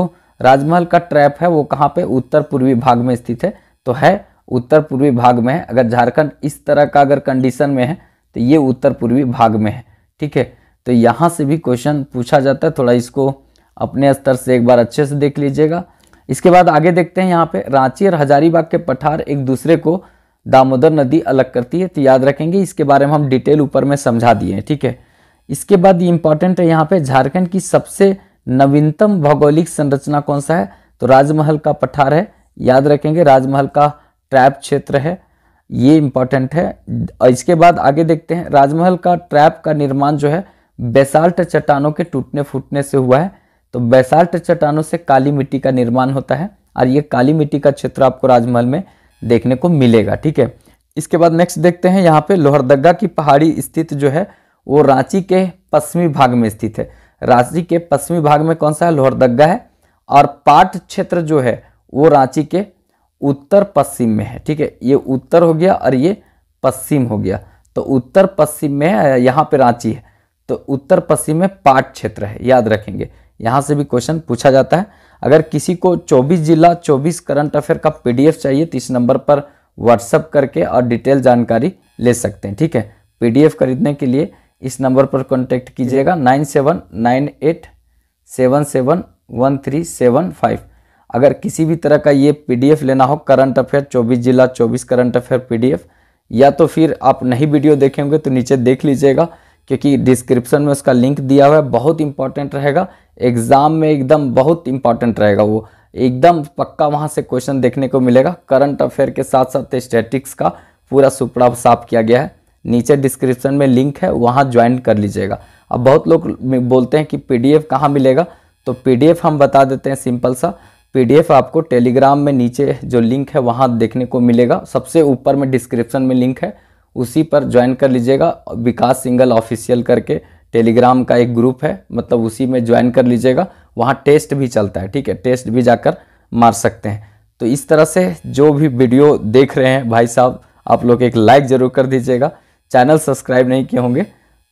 राजमहल का ट्रैप है वो कहाँ पे उत्तर पूर्वी भाग में स्थित है तो है उत्तर पूर्वी भाग में है अगर झारखंड इस तरह का अगर कंडीशन में है तो ये उत्तर पूर्वी भाग में है ठीक है तो यहाँ से भी क्वेश्चन पूछा जाता है थोड़ा इसको अपने स्तर से एक बार अच्छे से देख लीजिएगा इसके बाद आगे देखते हैं यहाँ पे रांची और हजारीबाग के पठार एक दूसरे को दामोदर नदी अलग करती है तो याद रखेंगे इसके बारे में हम डिटेल ऊपर में समझा दिए हैं ठीक है इसके बाद इंपॉर्टेंट है यहाँ पे झारखंड की सबसे नवीनतम भौगोलिक संरचना कौन सा है तो राजमहल का पठार है याद रखेंगे राजमहल का ट्रैप क्षेत्र है ये इंपॉर्टेंट है और इसके बाद आगे देखते हैं राजमहल का ट्रैप का निर्माण जो है बेसाल्ट चट्टानों के टूटने फूटने से हुआ है तो बेसाल्ट चट्टानों से काली मिट्टी का निर्माण होता है और ये काली मिट्टी का क्षेत्र आपको राजमहल में देखने को मिलेगा ठीक है इसके बाद नेक्स्ट देखते हैं यहाँ पे लोहरदगा की पहाड़ी स्थित जो है वो रांची के पश्चिमी भाग में स्थित है रांची के पश्चिमी भाग में कौन सा है लोहरदग्गा है और पाट क्षेत्र जो है वो रांची के उत्तर पश्चिम में है ठीक है ये उत्तर हो गया और ये पश्चिम हो गया तो उत्तर पश्चिम में यहाँ पे रांची है तो उत्तर पश्चिम में पाट क्षेत्र है याद रखेंगे यहाँ से भी क्वेश्चन पूछा जाता है अगर किसी को 24 जिला 24 करंट अफेयर का पीडीएफ चाहिए तो इस नंबर पर व्हाट्सअप करके और डिटेल जानकारी ले सकते हैं ठीक है पीडीएफ खरीदने के लिए इस नंबर पर कॉन्टैक्ट कीजिएगा nine seven nine eight seven seven one three seven five अगर किसी भी तरह का ये पीडीएफ लेना हो करंट अफेयर चौबीस जिला चौबीस करंट अफेयर पीडीएफ या तो फिर आप नहीं वीडियो देखेंगे तो नीचे देख लीजिएगा क्योंकि डिस्क्रिप्शन में उसका लिंक दिया हुआ है बहुत इंपॉर्टेंट रहेगा एग्ज़ाम में एकदम बहुत इंपॉर्टेंट रहेगा वो एकदम पक्का वहाँ से क्वेश्चन देखने को मिलेगा करंट अफेयर के साथ साथ स्टेटिक्स का पूरा सुपड़ा साफ किया गया है नीचे डिस्क्रिप्शन में लिंक है वहाँ ज्वाइन कर लीजिएगा अब बहुत लोग बोलते हैं कि पी डी एफ कहाँ मिलेगा तो पी डी एफ हम बता देते हैं सिंपल सा पी डी एफ आपको टेलीग्राम में नीचे जो लिंक है वहाँ देखने को मिलेगा सबसे ऊपर में डिस्क्रिप्शन में लिंक है उसी पर ज्वाइन कर लीजिएगा विकास सिंगल ऑफिशियल करके टेलीग्राम का एक ग्रुप है मतलब उसी में ज्वाइन कर लीजिएगा वहाँ टेस्ट भी चलता है ठीक है टेस्ट भी जाकर मार सकते हैं तो इस तरह से जो भी वीडियो देख रहे हैं भाई साहब आप लोग एक लाइक ज़रूर कर दीजिएगा चैनल सब्सक्राइब नहीं किए होंगे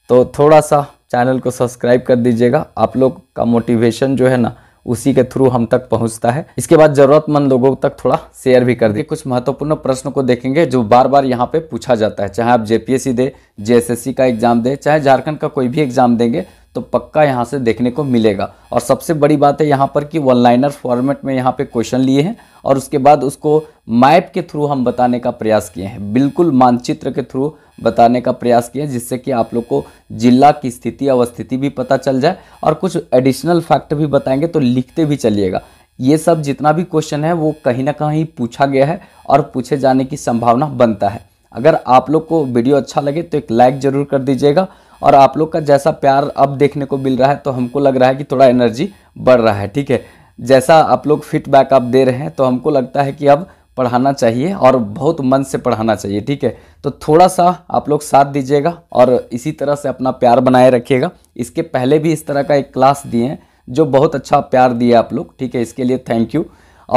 तो थोड़ा सा चैनल को सब्सक्राइब कर दीजिएगा आप लोग का मोटिवेशन जो है ना उसी के थ्रू हम तक पहुंचता है इसके बाद जरूरतमंद लोगों तक थोड़ा शेयर भी कर दिए कुछ महत्वपूर्ण प्रश्न को देखेंगे जो बार बार यहाँ पे पूछा जाता है चाहे आप जेपीएससी दे जेएसएससी का एग्जाम दे चाहे झारखंड का कोई भी एग्जाम देंगे तो पक्का यहाँ से देखने को मिलेगा और सबसे बड़ी बात है यहाँ पर कि वन लाइनर फॉर्मेट में यहाँ पे क्वेश्चन लिए हैं और उसके बाद उसको मैप के थ्रू हम बताने का प्रयास किए हैं बिल्कुल मानचित्र के थ्रू बताने का प्रयास किया जिससे कि आप लोग को जिला की स्थिति अवस्थिति भी पता चल जाए और कुछ एडिशनल फैक्ट भी बताएंगे तो लिखते भी चलिएगा ये सब जितना भी क्वेश्चन है वो कहीं ना कहीं पूछा गया है और पूछे जाने की संभावना बनता है अगर आप लोग को वीडियो अच्छा लगे तो एक लाइक ज़रूर कर दीजिएगा और आप लोग का जैसा प्यार अब देखने को मिल रहा है तो हमको लग रहा है कि थोड़ा एनर्जी बढ़ रहा है ठीक है जैसा आप लोग फीडबैक आप दे रहे हैं तो हमको लगता है कि अब पढ़ाना चाहिए और बहुत मन से पढ़ाना चाहिए ठीक है तो थोड़ा सा आप लोग साथ दीजिएगा और इसी तरह से अपना प्यार बनाए रखिएगा इसके पहले भी इस तरह का एक क्लास दिए हैं जो बहुत अच्छा प्यार दिया आप लोग ठीक है इसके लिए थैंक यू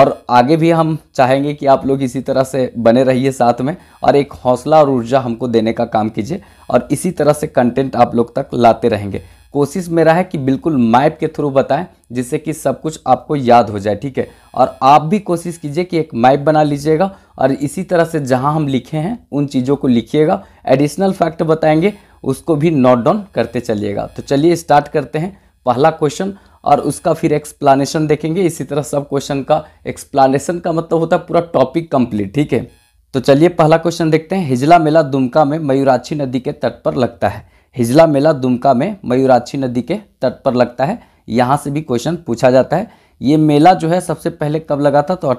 और आगे भी हम चाहेंगे कि आप लोग इसी तरह से बने रहिए साथ में और एक हौसला और ऊर्जा हमको देने का काम कीजिए और इसी तरह से कंटेंट आप लोग तक लाते रहेंगे कोशिश मेरा है कि बिल्कुल मैप के थ्रू बताएं जिससे कि सब कुछ आपको याद हो जाए ठीक है और आप भी कोशिश कीजिए कि एक मैप बना लीजिएगा और इसी तरह से जहां हम लिखे हैं उन चीज़ों को लिखिएगा एडिशनल फैक्ट बताएंगे उसको भी नोट डाउन करते चलिएगा तो चलिए स्टार्ट करते हैं पहला क्वेश्चन और उसका फिर एक्सप्लानेशन देखेंगे इसी तरह सब क्वेश्चन का एक्सप्लानेशन का मतलब होता है पूरा टॉपिक कंप्लीट ठीक है तो चलिए पहला क्वेश्चन देखते हैं हिजला मेला दुमका में मयूराक्षी नदी के तट पर लगता है हिजला मेला दुमका में मयूराक्षी नदी के तट पर लगता है यहाँ से भी क्वेश्चन पूछा जाता है ये मेला जो है सबसे पहले कब लगा था तो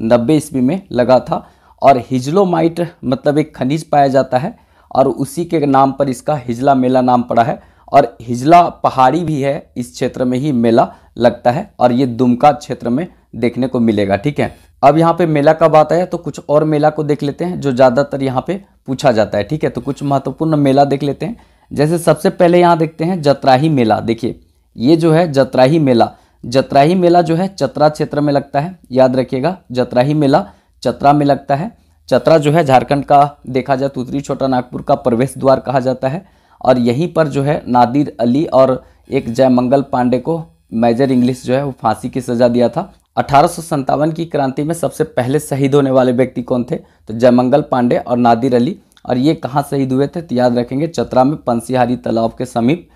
नब्बे ईस्वी में लगा था और हिजलोमाइट मतलब एक खनिज पाया जाता है और उसी के नाम पर इसका हिजला मेला नाम पड़ा है और हिजला पहाड़ी भी है इस क्षेत्र में ही मेला लगता है और ये दुमका क्षेत्र में देखने को मिलेगा ठीक है अब यहाँ पे मेला का बात आया तो कुछ और मेला को देख लेते हैं जो ज़्यादातर यहाँ पे पूछा जाता है ठीक है तो कुछ महत्वपूर्ण मेला देख लेते हैं जैसे सबसे पहले यहाँ देखते हैं जतराही मेला देखिए ये जो है जतराही मेला जतराही मेला जो है चतरा क्षेत्र में लगता है याद रखिएगा जतराही मेला चतरा में लगता है चतरा जो है झारखंड का देखा जाए तो उत्तरी छोटा नागपुर का प्रवेश द्वार कहा जाता है और यहीं पर जो है नादिर अली और एक जयमंगल पांडे को मेजर इंग्लिश जो है वो फांसी की सज़ा दिया था अठारह की क्रांति में सबसे पहले शहीद होने वाले व्यक्ति कौन थे तो जयमंगल पांडे और नादिर अली और ये कहाँ शहीद हुए थे तो याद रखेंगे चतरा में पंसीहारी तालाब के समीप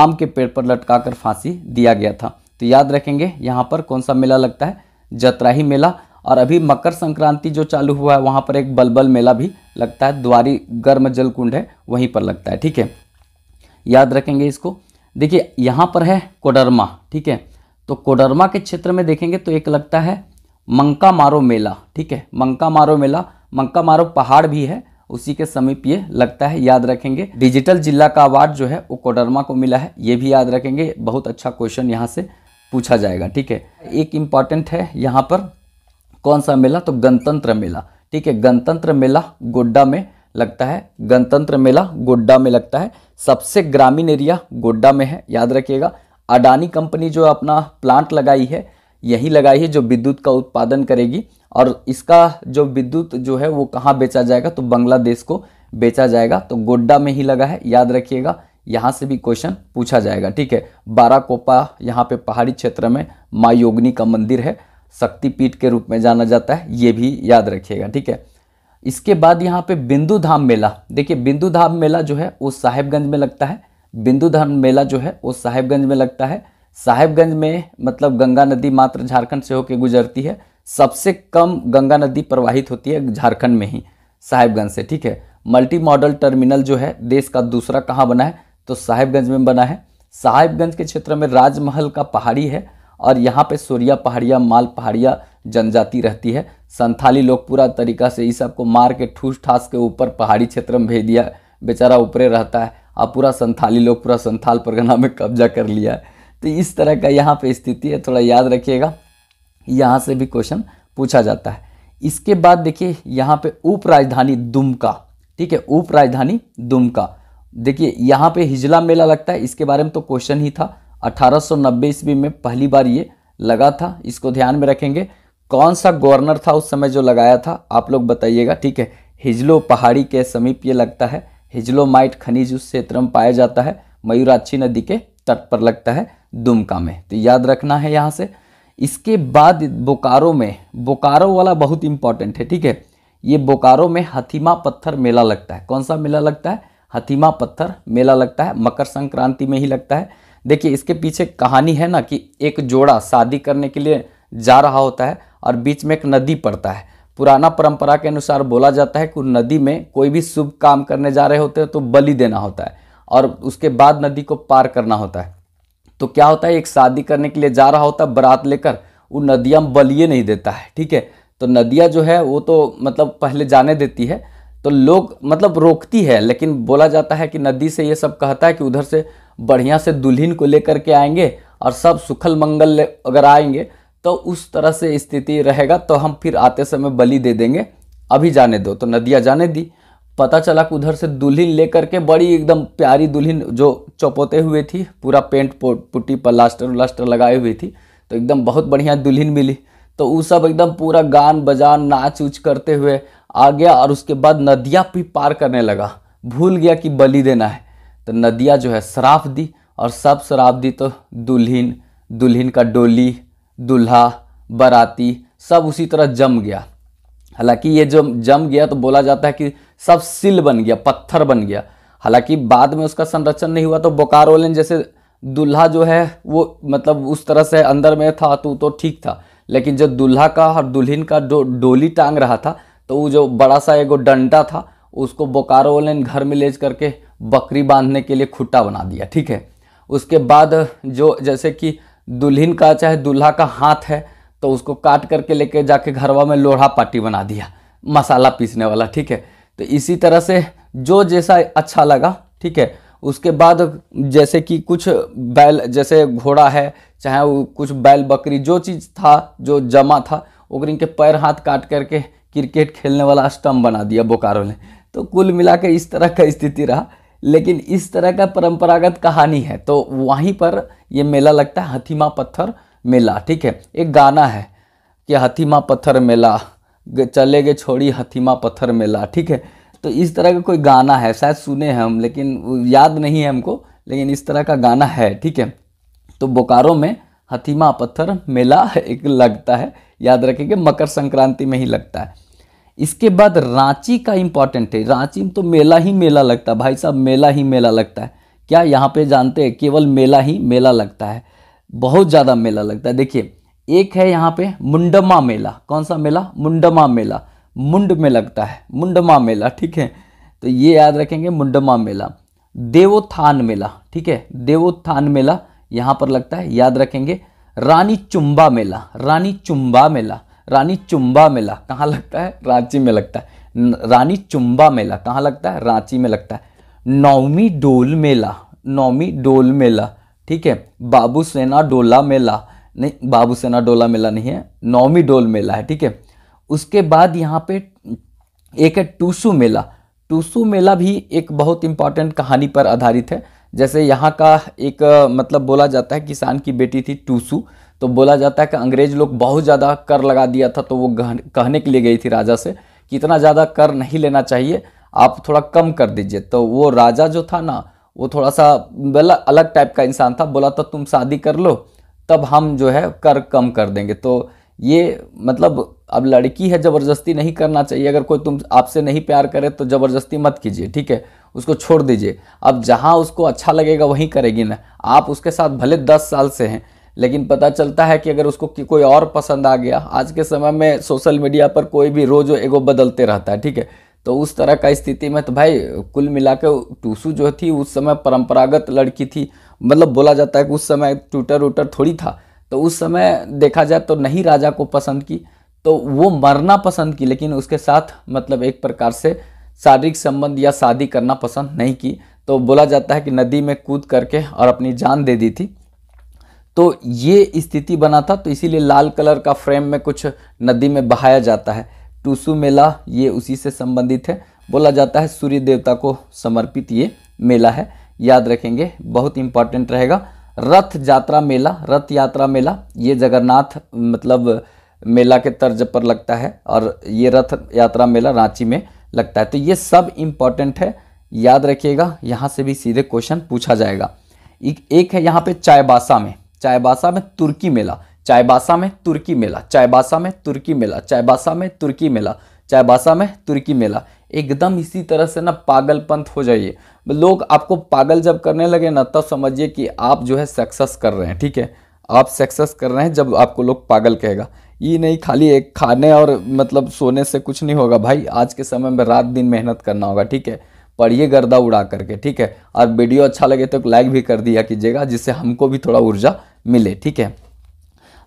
आम के पेड़ पर लटकाकर फांसी दिया गया था तो याद रखेंगे यहाँ पर कौन सा मेला लगता है जतराही मेला और अभी मकर संक्रांति जो चालू हुआ है वहाँ पर एक बलबल मेला भी लगता है द्वारी गर्म जल कुंड है वहीं पर लगता है ठीक है याद रखेंगे इसको देखिए यहाँ पर है कोडरमा ठीक है तो कोडरमा के क्षेत्र में देखेंगे तो एक लगता है मंका मारो मेला ठीक है मंका मारो मेला मंका मारो पहाड़ भी है उसी के समीप ये लगता है याद रखेंगे डिजिटल जिला का अवार्ड जो है वो कोडरमा को मिला है ये भी याद रखेंगे बहुत अच्छा क्वेश्चन यहाँ से पूछा जाएगा ठीक है एक इम्पॉर्टेंट है यहाँ पर कौन सा मेला तो गणतंत्र मेला ठीक है गणतंत्र मेला गोड्डा में लगता है गणतंत्र मेला गोड्डा में लगता है सबसे ग्रामीण एरिया गोड्डा में है याद रखिएगा अडानी कंपनी जो अपना प्लांट लगाई है यही लगाई है जो विद्युत का उत्पादन करेगी और इसका जो विद्युत जो है वो कहाँ बेचा जाएगा तो बांग्लादेश को बेचा जाएगा तो गोड्डा में ही लगा है याद रखिएगा यहाँ से भी क्वेश्चन पूछा जाएगा ठीक है बाराकोपा यहाँ पे पहाड़ी क्षेत्र में माँ योगनी का मंदिर है शक्तिपीठ के रूप में जाना जाता है ये भी याद रखिएगा ठीक है इसके बाद यहाँ पे बिंदु धाम मेला देखिए बिंदु धाम मेला जो है वो साहेबगंज में लगता है बिंदु धाम मेला जो है वो साहेबगंज में लगता है साहेबगंज में मतलब गंगा नदी मात्र झारखंड से होकर गुजरती है सबसे कम गंगा नदी प्रवाहित होती है झारखंड में ही साहेबगंज से ठीक है मल्टी मॉडल टर्मिनल जो है देश का दूसरा कहाँ बना है तो साहेबगंज में बना है साहेबगंज के क्षेत्र में राजमहल का पहाड़ी है और यहाँ पे सूर्या पहाड़िया माल पहाड़िया जनजाति रहती है संथाली लोग पूरा तरीका से इस सबको मार के ठूस ठास के ऊपर पहाड़ी क्षेत्र में भेज दिया बेचारा ऊपरे रहता है और पूरा संथाली लोग पूरा संथाल परगना में कब्जा कर लिया है तो इस तरह का यहाँ पे स्थिति है थोड़ा याद रखिएगा यहाँ से भी क्वेश्चन पूछा जाता है इसके बाद देखिए यहाँ पे उप राजधानी दुमका ठीक है उप राजधानी दुमका देखिए यहाँ पे हिजला मेला लगता है इसके बारे में तो क्वेश्चन ही था अठारह नब्बे ईस्वी में पहली बार ये लगा था इसको ध्यान में रखेंगे कौन सा गवर्नर था उस समय जो लगाया था आप लोग बताइएगा ठीक है हिजलो पहाड़ी के समीप ये लगता है हिजलो माइट खनिज उस क्षेत्र में पाया जाता है मयूराक्षी नदी के तट पर लगता है दुमका में तो याद रखना है यहाँ से इसके बाद बोकारो में बोकारो वाला बहुत इंपॉर्टेंट है ठीक है ये बोकारो में हथीमा पत्थर मेला लगता है कौन सा मेला लगता है हथीमा पत्थर मेला लगता है मकर संक्रांति में ही लगता है देखिए इसके पीछे कहानी है ना कि एक जोड़ा शादी करने के लिए जा रहा होता है और बीच में एक नदी पड़ता है पुराना परंपरा के अनुसार बोला जाता है कि नदी में कोई भी शुभ काम करने जा रहे होते हैं तो बलि देना होता है और उसके बाद नदी को पार करना होता है तो क्या होता है एक शादी करने के लिए जा रहा होता है बरात लेकर वो नदियाँ बलिए नहीं देता है ठीक है तो नदियाँ जो है वो तो मतलब पहले जाने देती है तो लोग मतलब रोकती है लेकिन बोला जाता है कि नदी से ये सब कहता है कि उधर से बढ़िया से दुल्हन को लेकर के आएंगे और सब सुखल मंगल अगर आएंगे तो उस तरह से स्थिति रहेगा तो हम फिर आते समय बलि दे देंगे अभी जाने दो तो नदिया जाने दी पता चला कि उधर से दुल्हन लेकर के बड़ी एकदम प्यारी दुल्हन जो चौपोते हुए थी पूरा पेंट पुट्टी प्लास्टर उलास्टर लगाए हुई थी तो एकदम बहुत बढ़िया दुल्हन मिली तो वो सब एकदम पूरा गान बजान नाच उच करते हुए आ गया और उसके बाद नदिया भी पार करने लगा भूल गया कि बलि देना है तो नदिया जो है शराफ दी और सब श्राफ दी तो दुल्हन दुल्हन का डोली दूल्हा बराती सब उसी तरह जम गया हालांकि ये जो जम गया तो बोला जाता है कि सब सिल बन गया पत्थर बन गया हालांकि बाद में उसका संरक्षण नहीं हुआ तो बोकारोलन जैसे दूल्हा जो है वो मतलब उस तरह से अंदर में था तो तो ठीक था लेकिन जो दूल्हा का और दुल्हन का डो डोली टांग रहा था तो वो जो बड़ा सा एगो डंडा था उसको बोकारोलन घर में ले करके बकरी बांधने के लिए खुट्टा बना दिया ठीक है उसके बाद जो जैसे कि दुल्हन का चाहे दूल्हा का हाथ है तो उसको काट करके लेके जाके घरवा में लोढ़ा पाटी बना दिया मसाला पीसने वाला ठीक है तो इसी तरह से जो जैसा अच्छा लगा ठीक है उसके बाद जैसे कि कुछ बैल जैसे घोड़ा है चाहे वो कुछ बैल बकरी जो चीज़ था जो जमा था ओकरिन के पैर हाथ काट करके क्रिकेट खेलने वाला स्टम्प बना दिया बोकारो ने तो कुल मिला के इस तरह का स्थिति रहा लेकिन इस तरह का परंपरागत कहानी है तो वहीं पर ये मेला लगता है हथीमा पत्थर मेला ठीक है एक गाना है कि हथीमा पत्थर मेला चले गए छोड़ी हथीमा पत्थर मेला ठीक है तो इस तरह का कोई गाना है शायद सुने हैं हम लेकिन याद नहीं है हमको लेकिन इस तरह का गाना है ठीक है तो बोकारो में हथीमा पत्थर मेला एक लगता है याद रखें कि मकर संक्रांति में ही लगता है इसके बाद रांची का इंपॉर्टेंट है रांची में तो मेला ही मेला लगता है भाई साहब मेला ही मेला लगता है क्या यहाँ पे जानते हैं केवल मेला ही मेला लगता है बहुत ज़्यादा मेला लगता है देखिए एक है यहाँ पे मुंडमा मेला कौन सा मेला मुंडमा मेला मुंड में लगता है मुंडमा मेला ठीक है तो ये याद रखेंगे मुंडमा मेला देवोत्थान मेला ठीक है देवोत्थान मेला यहाँ पर लगता है याद रखेंगे रानी चुम्बा मेला रानी चुम्बा मेला रानी चुम्बा मेला कहाँ लगता है रांची में लगता है रानी चुम्बा मेला कहाँ लगता है रांची में लगता है नौमी डोल मेला नौमी डोल मेला ठीक है बाबू सेना डोला मेला नहीं बाबू सेना डोला मेला नहीं है नौमी डोल मेला है ठीक है उसके बाद यहाँ पे एक है टूसू मेला टूसू मेला भी एक बहुत इंपॉर्टेंट कहानी पर आधारित है जैसे यहाँ का एक मतलब बोला जाता है किसान की बेटी थी टूसू तो बोला जाता है कि अंग्रेज लोग बहुत ज़्यादा कर लगा दिया था तो वो कहने के लिए गई थी राजा से कि इतना ज़्यादा कर नहीं लेना चाहिए आप थोड़ा कम कर दीजिए तो वो राजा जो था ना वो थोड़ा सा बोला अलग टाइप का इंसान था बोला तो तुम शादी कर लो तब हम जो है कर कम कर देंगे तो ये मतलब अब लड़की है ज़बरदस्ती नहीं करना चाहिए अगर कोई तुम आपसे नहीं प्यार करे तो ज़बरदस्ती मत कीजिए ठीक है उसको छोड़ दीजिए अब जहाँ उसको अच्छा लगेगा वहीं करेगी ना आप उसके साथ भले दस साल से हैं लेकिन पता चलता है कि अगर उसको कि कोई और पसंद आ गया आज के समय में सोशल मीडिया पर कोई भी रोज एगो बदलते रहता है ठीक है तो उस तरह का स्थिति में तो भाई कुल मिला के टूसू जो थी उस समय परंपरागत लड़की थी मतलब बोला जाता है कि उस समय ट्विटर उटर थोड़ी था तो उस समय देखा जाए तो नहीं राजा को पसंद की तो वो मरना पसंद की लेकिन उसके साथ मतलब एक प्रकार से शारीरिक संबंध या शादी करना पसंद नहीं की तो बोला जाता है कि नदी में कूद करके और अपनी जान दे दी थी तो ये स्थिति बना था तो इसीलिए लाल कलर का फ्रेम में कुछ नदी में बहाया जाता है टूसू मेला ये उसी से संबंधित है बोला जाता है सूर्य देवता को समर्पित ये मेला है याद रखेंगे बहुत इंपॉर्टेंट रहेगा रथ यात्रा मेला रथ यात्रा मेला ये जगन्नाथ मतलब मेला के तर्ज पर लगता है और ये रथ यात्रा मेला रांची में लगता है तो ये सब इम्पॉर्टेंट है याद रखिएगा यहाँ से भी सीधे क्वेश्चन पूछा जाएगा एक है यहाँ पे चायबासा में चायबासा में तुर्की मेला चायबासा में तुर्की मेला चायबासा में तुर्की मेला चायबासा में तुर्की मेला चायबासा में तुर्की मेला एकदम इसी तरह से ना पंथ हो जाइए लोग आपको पागल जब करने लगे ना तब समझिए कि आप जो है सक्सेस कर रहे हैं ठीक है आप सक्सेस कर रहे हैं जब आपको लोग पागल कहेगा ये नहीं खाली एक खाने और मतलब सोने से कुछ नहीं होगा भाई आज के समय में रात दिन मेहनत करना होगा ठीक है पढ़िए गर्दा उड़ा करके ठीक है और वीडियो अच्छा लगे तो लाइक भी कर दिया कीजिएगा जिससे हमको भी थोड़ा ऊर्जा मिले ठीक है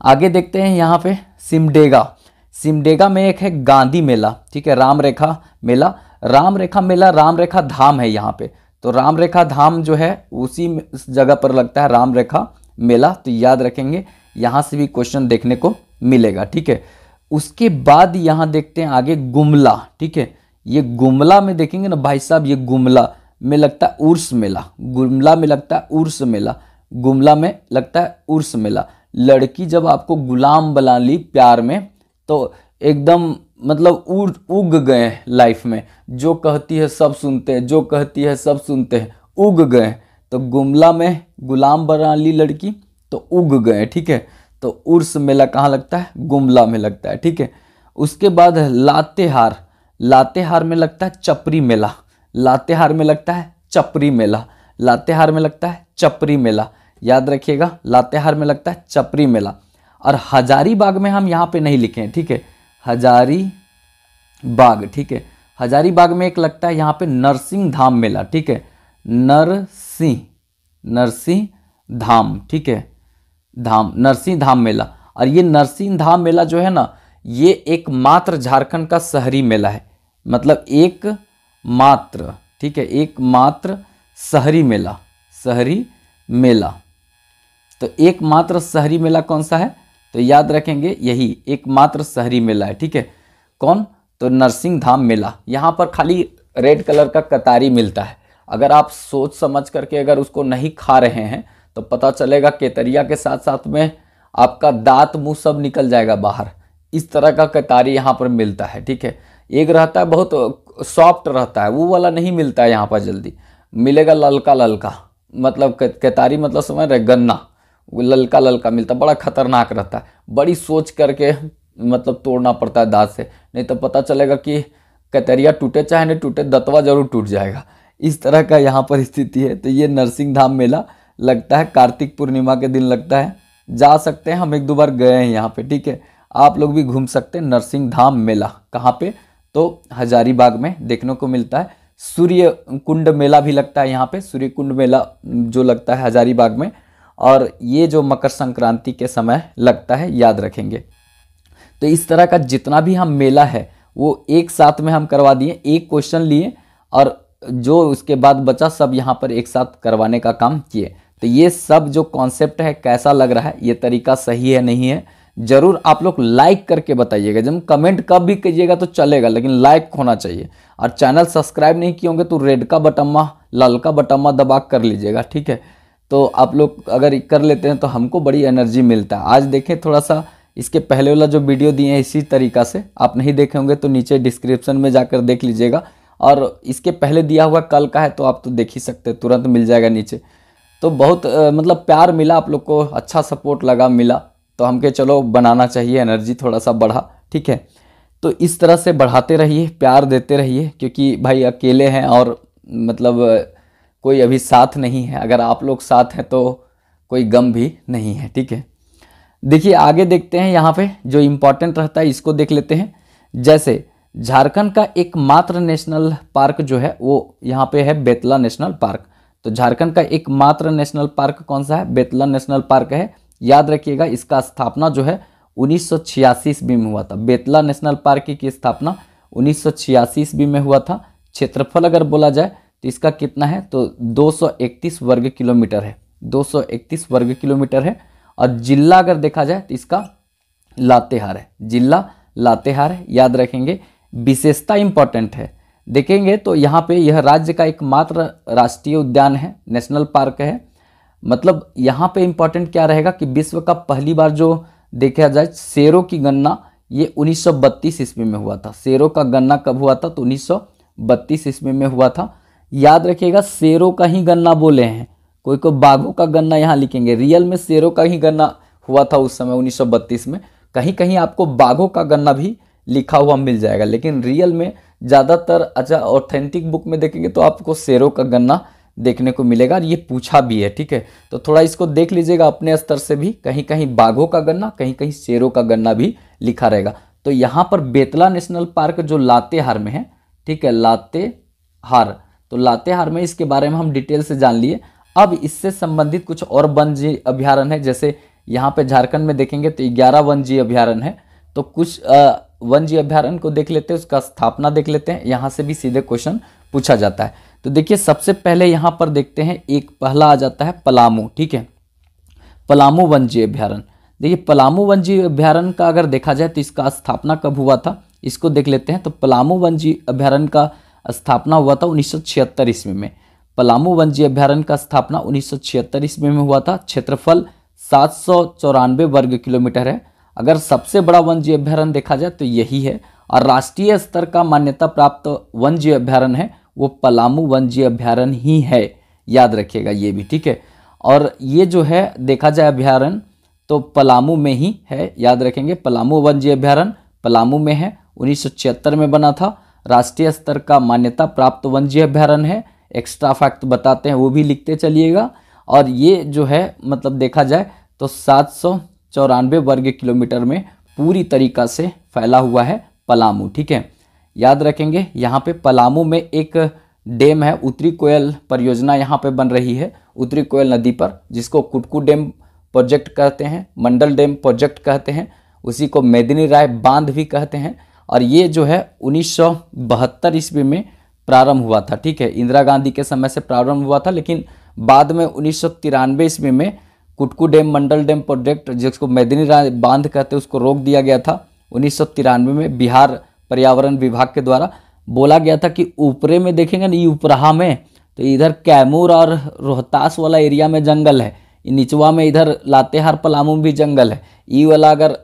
आगे देखते हैं यहाँ पे सिमडेगा सिमडेगा में एक है गांधी मेला ठीक है राम रेखा मेला राम रेखा मेला राम रेखा धाम है यहाँ पे तो राम रेखा धाम जो है उसी जगह पर लगता है राम रेखा मेला तो याद रखेंगे यहाँ से भी क्वेश्चन देखने को मिलेगा ठीक है उसके बाद यहाँ देखते हैं आगे गुमला ठीक है ये गुमला में देखेंगे ना भाई साहब ये गुमला में लगता है उर्स मेला गुमला में लगता है उर्स मेला गुमला में लगता है उर्स मेला लड़की जब आपको गुलाम बना ली प्यार में तो एकदम मतलब उग गए लाइफ में जो कहती है सब सुनते हैं जो कहती है सब सुनते हैं उग गए तो गुमला में गुलाम बना ली लड़की तो उग गए ठीक है तो उर्स मेला कहाँ लगता है गुमला में लगता है ठीक है उसके बाद लातेहार लातेहार में लगता है चपरी मेला लातेहार में लगता है चपरी मेला लातेहार में लगता है चपरी मेला याद रखिएगा लातेहार में लगता है चपरी मेला और हजारीबाग में हम यहाँ पे नहीं लिखे हैं ठीक है हजारी बाग ठीक है हजारीबाग में एक लगता है यहाँ पे नरसिंह धाम मेला ठीक है नरसिंह नरसिंह धाम ठीक है धाम नरसिंह धाम मेला और ये नरसिंह धाम मेला जो है ना ये एकमात्र झारखंड का शहरी मेला है मतलब एक मात्र ठीक है एक मात्र शहरी मेला शहरी मेला तो एकमात्र शहरी मेला कौन सा है तो याद रखेंगे यही एकमात्र शहरी मेला है ठीक है कौन तो नरसिंह धाम मेला यहाँ पर खाली रेड कलर का कतारी मिलता है अगर आप सोच समझ करके अगर उसको नहीं खा रहे हैं तो पता चलेगा केतरिया के साथ साथ में आपका दांत मुंह सब निकल जाएगा बाहर इस तरह का कतारी यहाँ पर मिलता है ठीक है एक रहता है बहुत सॉफ्ट रहता है वो वाला नहीं मिलता है यहाँ पर जल्दी मिलेगा ललका ललका मतलब केतारी मतलब समझ रहे गन्ना वो ललका ललका मिलता बड़ा खतरनाक रहता है बड़ी सोच करके मतलब तोड़ना पड़ता है दाँत से नहीं तो पता चलेगा कि कतरिया टूटे चाहे नहीं टूटे दतवा जरूर टूट जाएगा इस तरह का यहाँ पर स्थिति है तो ये नरसिंह धाम मेला लगता है कार्तिक पूर्णिमा के दिन लगता है जा सकते हैं हम एक दो बार गए हैं यहाँ पे ठीक है आप लोग भी घूम सकते हैं नरसिंह धाम मेला कहाँ पे तो हजारीबाग में देखने को मिलता है सूर्य कुंड मेला भी लगता है यहाँ पे सूर्य कुंड मेला जो लगता है हजारीबाग में और ये जो मकर संक्रांति के समय लगता है याद रखेंगे तो इस तरह का जितना भी हम मेला है वो एक साथ में हम करवा दिए एक क्वेश्चन लिए और जो उसके बाद बचा सब यहाँ पर एक साथ करवाने का काम किए तो ये सब जो कॉन्सेप्ट है कैसा लग रहा है ये तरीका सही है नहीं है जरूर आप लोग लाइक करके बताइएगा जब कमेंट कब भी कीजिएगा तो चलेगा लेकिन लाइक होना चाहिए और चैनल सब्सक्राइब नहीं किए होंगे तो रेड का बटम्मा लाल का बटम्मा दबा कर लीजिएगा ठीक है तो आप लोग अगर कर लेते हैं तो हमको बड़ी एनर्जी मिलता है आज देखें थोड़ा सा इसके पहले वाला जो वीडियो दिए हैं इसी तरीका से आप नहीं देखे होंगे तो नीचे डिस्क्रिप्शन में जाकर देख लीजिएगा और इसके पहले दिया हुआ कल का है तो आप तो देख ही सकते हैं तुरंत मिल जाएगा नीचे तो बहुत मतलब प्यार मिला आप लोग को अच्छा सपोर्ट लगा मिला तो हम के चलो बनाना चाहिए एनर्जी थोड़ा सा बढ़ा ठीक है तो इस तरह से बढ़ाते रहिए प्यार देते रहिए क्योंकि भाई अकेले हैं और मतलब कोई अभी साथ नहीं है अगर आप लोग साथ हैं तो कोई गम भी नहीं है ठीक है देखिए आगे देखते हैं यहाँ पे जो इम्पोर्टेंट रहता है इसको देख लेते हैं जैसे झारखंड का एकमात्र नेशनल पार्क जो है वो यहाँ पे है बेतला नेशनल पार्क तो झारखंड का एकमात्र नेशनल पार्क कौन सा है बेतला नेशनल पार्क है याद रखिएगा इसका स्थापना जो है उन्नीस सौ ईस्वी में हुआ था बेतला नेशनल पार्क की स्थापना उन्नीस सौ ईस्वी में हुआ था क्षेत्रफल अगर बोला जाए तो इसका कितना है तो 231 वर्ग किलोमीटर है 231 वर्ग किलोमीटर है और जिला अगर देखा जाए तो इसका लातेहार है जिला लातेहार है याद रखेंगे विशेषता इंपॉर्टेंट है देखेंगे तो यहाँ पे यह राज्य का एकमात्र राष्ट्रीय उद्यान है नेशनल पार्क है मतलब यहाँ पे इम्पॉर्टेंट क्या रहेगा कि विश्व का पहली बार जो देखा जाए शेरों की गणना ये 1932 ईस्वी में हुआ था शेरों का गणना कब हुआ था तो 1932 ईस्वी में हुआ था याद रखिएगा शेरों का ही गन्ना बोले हैं कोई कोई बाघों का गन्ना यहाँ लिखेंगे रियल में शेरों का ही गन्ना हुआ था उस समय 1932 में कहीं कहीं आपको बाघों का गन्ना भी लिखा हुआ मिल जाएगा लेकिन रियल में ज़्यादातर अच्छा ऑथेंटिक बुक में देखेंगे तो आपको शेरों का गन्ना देखने को मिलेगा और ये पूछा भी है ठीक है तो थोड़ा इसको देख लीजिएगा अपने स्तर से भी कहीं कहीं बाघों का गन्ना कहीं कहीं शेरों का गन्ना भी लिखा रहेगा तो यहाँ पर बेतला नेशनल पार्क जो लातेहार में है ठीक है लातेहार तो लातेहार में इसके बारे में हम डिटेल से जान लिए अब इससे संबंधित कुछ और वन जी अभ्यारण्य है जैसे यहाँ पे झारखंड में देखेंगे तो ग्यारह जी अभ्यारण है तो कुछ वन जी अभ्यारण को देख लेते हैं उसका स्थापना देख लेते हैं यहाँ से भी सीधे क्वेश्चन पूछा जाता है तो देखिए सबसे पहले यहाँ पर देखते हैं एक पहला आ जाता है पलामू ठीक है पलामू वनजी अभ्यारण देखिए पलामू वन्य अभ्यारण का अगर देखा जाए तो इसका स्थापना कब हुआ था इसको देख लेते हैं तो पलामू वन्य अभ्यारण का स्थापना हुआ था उन्नीस सौ ईस्वी में पलामू वनजी अभ्यारण का स्थापना उन्नीस सौ ईस्वी में हुआ था क्षेत्रफल सात सौ चौरानवे वर्ग किलोमीटर है अगर सबसे बड़ा वन्य अभ्यारण देखा जाए तो यही है और राष्ट्रीय स्तर का मान्यता प्राप्त वन्य अभ्यारण्य है वो पलामू वन जी अभ्यारण्य ही है याद रखिएगा ये भी ठीक है और ये जो है देखा जाए अभ्यारण्य तो पलामू में ही है याद रखेंगे पलामू वन जी अभ्यारण्य पलामू में है उन्नीस में बना था राष्ट्रीय स्तर का मान्यता प्राप्त वन जी अभ्यारण है एक्स्ट्रा फैक्ट बताते हैं वो भी लिखते चलिएगा और ये जो है मतलब देखा जाए तो सात सौ चौरानवे वर्ग किलोमीटर में पूरी तरीका से फैला हुआ है पलामू ठीक है याद रखेंगे यहाँ पे पलामू में एक डैम है उत्तरी कोयल परियोजना यहाँ पे बन रही है उत्तरी कोयल नदी पर जिसको कुटकू डैम प्रोजेक्ट कहते हैं मंडल डैम प्रोजेक्ट कहते हैं उसी को मेदिनी राय बांध भी कहते हैं और ये जो है उन्नीस सौ ईस्वी में प्रारंभ हुआ था ठीक है इंदिरा गांधी के समय से प्रारंभ हुआ था लेकिन बाद में उन्नीस सौ ईस्वी में Kutku dam Mandal dam project जिसको मेदिनी राय बांध कहते हैं उसको रोक दिया गया था उन्नीस में बिहार पर्यावरण विभाग के द्वारा बोला गया था कि ऊपरे में देखेंगे ना उपराहा में तो इधर कैमूर और रोहतास वाला एरिया में जंगल है निचवा में इधर लातेहार पलामू भी जंगल है ई वाला अगर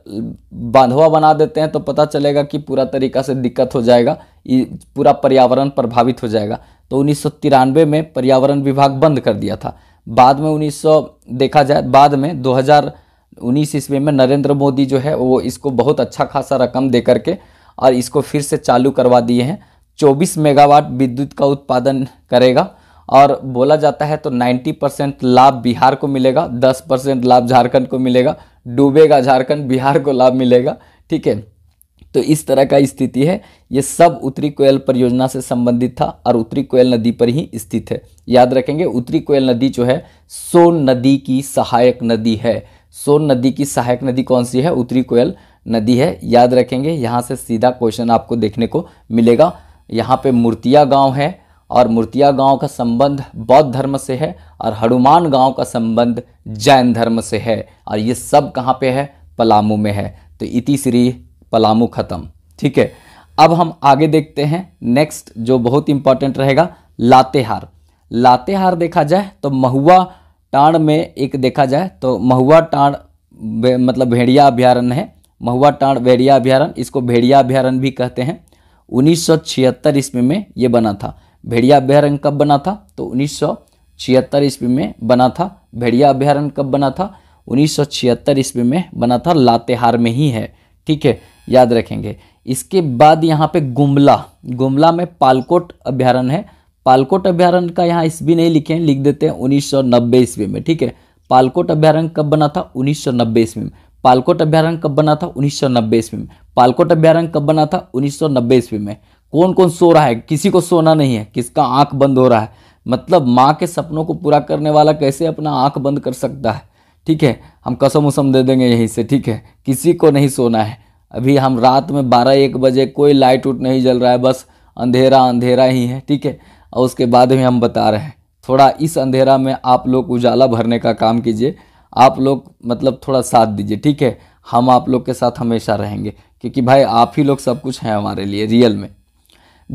बांधवा बना देते हैं तो पता चलेगा कि पूरा तरीका से दिक्कत हो जाएगा पूरा पर्यावरण प्रभावित हो जाएगा तो उन्नीस में पर्यावरण विभाग बंद कर दिया था बाद में 1900 देखा जाए बाद में 2019 ईस्वी में नरेंद्र मोदी जो है वो इसको बहुत अच्छा खासा रकम दे करके और इसको फिर से चालू करवा दिए हैं 24 मेगावाट विद्युत का उत्पादन करेगा और बोला जाता है तो 90 परसेंट लाभ बिहार को मिलेगा 10 परसेंट लाभ झारखंड को मिलेगा डूबेगा झारखंड बिहार को लाभ मिलेगा ठीक है तो इस तरह का स्थिति है ये सब उत्तरी कोयल परियोजना से संबंधित था और उत्तरी कोयल नदी पर ही स्थित है याद रखेंगे उत्तरी कोयल नदी जो है सोन नदी की सहायक नदी है सोन नदी की सहायक नदी कौन सी है उत्तरी कोयल नदी है याद रखेंगे यहाँ से सीधा क्वेश्चन आपको देखने को मिलेगा यहाँ पे मूर्तिया गांव है और मूर्तिया गांव का संबंध बौद्ध धर्म से है और हनुमान गांव का संबंध जैन धर्म से है और ये सब कहाँ पे है पलामू में है तो इति श्री पलामू ख़त्म ठीक है अब हम आगे देखते हैं नेक्स्ट जो बहुत इंपॉर्टेंट रहेगा लातेहार लातेहार देखा जाए तो महुआ टाण में एक देखा जाए तो महुआ टाण मतलब भेड़िया अभ्यारण्य है महुआ टाँड भेड़िया अभ्यारण्य इसको भेड़िया अभ्यारण्य भी कहते हैं उन्नीस सौ छिहत्तर ईस्वी में ये बना था भेड़िया अभ्यारण्य कब बना था तो उन्नीस सौ छिहत्तर ईस्वी में बना था भेड़िया अभ्यारण्य कब बना था उन्नीस सौ छिहत्तर ईस्वी में बना था लातेहार में ही है ठीक है याद रखेंगे इसके बाद यहाँ पे गुमला गुमला में पालकोट अभ्यारण है पालकोट अभ्यारण का यहाँ ईस्वी नहीं लिखे लिख देते हैं उन्नीस सौ ईस्वी में ठीक है पालकोट अभ्यारण्य कब बना था उन्नीस सौ ईस्वी में पालकोट अभ्यारण्य कब बना था उन्नीस सौ नब्बे ईस्वी में पालकोट अभ्यारण्य कब बना था उन्नीस सौ नब्बे ईस्वी में कौन कौन सो रहा है किसी को सोना नहीं है किसका आंख बंद हो रहा है मतलब माँ के सपनों को पूरा करने वाला कैसे अपना आंख बंद कर सकता है ठीक है हम कसम उसम दे देंगे यहीं से ठीक है किसी को नहीं सोना है अभी हम रात में बारह एक बजे कोई लाइट उट नहीं जल रहा है बस अंधेरा अंधेरा ही है ठीक है और उसके बाद में हम बता रहे हैं थोड़ा इस अंधेरा में आप लोग उजाला भरने का काम कीजिए आप लोग मतलब थोड़ा साथ दीजिए ठीक है हम आप लोग के साथ हमेशा रहेंगे क्योंकि भाई आप ही लोग सब कुछ हैं हमारे लिए रियल में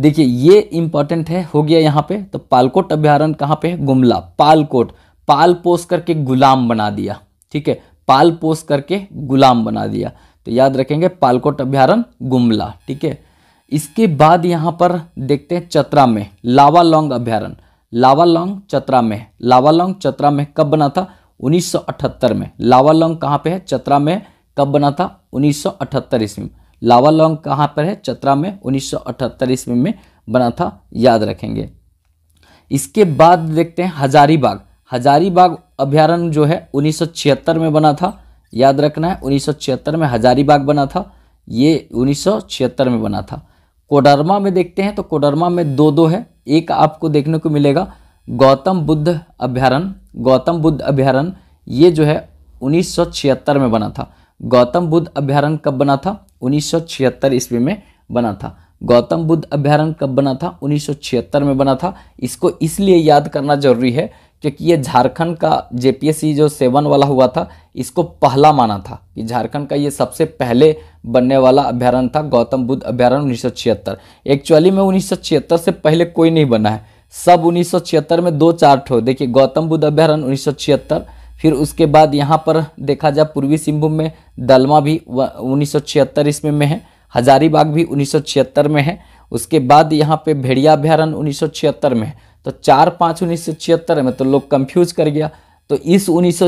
देखिए ये इंपॉर्टेंट है हो गया यहाँ पे तो पालकोट अभ्यारण्य कहाँ पे है गुमला पालकोट पाल पोस करके गुलाम बना दिया ठीक है पाल पोस करके गुलाम बना दिया तो याद रखेंगे पालकोट अभ्यारण्य गुमला ठीक है इसके बाद यहाँ पर देखते हैं चतरा में लावालोंग अभ्यारण्य लावालोंग चतरा में लावालोंग चतरा में कब बना था 1978 में लावालोंग कहाँ पे है चतरा में कब बना था 1978 ईस्वी में लावालोंग कहाँ पर है चतरा में 1978 ईस्वी में बना था याद रखेंगे इसके बाद देखते हैं हजारीबाग हजारीबाग अभ्यारण्य जो है 1976 में बना था याद रखना है 1976 में हजारीबाग बना था ये 1976 में बना था कोडरमा में देखते हैं तो कोडरमा में दो दो है एक आपको देखने को मिलेगा गौतम बुद्ध अभ्यारण गौतम बुद्ध अभ्यारण ये जो है 1976 में बना था गौतम बुद्ध अभ्यारण कब बना था 1976 ईस्वी में बना था गौतम बुद्ध अभ्यारण कब बना था 1976 में बना था इसको इसलिए याद करना जरूरी है क्योंकि ये झारखंड का जे जो सेवन वाला हुआ था इसको पहला माना था कि झारखंड का ये सबसे पहले बनने वाला अभ्यारण था गौतम बुद्ध अभ्यारण 1976 एक्चुअली में 1976 से पहले कोई नहीं बना है सब 1976 में दो चार ठो देखिए गौतम बुद्ध अभ्यारण्य उन्नीस फिर उसके बाद यहाँ पर देखा जाए पूर्वी सिंहभूम में दलमा भी उन्नीस ईस्वी में है हजारीबाग भी उन्नीस में है उसके बाद यहाँ पे भेड़िया अभ्यारण्य उन्नीस में है तो चार पाँच उन्नीस में तो लोग कंफ्यूज कर गया तो इस उन्नीस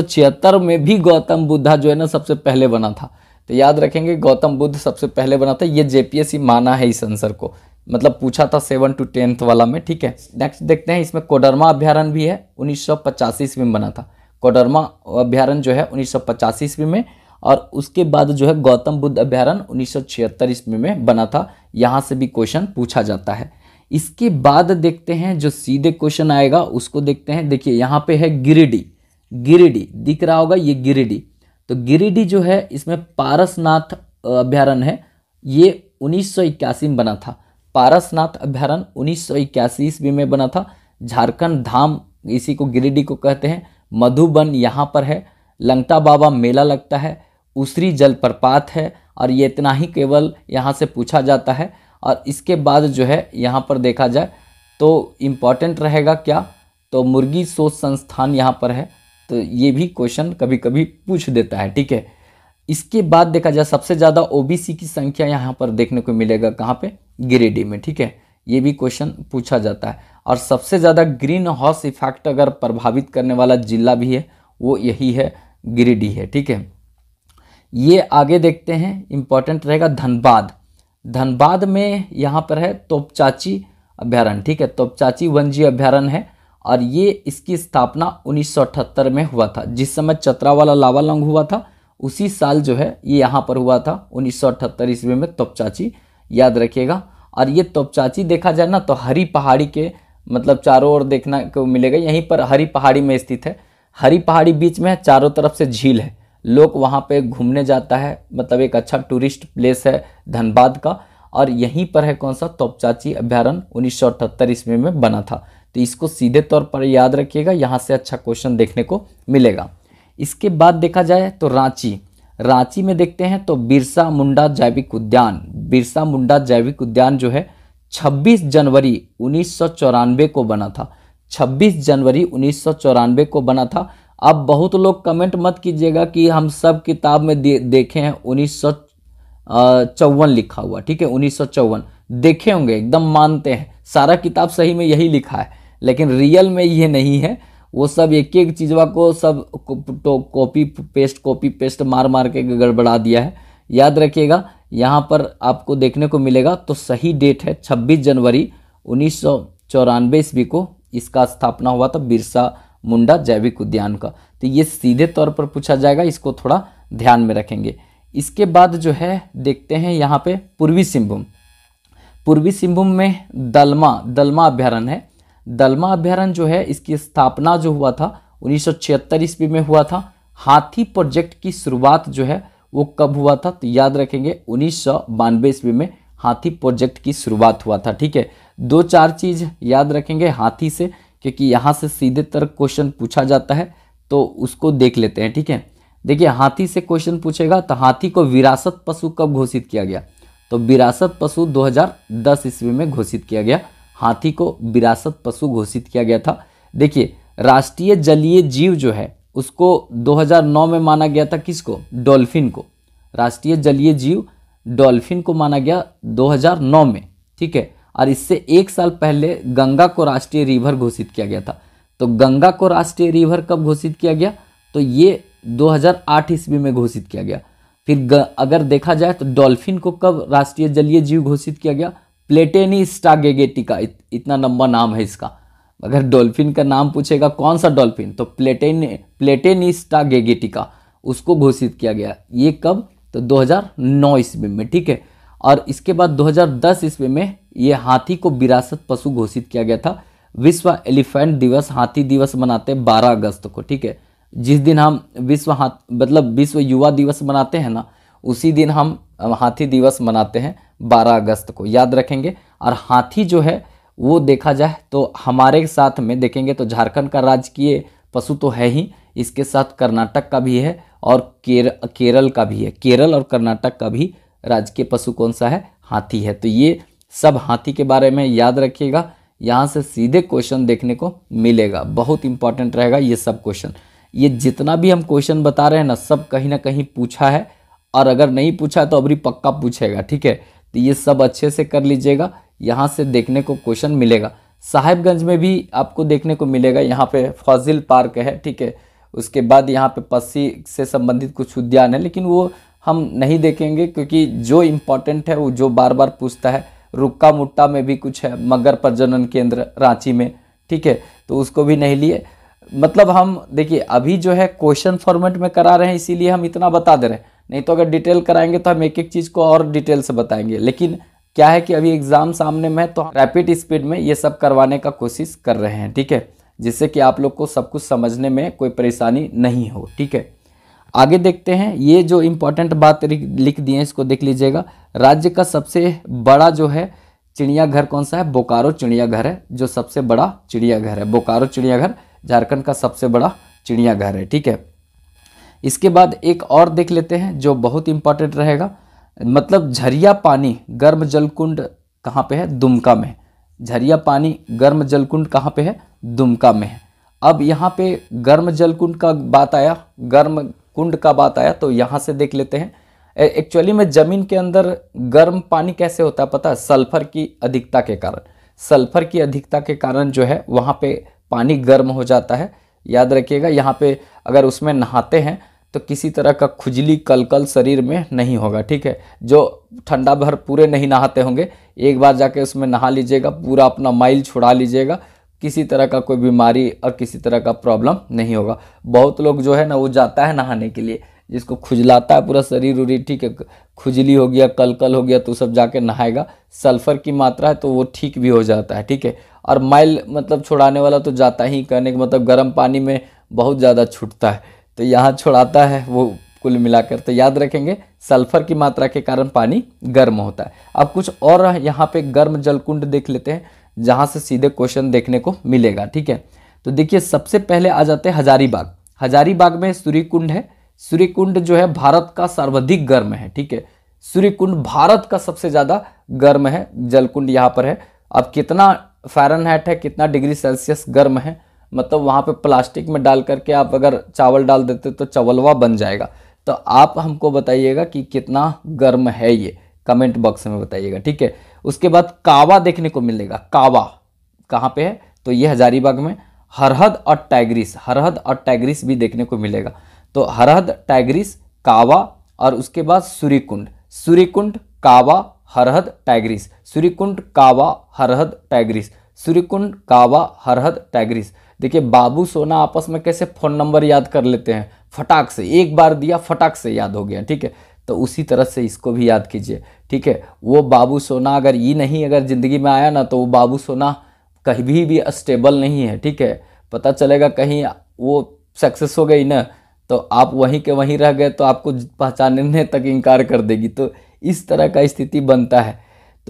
में भी गौतम बुद्धा जो है ना सबसे पहले बना था तो याद रखेंगे गौतम बुद्ध सबसे पहले बना था ये जेपीएससी माना है इस आंसर को मतलब पूछा था सेवन टू टेंथ वाला में ठीक है नेक्स्ट देखते हैं इसमें कोडरमा अभ्यारण भी है उन्नीस सौ ईस्वी में बना था कोडरमा अभ्यारण जो है उन्नीस सौ ईस्वी में और उसके बाद जो है गौतम बुद्ध अभ्यारण उन्नीस सौ छिहत्तर ईस्वी में बना था यहाँ से भी क्वेश्चन पूछा जाता है इसके बाद देखते हैं जो सीधे क्वेश्चन आएगा उसको देखते हैं देखिए यहाँ पे है गिरिडीह गिरिडीह दिख रहा होगा ये गिरिडीह तो गिरिडीह जो है इसमें पारसनाथ अभ्यारण है ये उन्नीस में बना था पारसनाथ अभ्यारण्य उन्नीस सौ इक्यासी ईस्वी में बना था झारखंड धाम इसी को गिरिडीह को कहते हैं मधुबन यहाँ पर है लंगता बाबा मेला लगता है उसरी जलप्रपात है और ये इतना ही केवल यहाँ से पूछा जाता है और इसके बाद जो है यहाँ पर देखा जाए तो इम्पॉर्टेंट रहेगा क्या तो मुर्गी शोध संस्थान यहाँ पर है तो ये भी क्वेश्चन कभी कभी पूछ देता है ठीक है इसके बाद देखा जाए सबसे ज़्यादा ओबीसी की संख्या यहाँ पर देखने को मिलेगा कहाँ पे गिरिडीह में ठीक है ये भी क्वेश्चन पूछा जाता है और सबसे ज़्यादा ग्रीन हाउस इफेक्ट अगर प्रभावित करने वाला जिला भी है वो यही है गिरिडीह है ठीक है ये आगे देखते हैं इम्पॉर्टेंट रहेगा धनबाद धनबाद में यहाँ पर है तोपचाची अभ्यारण्य ठीक है तोपचाची जी अभ्यारण्य है और ये इसकी स्थापना 1978 में हुआ था जिस समय चतरा वाला लावालंग हुआ था उसी साल जो है ये यहाँ पर हुआ था 1978 ईस्वी में तोपचाची याद रखिएगा और ये तोपचाची देखा जाए ना तो हरी पहाड़ी के मतलब चारों ओर देखना को मिलेगा यहीं पर हरी पहाड़ी में स्थित है हरी पहाड़ी बीच में है चारों तरफ से झील है लोग वहाँ पे घूमने जाता है मतलब एक अच्छा टूरिस्ट प्लेस है धनबाद का और यहीं पर है कौन सा तोपचाची अभ्यारण उन्नीस सौ ईस्वी में बना था तो इसको सीधे तौर पर याद रखिएगा यहाँ से अच्छा क्वेश्चन देखने को मिलेगा इसके बाद देखा जाए तो रांची रांची में देखते हैं तो बिरसा मुंडा जैविक उद्यान बिरसा मुंडा जैविक उद्यान जो है 26 जनवरी उन्नीस को बना था 26 जनवरी उन्नीस को बना था अब बहुत लोग कमेंट मत कीजिएगा कि हम सब किताब में दे, देखे हैं उन्नीस चौवन लिखा हुआ ठीक है उन्नीस देखे होंगे एकदम मानते हैं सारा किताब सही में यही लिखा है लेकिन रियल में ये नहीं है वो सब एक एक चीज़वा को सब तो कॉपी पेस्ट कॉपी पेस्ट मार मार के गड़बड़ा दिया है याद रखिएगा यहाँ पर आपको देखने को मिलेगा तो सही डेट है 26 जनवरी उन्नीस सौ चौरानवे ईस्वी को इसका स्थापना हुआ था बिरसा मुंडा जैविक उद्यान का तो ये सीधे तौर पर पूछा जाएगा इसको थोड़ा ध्यान में रखेंगे इसके बाद जो है देखते हैं यहाँ पे पूर्वी सिंहभूम पूर्वी सिंहभूम में दलमा दलमा अभ्यारण्य है दलमा अभ्यारण्य जो है इसकी स्थापना जो हुआ था उन्नीस सौ ईस्वी में हुआ था हाथी प्रोजेक्ट की शुरुआत जो है वो कब हुआ था तो याद रखेंगे उन्नीस सौ ईस्वी में हाथी प्रोजेक्ट की शुरुआत हुआ था ठीक है दो चार चीज याद रखेंगे हाथी से क्योंकि यहाँ से सीधे तरह क्वेश्चन पूछा जाता है तो उसको देख लेते हैं ठीक है देखिए हाथी से क्वेश्चन पूछेगा तो हाथी को विरासत पशु कब घोषित किया गया तो विरासत पशु 2010 ईस्वी में घोषित किया गया हाथी को विरासत पशु घोषित किया गया था देखिए राष्ट्रीय जलीय जीव जो है उसको 2009 में माना गया था किसको डॉल्फिन को राष्ट्रीय जलीय जीव डॉल्फिन को माना गया 2009 में ठीक है और इससे एक साल पहले गंगा को राष्ट्रीय रिवर घोषित किया गया था तो गंगा को राष्ट्रीय रिवर कब घोषित किया गया तो ये 2008 ईस्वी में घोषित किया गया फिर अगर देखा जाए तो डॉल्फिन को कब राष्ट्रीय जलीय जीव घोषित किया गया प्लेटेनी स्टागेगेटिका इत, इतना लंबा नाम है इसका अगर डॉल्फिन का नाम पूछेगा कौन सा डॉल्फिन तो प्लेटेन प्लेटेनिस्टा गेगेटिका उसको घोषित किया गया ये कब तो 2009 ईस्वी में ठीक है और इसके बाद 2010 ईस्वी में ये हाथी को विरासत पशु घोषित किया गया था विश्व एलिफेंट दिवस हाथी दिवस मनाते हैं बारह अगस्त को ठीक है जिस दिन हम विश्व हाथ मतलब विश्व युवा दिवस मनाते हैं ना उसी दिन हम हाथी दिवस मनाते हैं 12 अगस्त को याद रखेंगे और हाथी जो है वो देखा जाए तो हमारे साथ में देखेंगे तो झारखंड का राजकीय पशु तो है ही इसके साथ कर्नाटक का भी है और केर, केरल का भी है केरल और कर्नाटक का भी राजकीय पशु कौन सा है हाथी है तो ये सब हाथी के बारे में याद रखिएगा यहाँ से सीधे क्वेश्चन देखने को मिलेगा बहुत इंपॉर्टेंट रहेगा ये सब क्वेश्चन ये जितना भी हम क्वेश्चन बता रहे हैं ना सब कहीं ना कहीं पूछा है और अगर नहीं पूछा तो अभी पक्का पूछेगा ठीक है तो ये सब अच्छे से कर लीजिएगा यहाँ से देखने को क्वेश्चन मिलेगा साहिबगंज में भी आपको देखने को मिलेगा यहाँ पे फौजिल पार्क है ठीक है उसके बाद यहाँ पे पस्सी से संबंधित कुछ उद्यान है लेकिन वो हम नहीं देखेंगे क्योंकि जो इम्पोर्टेंट है वो जो बार बार पूछता है रुक्का मुट्टा में भी कुछ है मगर प्रजनन केंद्र रांची में ठीक है तो उसको भी नहीं लिए मतलब हम देखिए अभी जो है क्वेश्चन फॉर्मेट में करा रहे हैं इसीलिए हम इतना बता दे रहे हैं नहीं तो अगर डिटेल कराएंगे तो हम एक एक चीज़ को और डिटेल से बताएंगे लेकिन क्या है कि अभी एग्ज़ाम सामने में है तो रैपिड स्पीड में ये सब करवाने का कोशिश कर रहे हैं ठीक है जिससे कि आप लोग को सब कुछ समझने में कोई परेशानी नहीं हो ठीक है आगे देखते हैं ये जो इम्पोर्टेंट बात लिख दिए हैं इसको देख लीजिएगा राज्य का सबसे बड़ा जो है चिड़ियाघर कौन सा है बोकारो चिड़ियाघर है जो सबसे बड़ा चिड़ियाघर है बोकारो चिड़ियाघर झारखंड का सबसे बड़ा चिड़ियाघर है ठीक है इसके बाद एक और देख लेते हैं जो बहुत इंपॉर्टेंट रहेगा मतलब झरिया पानी गर्म जलकुंड कहाँ पे है दुमका में झरिया पानी गर्म जलकुंड कहाँ पे है दुमका में है अब यहाँ पे गर्म जलकुंड का बात आया गर्म कुंड का बात आया तो यहाँ से देख लेते हैं एक्चुअली में ज़मीन के अंदर गर्म पानी कैसे होता है पता सल्फर की अधिकता के कारण सल्फर की अधिकता के कारण जो है वहाँ पे पानी गर्म हो जाता है याद रखिएगा यहाँ पे अगर उसमें नहाते हैं तो किसी तरह का खुजली कलकल शरीर में नहीं होगा ठीक है जो ठंडा भर पूरे नहीं नहाते होंगे एक बार जाके उसमें नहा लीजिएगा पूरा अपना माइल छुड़ा लीजिएगा किसी तरह का कोई बीमारी और किसी तरह का प्रॉब्लम नहीं होगा बहुत लोग जो है ना वो जाता है नहाने के लिए जिसको खुजलाता है पूरा शरीर उरीर ठीक है खुजली हो गया कलकल हो गया तो सब जाके नहाएगा सल्फर की मात्रा है तो वो ठीक भी हो जाता है ठीक है और माइल मतलब छुड़ाने वाला तो जाता ही करने के मतलब गर्म पानी में बहुत ज़्यादा छूटता है तो यहाँ छोड़ाता है वो कुल मिलाकर तो याद रखेंगे सल्फर की मात्रा के कारण पानी गर्म होता है अब कुछ और यहाँ पे गर्म जलकुंड देख लेते हैं जहाँ से सीधे क्वेश्चन देखने को मिलेगा ठीक है तो देखिए सबसे पहले आ जाते हैं हजारीबाग हजारीबाग में सूर्य कुंड है सूर्य कुंड जो है भारत का सर्वाधिक गर्म है ठीक है सूर्य कुंड भारत का सबसे ज़्यादा गर्म है जलकुंड यहाँ पर है अब कितना फैरनहाइट है कितना डिग्री सेल्सियस गर्म है मतलब वहाँ पे प्लास्टिक में डाल करके आप अगर चावल डाल देते तो चावलवा बन जाएगा तो आप हमको बताइएगा कि कितना गर्म है ये कमेंट बॉक्स में बताइएगा ठीक है उसके बाद कावा देखने को मिलेगा कावा कहाँ पे है तो ये हजारीबाग में हरहद और टाइग्रिस हरहद और टाइग्रिस भी देखने को मिलेगा तो हरहद टाइग्रिस कावा और उसके बाद सूर्यकुंड सूर्यकुंड कावा हरहद टाइग्रिस सूर्यकुंड कावा हरहद टाइग्रिस सूर्यकुंड कावा हरहद टाइग्रिस देखिए बाबू सोना आपस में कैसे फ़ोन नंबर याद कर लेते हैं फटाक से एक बार दिया फटाक से याद हो गया ठीक है तो उसी तरह से इसको भी याद कीजिए ठीक है वो बाबू सोना अगर ये नहीं अगर ज़िंदगी में आया ना तो वो बाबू सोना कहीं भी, भी स्टेबल नहीं है ठीक है पता चलेगा कहीं वो सक्सेस हो गई ना तो आप वहीं के वहीं रह गए तो आपको पहचानने तक इनकार कर देगी तो इस तरह का स्थिति बनता है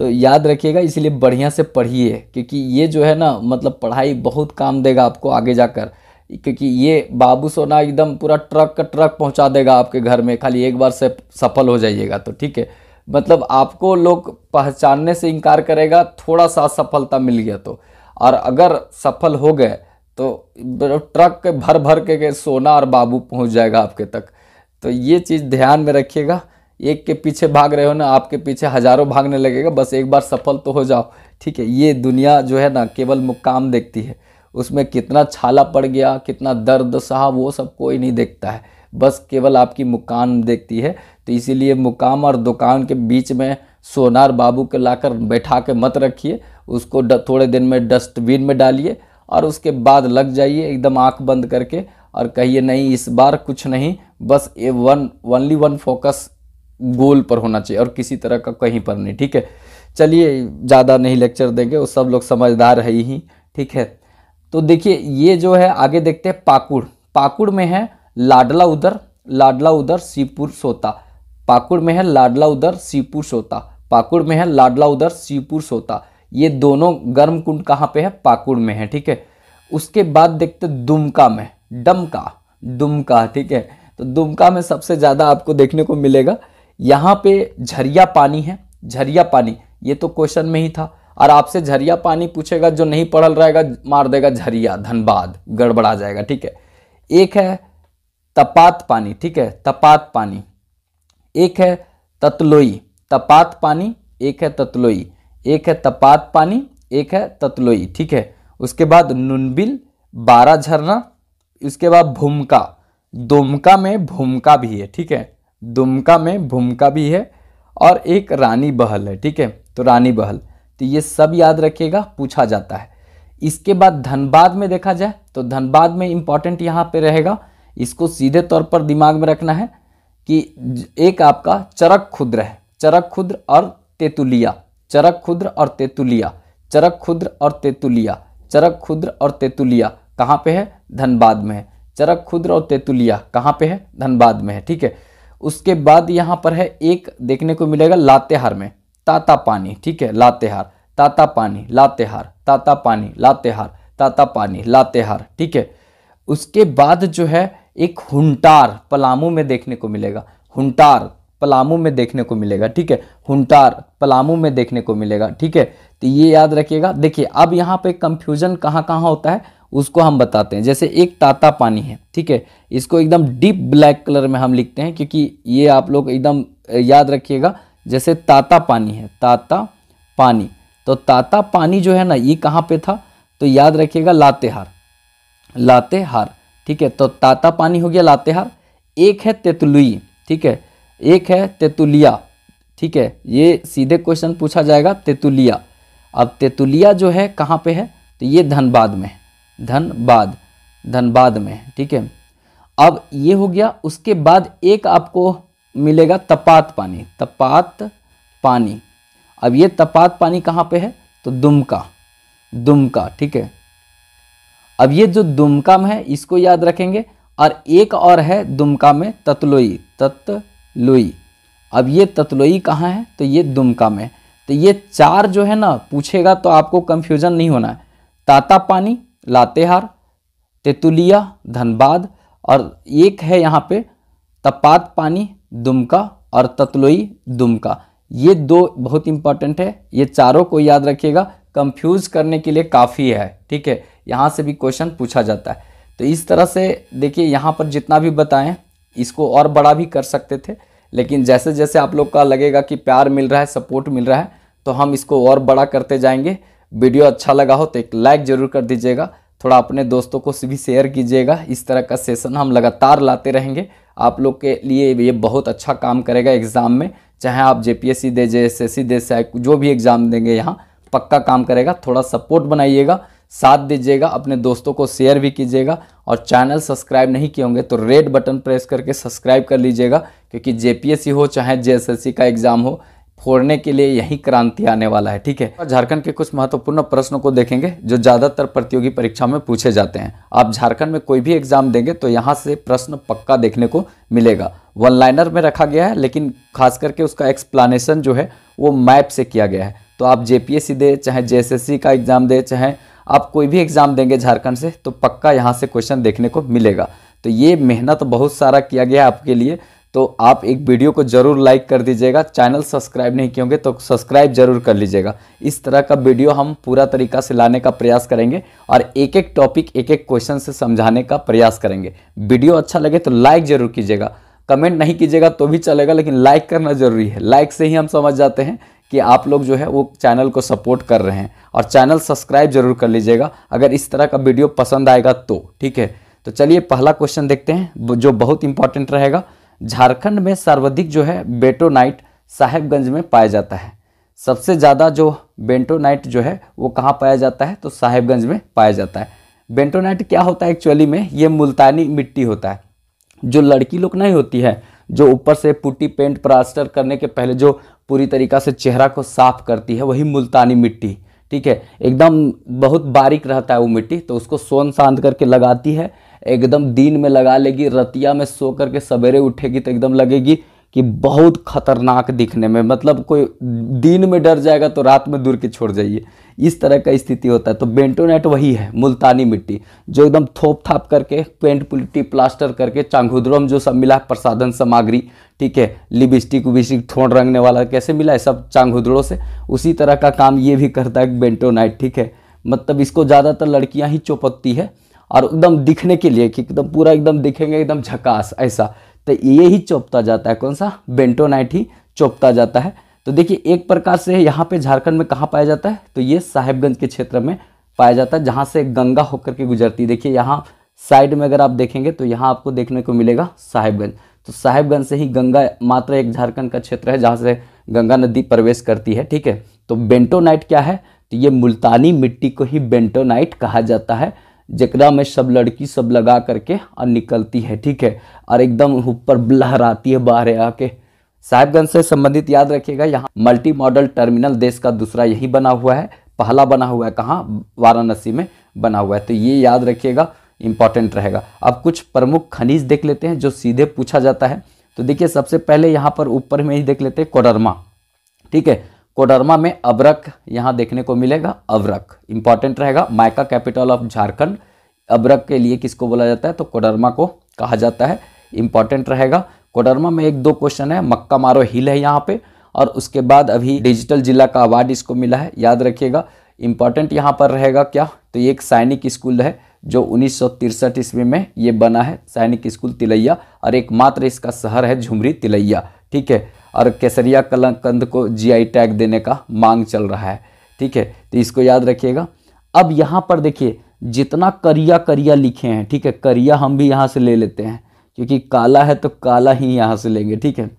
तो याद रखिएगा इसलिए बढ़िया से पढ़िए क्योंकि ये जो है ना मतलब पढ़ाई बहुत काम देगा आपको आगे जाकर क्योंकि ये बाबू सोना एकदम पूरा ट्रक का ट्रक पहुंचा देगा आपके घर में खाली एक बार से सफल हो जाइएगा तो ठीक है मतलब आपको लोग पहचानने से इनकार करेगा थोड़ा सा सफलता मिल गया तो और अगर सफल हो गए तो ट्रक के भर भर के, के सोना और बाबू पहुंच जाएगा आपके तक तो ये चीज़ ध्यान में रखिएगा एक के पीछे भाग रहे हो ना आपके पीछे हजारों भागने लगेगा बस एक बार सफल तो हो जाओ ठीक है ये दुनिया जो है ना केवल मुकाम देखती है उसमें कितना छाला पड़ गया कितना दर्द सहा वो सब कोई नहीं देखता है बस केवल आपकी मुकाम देखती है तो इसीलिए मुकाम और दुकान के बीच में सोनार बाबू के लाकर बैठा के मत रखिए उसको थोड़े दिन में डस्टबिन में डालिए और उसके बाद लग जाइए एकदम आंख बंद करके और कहिए नहीं इस बार कुछ नहीं बस a one only one focus goal पर होना चाहिए और किसी तरह का कहीं पर नहीं ठीक है चलिए ज़्यादा नहीं लेक्चर देंगे वो सब लोग समझदार है ही ठीक है तो देखिए ये जो है आगे देखते हैं पाकुड़ पाकुड़ में है लाडला उधर लाडला उधर सीपुर सोता पाकुड़ में है लाडला उधर सीपुर सोता पाकुड़ में है लाडला उधर सीपुर सोता ये दोनों गर्म कुंड कहाँ पे है पाकुड़ में है ठीक है उसके बाद देखते दुमका में डमका दुमका ठीक है तो दुमका में सबसे ज़्यादा आपको देखने को मिलेगा यहाँ पे झरिया पानी है झरिया पानी ये तो क्वेश्चन में ही था और आपसे झरिया पानी पूछेगा जो नहीं पढ़ल रहेगा मार देगा झरिया धनबाद गड़बड़ा जाएगा ठीक है एक है तपात पानी ठीक है तपात पानी एक है ततलोई तपात पानी एक है ततलोई एक है तपात पानी एक है ततलोई ठीक है उसके बाद नुनबिल बारह झरना उसके बाद भूमका दुमका में भूमका भी है ठीक है दुमका में भूमका भी है और एक रानी बहल है ठीक है तो रानी बहल तो ये सब याद रखिएगा पूछा जाता है इसके बाद धनबाद में देखा जाए तो धनबाद में इम्पॉर्टेंट यहाँ पे रहेगा इसको सीधे तौर पर दिमाग में रखना है कि एक आपका चरक खुद्र है चरक खुद्र और तेतुलिया चरक खुद्र और तेतुलिया चरक खुद्र और तेतुलिया चरक खुद्र और तेतुलिया कहाँ पे है धनबाद में है चरक खुद्र और तेतुलिया कहाँ पे है धनबाद में है ठीक है उसके बाद यहाँ पर है एक देखने को मिलेगा लातेहार में ताता पानी ठीक है लातेहार ताता पानी लातेहार ताता पानी लातेहार ताता पानी लातेहार ठीक है उसके बाद जो है एक हुंटार पलामू में देखने को मिलेगा हुंटार पलामू में देखने को मिलेगा ठीक है हुंटार पलामू में देखने को मिलेगा ठीक है तो ये याद रखिएगा देखिए अब यहाँ पे कंफ्यूजन कहाँ कहाँ होता है उसको हम बताते हैं जैसे एक ताता पानी है ठीक है इसको एकदम डीप ब्लैक कलर में हम लिखते हैं क्योंकि ये आप लोग एकदम याद रखिएगा जैसे ताता पानी है ताता पानी तो ताता पानी जो है ना ये कहाँ पे था तो याद रखिएगा लातेहार लातेहार ठीक है तो ताता पानी हो गया लातेहार एक है तेतुलुई ठीक है एक है तेतुलिया ठीक है ये सीधे क्वेश्चन पूछा जाएगा तेतुलिया अब तेतुलिया जो है कहाँ पे है तो ये धनबाद में है धनबाद धनबाद में ठीक है अब ये हो गया उसके बाद एक आपको मिलेगा तपात पानी तपात पानी अब ये तपात पानी कहाँ पे है तो दुमका दुमका ठीक है अब ये जो दुमका में है इसको याद रखेंगे और एक और है दुमका में तत्लोई ततलोई अब ये तत्लोई कहाँ है तो ये दुमका में तो ये चार जो है ना पूछेगा तो आपको कंफ्यूजन नहीं होना है ताता पानी लातेहार तेतुलिया धनबाद और एक है यहाँ पे तपात पानी दुमका और ततलोई दुमका ये दो बहुत इंपॉर्टेंट है ये चारों को याद रखिएगा कंफ्यूज करने के लिए काफ़ी है ठीक है यहाँ से भी क्वेश्चन पूछा जाता है तो इस तरह से देखिए यहाँ पर जितना भी बताएं इसको और बड़ा भी कर सकते थे लेकिन जैसे जैसे आप लोग का लगेगा कि प्यार मिल रहा है सपोर्ट मिल रहा है तो हम इसको और बड़ा करते जाएंगे वीडियो अच्छा लगा हो तो एक लाइक ज़रूर कर दीजिएगा थोड़ा अपने दोस्तों को भी शेयर कीजिएगा इस तरह का सेशन हम लगातार लाते रहेंगे आप लोग के लिए ये बहुत अच्छा काम करेगा एग्ज़ाम में चाहे आप जे दे जे एस दे जो भी एग्ज़ाम देंगे यहाँ पक्का काम करेगा थोड़ा सपोर्ट बनाइएगा साथ दीजिएगा अपने दोस्तों को शेयर भी कीजिएगा और चैनल सब्सक्राइब नहीं किए होंगे तो रेड बटन प्रेस करके सब्सक्राइब कर लीजिएगा क्योंकि जे हो चाहे जे का एग्ज़ाम हो फोड़ने के लिए यही क्रांति आने वाला है ठीक है झारखंड के कुछ महत्वपूर्ण प्रश्नों को देखेंगे जो ज़्यादातर प्रतियोगी परीक्षा में पूछे जाते हैं आप झारखंड में कोई भी एग्जाम देंगे तो यहाँ से प्रश्न पक्का देखने को मिलेगा वन लाइनर में रखा गया है लेकिन खास करके उसका एक्सप्लानेशन जो है वो मैप से किया गया है तो आप जेपीएससी दे चाहे जेएसएससी का एग्ज़ाम दे चाहे आप कोई भी एग्ज़ाम देंगे झारखंड से तो पक्का यहाँ से क्वेश्चन देखने को मिलेगा तो ये मेहनत बहुत सारा किया गया है आपके लिए तो आप एक वीडियो को ज़रूर लाइक कर दीजिएगा चैनल सब्सक्राइब नहीं किए होंगे तो सब्सक्राइब जरूर कर लीजिएगा इस तरह का वीडियो हम पूरा तरीका से लाने का प्रयास करेंगे और एक एक टॉपिक एक एक क्वेश्चन से समझाने का प्रयास करेंगे वीडियो अच्छा लगे तो लाइक ज़रूर कीजिएगा कमेंट नहीं कीजिएगा तो भी चलेगा लेकिन लाइक करना ज़रूरी है लाइक से ही हम समझ जाते हैं कि आप लोग जो है वो चैनल को सपोर्ट कर रहे हैं और चैनल सब्सक्राइब जरूर कर लीजिएगा अगर इस तरह का वीडियो पसंद आएगा तो ठीक है तो चलिए पहला क्वेश्चन देखते हैं जो बहुत इंपॉर्टेंट रहेगा झारखंड में सर्वाधिक जो है बेटोनाइट साहेबगंज में पाया जाता है सबसे ज़्यादा जो बेंटोनाइट जो है वो कहाँ पाया जाता है तो साहेबगंज में पाया जाता है बेंटोनाइट क्या होता है एक्चुअली में ये मुल्तानी मिट्टी होता है जो लड़की लोग नहीं होती है जो ऊपर से पुट्टी पेंट प्लास्टर करने के पहले जो पूरी तरीका से चेहरा को साफ करती है वही मुल्तानी मिट्टी ठीक है एकदम बहुत बारीक रहता है वो मिट्टी तो उसको सोन साँध करके लगाती है एकदम दिन में लगा लेगी रतिया में सो करके सवेरे उठेगी तो एकदम लगेगी कि बहुत खतरनाक दिखने में मतलब कोई दिन में डर जाएगा तो रात में दूर के छोड़ जाइए इस तरह का स्थिति होता है तो बेंटोनेट वही है मुल्तानी मिट्टी जो एकदम थोप थाप करके पेंट पुलिटी प्लास्टर करके चांगुद्रम जो सब मिला है प्रसाधन सामग्री ठीक है लिपस्टिक उबिस्टिक थोड़ रंगने वाला कैसे मिला है सब चांगुद्रों से उसी तरह का काम ये भी करता है बेंटोनाइट ठीक है मतलब इसको ज़्यादातर लड़कियाँ ही चौपकती है और एकदम दिखने के लिए कि एकदम पूरा एकदम दिखेंगे एकदम झकास ऐसा तो ये ही चौपता जाता है कौन सा बेंटोनाइट ही चौपता जाता है तो देखिए एक प्रकार से यहाँ पे झारखंड में कहाँ पाया जाता है तो ये साहेबगंज के क्षेत्र में पाया जाता है जहाँ से गंगा होकर के गुजरती है देखिए यहाँ साइड में अगर आप देखेंगे तो यहाँ आपको देखने को मिलेगा साहेबगंज तो साहेबगंज से ही गंगा मात्र एक झारखंड का क्षेत्र है जहाँ से गंगा नदी प्रवेश करती है ठीक है तो बेंटोनाइट क्या है तो ये मुल्तानी मिट्टी को ही बेंटोनाइट कहा जाता है जकरा में सब लड़की सब लगा करके और निकलती है ठीक है और एकदम ऊपर लहराती आती है बाहर आके साहिबगंज से संबंधित याद रखिएगा यहाँ मल्टी मॉडल टर्मिनल देश का दूसरा यही बना हुआ है पहला बना हुआ है कहाँ वाराणसी में बना हुआ है तो ये याद रखिएगा इंपॉर्टेंट रहेगा अब कुछ प्रमुख खनिज देख लेते हैं जो सीधे पूछा जाता है तो देखिए सबसे पहले यहाँ पर ऊपर में ही देख लेते हैं कोडरमा ठीक है कोडरमा में अब्रक यहाँ देखने को मिलेगा अब्रक इंपॉर्टेंट रहेगा माइका कैपिटल ऑफ झारखंड अब्रक के लिए किसको बोला जाता है तो कोडरमा को कहा जाता है इंपॉर्टेंट रहेगा कोडरमा में एक दो क्वेश्चन है मक्का मारो हिल है यहाँ पे और उसके बाद अभी डिजिटल जिला का अवार्ड इसको मिला है याद रखिएगा इंपॉर्टेंट यहाँ पर रहेगा क्या तो ये एक सैनिक स्कूल है जो उन्नीस सौ ईस्वी में ये बना है सैनिक स्कूल तिलैया और एकमात्र इसका शहर है झुमरी तिलैया ठीक है और केसरिया कलकंद को जीआई टैग देने का मांग चल रहा है ठीक है तो इसको याद रखिएगा अब यहाँ पर देखिए जितना करिया करिया लिखे हैं ठीक है करिया हम भी यहाँ से ले लेते हैं क्योंकि काला है तो काला ही यहाँ से लेंगे ठीक है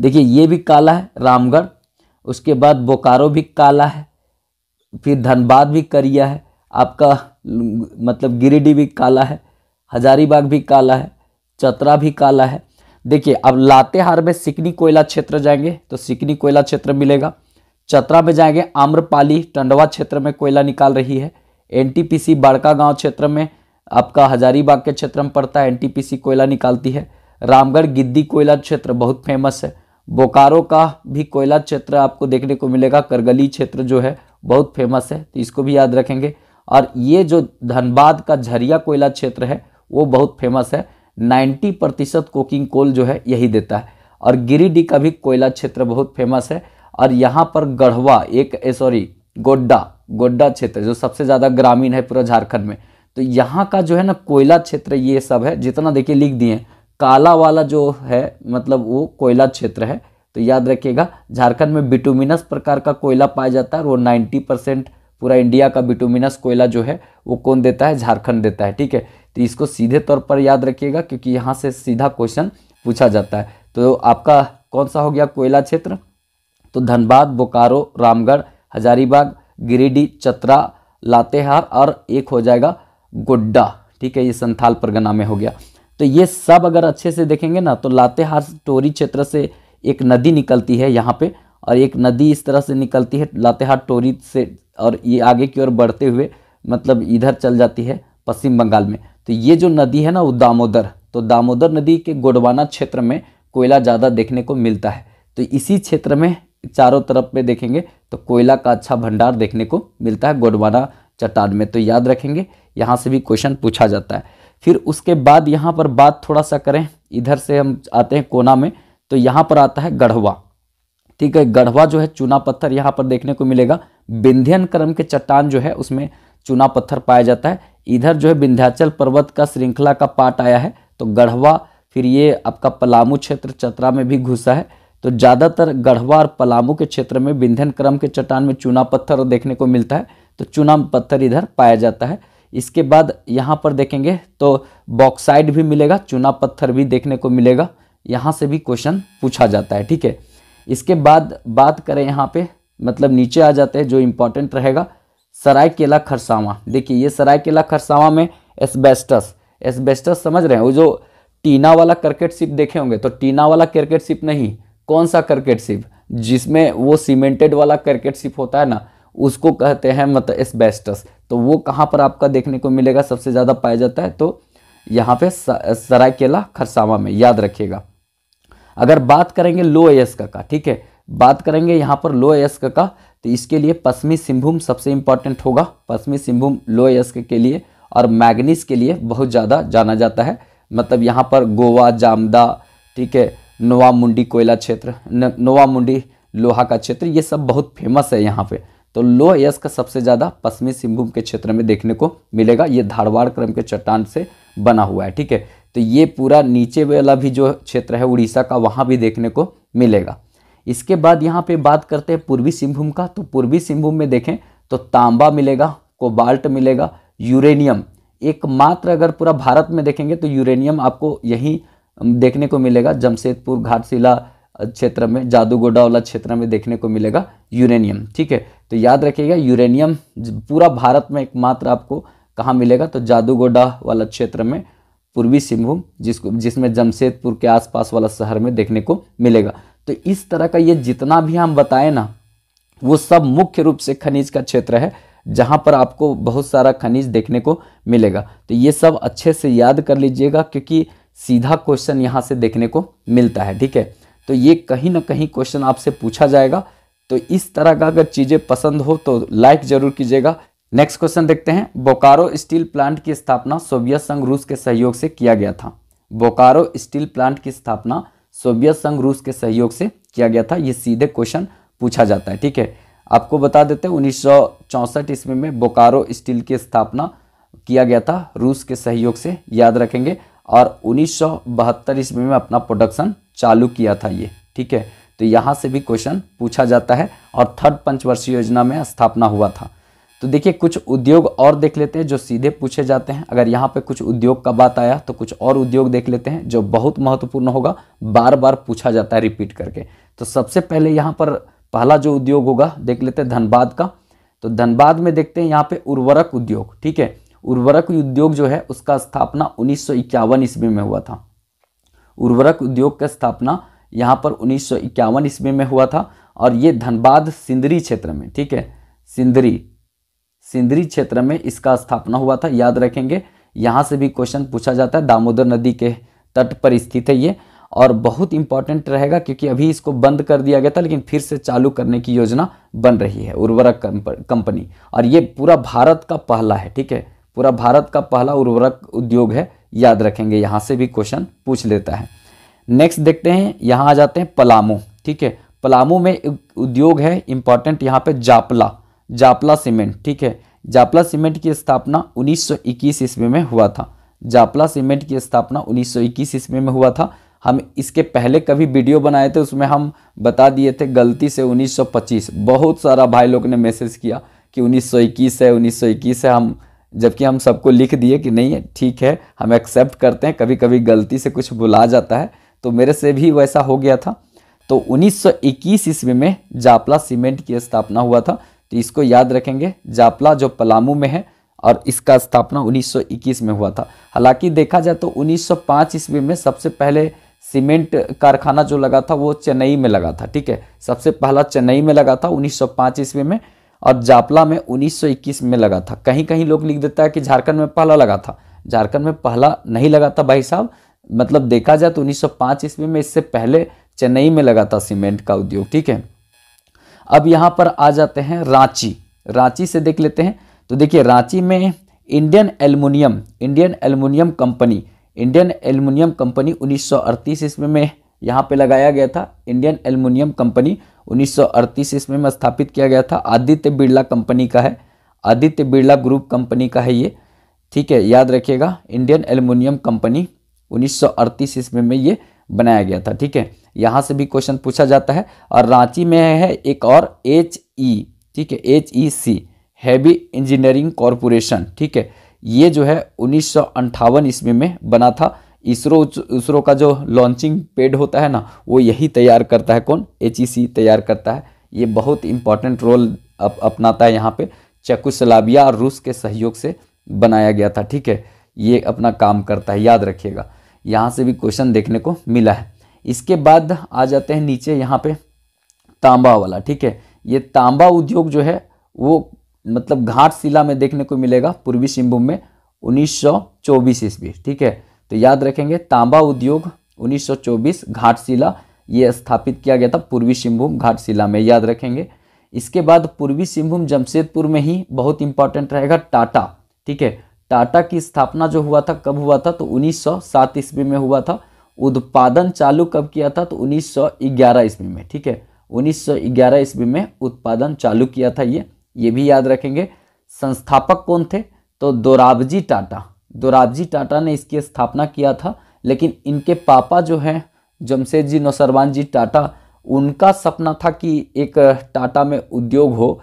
देखिए ये भी काला है रामगढ़ उसके बाद बोकारो भी काला है फिर धनबाद भी करिया है आपका मतलब गिरिडीह भी काला है हजारीबाग भी काला है चतरा भी काला है देखिए अब लातेहार में सिकनी कोयला क्षेत्र जाएंगे तो सिकनी कोयला क्षेत्र मिलेगा चतरा में जाएंगे आम्रपाली टंडवा क्षेत्र में कोयला निकाल रही है एनटीपीसी बड़का गांव क्षेत्र में आपका हजारीबाग के क्षेत्र में पड़ता है एनटीपीसी कोयला निकालती है रामगढ़ गिद्दी कोयला क्षेत्र बहुत फेमस है बोकारो का भी कोयला क्षेत्र आपको देखने को मिलेगा करगली क्षेत्र जो है बहुत फेमस है तो इसको भी याद रखेंगे और ये जो धनबाद का झरिया कोयला क्षेत्र है वो बहुत फेमस है 90 प्रतिशत कोकिंग कोल जो है यही देता है और गिरिडीह का भी कोयला क्षेत्र बहुत फेमस है और यहाँ पर गढ़वा एक सॉरी गोड्डा गोड्डा क्षेत्र जो सबसे ज़्यादा ग्रामीण है पूरा झारखंड में तो यहाँ का जो है ना कोयला क्षेत्र ये सब है जितना देखिए लिख दिए काला वाला जो है मतलब वो कोयला क्षेत्र है तो याद रखिएगा झारखंड में बिटुमिनस प्रकार का कोयला पाया जाता है और वो नाइन्टी परसेंट पूरा इंडिया का बिटुमिनस कोयला जो है वो कौन देता है झारखंड देता है ठीक है तो इसको सीधे तौर पर याद रखिएगा क्योंकि यहाँ से सीधा क्वेश्चन पूछा जाता है तो आपका कौन सा हो गया कोयला क्षेत्र तो धनबाद बोकारो रामगढ़ हजारीबाग गिरिडीह चतरा लातेहार और एक हो जाएगा गोड्डा ठीक है ये संथाल परगना में हो गया तो ये सब अगर अच्छे से देखेंगे ना तो लातेहार टोरी क्षेत्र से एक नदी निकलती है यहाँ पे और एक नदी इस तरह से निकलती है लातेहार टोरी से और ये आगे की ओर बढ़ते हुए मतलब इधर चल जाती है पश्चिम बंगाल में तो ये जो नदी है ना वो दामोदर तो दामोदर नदी के गोडवाना क्षेत्र में कोयला ज़्यादा देखने को मिलता है तो इसी क्षेत्र में चारों तरफ पे देखेंगे तो कोयला का अच्छा भंडार देखने को मिलता है गोडवाना चट्टान में तो याद रखेंगे यहाँ से भी क्वेश्चन पूछा जाता है फिर उसके बाद यहाँ पर बात थोड़ा सा करें इधर से हम आते हैं कोना में तो यहाँ पर आता है गढ़वा ठीक है गढ़वा जो है चूना पत्थर यहाँ पर देखने को मिलेगा विंध्यन क्रम के चट्टान जो है उसमें चूना पत्थर पाया जाता है इधर जो है विंध्याचल पर्वत का श्रृंखला का पार्ट आया है तो गढ़वा फिर ये आपका पलामू क्षेत्र चतरा में भी घुसा है तो ज़्यादातर गढ़वा और पलामू के क्षेत्र में विंध्यन क्रम के चट्टान में चूना पत्थर देखने को मिलता है तो चूना पत्थर इधर पाया जाता है इसके बाद यहाँ पर देखेंगे तो बॉक्साइड भी मिलेगा चूना पत्थर भी देखने को मिलेगा यहाँ से भी क्वेश्चन पूछा जाता है ठीक है इसके बाद बात करें यहाँ पे मतलब नीचे आ जाते हैं जो इम्पोर्टेंट रहेगा सरायकेला खरसावा देखिए ये सरायकेला खरसावा में एसबेस्टस एसबेस्टस समझ रहे हैं वो जो टीना वाला क्रिकेट सिप देखे होंगे तो टीना वाला क्रिकेट सिप नहीं कौन सा क्रिकेट सिप जिसमें वो सीमेंटेड वाला क्रिकेट सिप होता है ना उसको कहते हैं मतलब एसबेस्टस तो वो कहाँ पर आपका देखने को मिलेगा सबसे ज़्यादा पाया जाता है तो यहाँ पे सरायकेला खरसावा में याद रखिएगा अगर बात करेंगे लो एस्क का ठीक है बात करेंगे यहाँ पर लो एयस्क का तो इसके लिए पश्चिमी सिंहभूम सबसे इंपॉर्टेंट होगा पश्चिमी सिंहभूम लो यस्क के लिए और मैग्नीस के लिए बहुत ज़्यादा जाना जाता है मतलब यहाँ पर गोवा जामदा ठीक है नोवा मुंडी कोयला क्षेत्र नोवा मुंडी लोहा का क्षेत्र ये सब बहुत फेमस है यहाँ पे तो लोह यश का सबसे ज़्यादा पश्चिमी सिंहभूम के क्षेत्र में देखने को मिलेगा ये धारवाड़ क्रम के चट्टान से बना हुआ है ठीक है तो ये पूरा नीचे वाला भी जो क्षेत्र है उड़ीसा का वहाँ भी देखने को मिलेगा इसके बाद यहाँ पे बात करते हैं पूर्वी सिंहभूम का तो पूर्वी सिंहभूम में देखें तो तांबा मिलेगा कोबाल्ट मिलेगा यूरेनियम एकमात्र अगर पूरा भारत में देखेंगे तो यूरेनियम आपको यहीं देखने को मिलेगा जमशेदपुर घाटशिला क्षेत्र में जादूगोडा वाला क्षेत्र में देखने को मिलेगा यूरेनियम ठीक है तो याद रखिएगा यूरेनियम पूरा भारत में एकमात्र आपको कहाँ मिलेगा तो जादूगोडा वाला क्षेत्र में पूर्वी सिंहभूम जिसको जिसमें जमशेदपुर के आसपास वाला शहर में देखने को मिलेगा तो इस तरह का ये जितना भी हम बताएं ना वो सब मुख्य रूप से खनिज का क्षेत्र है जहाँ पर आपको बहुत सारा खनिज देखने को मिलेगा तो ये सब अच्छे से याद कर लीजिएगा क्योंकि सीधा क्वेश्चन यहाँ से देखने को मिलता है ठीक है तो ये कहीं ना कहीं क्वेश्चन आपसे पूछा जाएगा तो इस तरह का अगर चीज़ें पसंद हो तो लाइक जरूर कीजिएगा नेक्स्ट क्वेश्चन देखते हैं बोकारो स्टील प्लांट की स्थापना सोवियत संघ रूस के सहयोग से किया गया था बोकारो स्टील प्लांट की स्थापना सोवियत संघ रूस के सहयोग से किया गया था ये सीधे क्वेश्चन पूछा जाता है ठीक है आपको बता देते हैं उन्नीस ईस्वी में बोकारो स्टील की स्थापना किया गया था रूस के सहयोग से याद रखेंगे और उन्नीस ईस्वी में अपना प्रोडक्शन चालू किया था ये ठीक है तो यहाँ से भी क्वेश्चन पूछा जाता है और थर्ड पंचवर्षीय योजना में स्थापना हुआ था तो देखिए कुछ उद्योग और देख लेते हैं जो सीधे पूछे जाते हैं अगर यहाँ पे कुछ उद्योग का बात आया तो कुछ और उद्योग देख लेते हैं जो बहुत महत्वपूर्ण होगा बार बार पूछा जाता है रिपीट करके तो सबसे पहले यहाँ पर पहला जो उद्योग होगा देख लेते हैं धनबाद का तो धनबाद में देखते हैं यहाँ पे उर्वरक उद्योग ठीक है उर्वरक उद्योग जो है उसका स्थापना उन्नीस ईस्वी में हुआ था उर्वरक उद्योग का स्थापना यहाँ पर उन्नीस ईस्वी में हुआ था और ये धनबाद सिंदरी क्षेत्र में ठीक है सिंदरी सिंदरी क्षेत्र में इसका स्थापना हुआ था याद रखेंगे यहाँ से भी क्वेश्चन पूछा जाता है दामोदर नदी के तट पर स्थित है ये और बहुत इंपॉर्टेंट रहेगा क्योंकि अभी इसको बंद कर दिया गया था लेकिन फिर से चालू करने की योजना बन रही है उर्वरक कंपनी और ये पूरा भारत का पहला है ठीक है पूरा भारत का पहला उर्वरक उद्योग है याद रखेंगे यहाँ से भी क्वेश्चन पूछ लेता है नेक्स्ट देखते हैं यहाँ आ जाते हैं पलामू ठीक है पलामू में उद्योग है इंपॉर्टेंट यहाँ पे जापला जापला सीमेंट ठीक है जापला सीमेंट की स्थापना 1921 ईस्वी में हुआ था जापला सीमेंट की स्थापना 1921 ईस्वी में हुआ था हम इसके पहले कभी वीडियो बनाए थे उसमें हम बता दिए थे गलती से 1925 बहुत सारा भाई लोग ने मैसेज किया कि 1921 है 1921 है हम जबकि हम सबको लिख दिए कि नहीं ठीक है हम एक्सेप्ट करते हैं कभी कभी गलती से कुछ बुला जाता है तो मेरे से भी वैसा हो गया था तो 1921 ईस्वी में जापला सीमेंट की स्थापना हुआ था तो इसको याद रखेंगे जापला जो पलामू में है और इसका स्थापना 1921 में हुआ था हालांकि देखा जाए तो 1905 ईस्वी में सबसे पहले सीमेंट कारखाना जो लगा था वो चेन्नई में लगा था ठीक है सबसे पहला चेन्नई में लगा था 1905 ईस्वी में और जापला में 1921 में लगा था कहीं कहीं लोग लिख देता है कि झारखंड में पहला लगा था झारखंड में पहला नहीं लगा था भाई साहब मतलब देखा जाए तो उन्नीस ईस्वी में इससे पहले चेन्नई में लगा था सीमेंट का उद्योग ठीक है अब यहाँ पर आ जाते हैं रांची रांची से देख लेते हैं तो देखिए रांची में Indian aluminium Indian aluminium company Indian aluminium company 1938 ईस्वी में यहाँ पे लगाया गया था इंडियन एल्युमिनियम कंपनी 1938 ईस्वी में स्थापित किया गया था आदित्य बिरला कंपनी का है आदित्य बिरला ग्रुप कंपनी का है ये ठीक है याद रखिएगा इंडियन एल्युमिनियम कंपनी 1938 ईस्वी में ये बनाया गया था ठीक है यहाँ से भी क्वेश्चन पूछा जाता है और रांची में है एक और एच ई e, ठीक है H E C heavy engineering corporation ठीक है ये जो है उन्नीस सौ ईस्वी में बना था इसरो इसरो का जो लॉन्चिंग पेड होता है ना वो यही तैयार करता है कौन एच ई सी तैयार करता है ये बहुत इंपॉर्टेंट रोल अप, अपनाता है यहाँ पे चकुसलाबिया और रूस के सहयोग से बनाया गया था ठीक है ये अपना काम करता है याद रखिएगा यहाँ से भी क्वेश्चन देखने को मिला है इसके बाद आ जाते हैं नीचे यहाँ पे तांबा वाला ठीक है ये तांबा उद्योग जो है वो मतलब घाट शिला में देखने को मिलेगा पूर्वी सिंहभूम में 1924 ईस्वी ठीक है तो याद रखेंगे तांबा उद्योग 1924 शिला ये स्थापित किया गया था पूर्वी सिंहभूम घाट शिला में याद रखेंगे इसके बाद पूर्वी सिंहभूम जमशेदपुर में ही बहुत इंपॉर्टेंट रहेगा टाटा ठीक है टाटा की स्थापना जो हुआ था कब हुआ था तो 1907 ईस्वी में हुआ था उत्पादन चालू कब किया था तो 1911 ईस्वी में ठीक है 1911 ईस्वी में उत्पादन चालू किया था ये ये भी याद रखेंगे संस्थापक कौन थे तो दोराबजी टाटा दोराबजी टाटा ने इसकी स्थापना किया था लेकिन इनके पापा जो हैं जमशेद जी नौसरवान जी टाटा उनका सपना था कि एक टाटा में उद्योग हो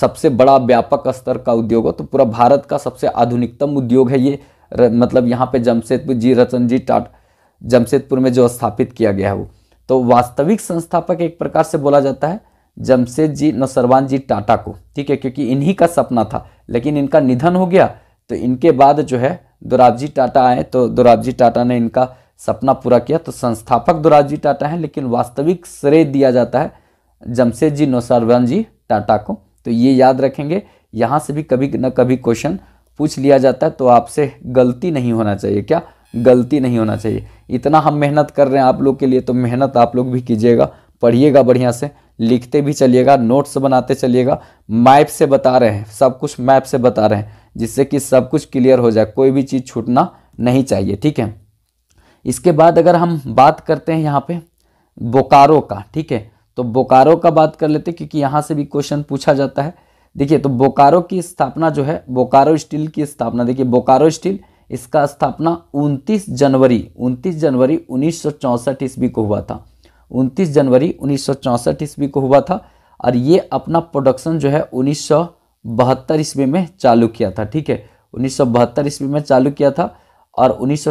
सबसे बड़ा व्यापक स्तर का उद्योग हो तो पूरा भारत का सबसे आधुनिकतम उद्योग है ये र, मतलब यहाँ पे जमशेदपुर जी रतन जी टाट जमशेदपुर में जो स्थापित किया गया है वो तो वास्तविक संस्थापक एक प्रकार से बोला जाता है जमशेद जी नौसरवान जी टाटा को ठीक है क्योंकि इन्हीं का सपना था लेकिन इनका निधन हो गया तो इनके बाद जो है दुराबजी टाटा आए तो दुराबजी टाटा ने इनका सपना पूरा किया तो संस्थापक दुराबजी टाटा हैं लेकिन वास्तविक श्रेय दिया जाता है जमशेद जी नौसरवान जी टाटा को तो ये याद रखेंगे यहाँ से भी कभी न कभी क्वेश्चन पूछ लिया जाता है तो आपसे गलती नहीं होना चाहिए क्या गलती नहीं होना चाहिए इतना हम मेहनत कर रहे हैं आप लोग के लिए तो मेहनत आप लोग भी कीजिएगा पढ़िएगा बढ़िया से लिखते भी चलिएगा नोट्स बनाते चलिएगा मैप से बता रहे हैं सब कुछ मैप से बता रहे हैं जिससे कि सब कुछ क्लियर हो जाए कोई भी चीज़ छूटना नहीं चाहिए ठीक है इसके बाद अगर हम बात करते हैं यहाँ पे बोकारो का ठीक है तो बोकारो का बात कर लेते क्योंकि यहाँ से भी क्वेश्चन पूछा जाता है देखिए तो बोकारो की स्थापना जो है बोकारो स्टील की स्थापना देखिए बोकारो स्टील इसका स्थापना 29 जनवरी 29 जनवरी उन्नीस ईस्वी को हुआ था 29 जनवरी उन्नीस ईस्वी को हुआ था और ये अपना प्रोडक्शन जो है उन्नीस ईस्वी में चालू किया था ठीक है उन्नीस ईस्वी में चालू किया था और उन्नीस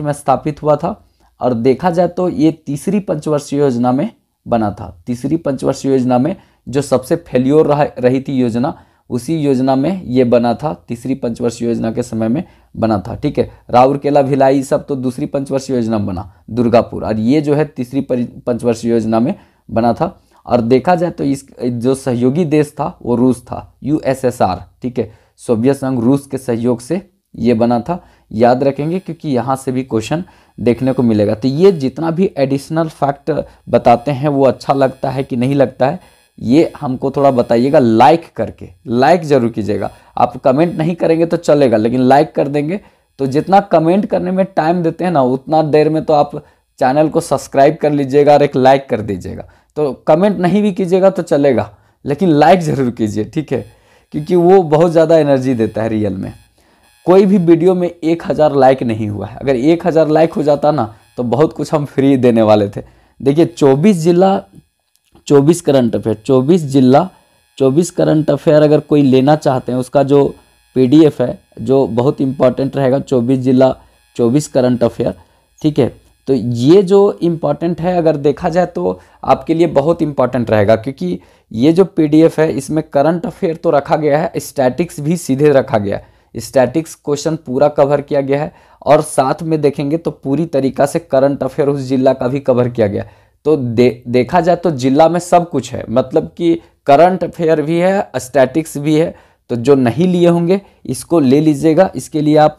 में स्थापित हुआ था और देखा जाए तो ये तीसरी पंचवर्षीय योजना में बना था तीसरी पंचवर्ष योजना में जो सबसे फेल्योर रही थी योजना उसी योजना में ये बना था तीसरी पंचवर्ष योजना के समय में बना था ठीक है राउरकेला भिलाई सब तो दूसरी पंचवर्ष योजना बना दुर्गापुर और ये जो है तीसरी पंचवर्ष योजना में बना था और देखा जाए तो इस जो सहयोगी देश था वो रूस था यूएसएसआर ठीक है सोवियत संघ रूस के सहयोग से ये बना था याद रखेंगे क्योंकि यहाँ से भी क्वेश्चन देखने को मिलेगा तो ये जितना भी एडिशनल फैक्ट बताते हैं वो अच्छा लगता है कि नहीं लगता है ये हमको थोड़ा बताइएगा लाइक करके लाइक जरूर कीजिएगा आप कमेंट नहीं करेंगे तो चलेगा लेकिन लाइक कर देंगे तो जितना कमेंट करने में टाइम देते हैं ना उतना देर में तो आप चैनल को सब्सक्राइब कर लीजिएगा और एक लाइक कर दीजिएगा तो कमेंट नहीं भी कीजिएगा तो चलेगा लेकिन लाइक ज़रूर कीजिए ठीक है क्योंकि वो बहुत ज़्यादा एनर्जी देता है रियल में कोई भी वीडियो में एक हज़ार लाइक नहीं हुआ है अगर एक हज़ार लाइक हो जाता ना तो बहुत कुछ हम फ्री देने वाले थे देखिए चौबीस जिला चौबीस करंट अफेयर चौबीस जिला चौबीस करंट अफेयर अगर कोई लेना चाहते हैं उसका जो पी है जो बहुत इंपॉर्टेंट रहेगा चौबीस जिला चौबीस करंट अफेयर ठीक है तो ये जो इम्पॉर्टेंट है अगर देखा जाए तो आपके लिए बहुत इम्पॉर्टेंट रहेगा क्योंकि ये जो पीडीएफ है इसमें करंट अफेयर तो रखा गया है स्टैटिक्स भी सीधे रखा गया है स्टैटिक्स क्वेश्चन पूरा कवर किया गया है और साथ में देखेंगे तो पूरी तरीका से करंट अफेयर उस जिला का भी कवर किया गया तो दे, देखा जाए तो जिला में सब कुछ है मतलब कि करंट अफेयर भी है स्टैटिक्स भी है तो जो नहीं लिए होंगे इसको ले लीजिएगा इसके लिए आप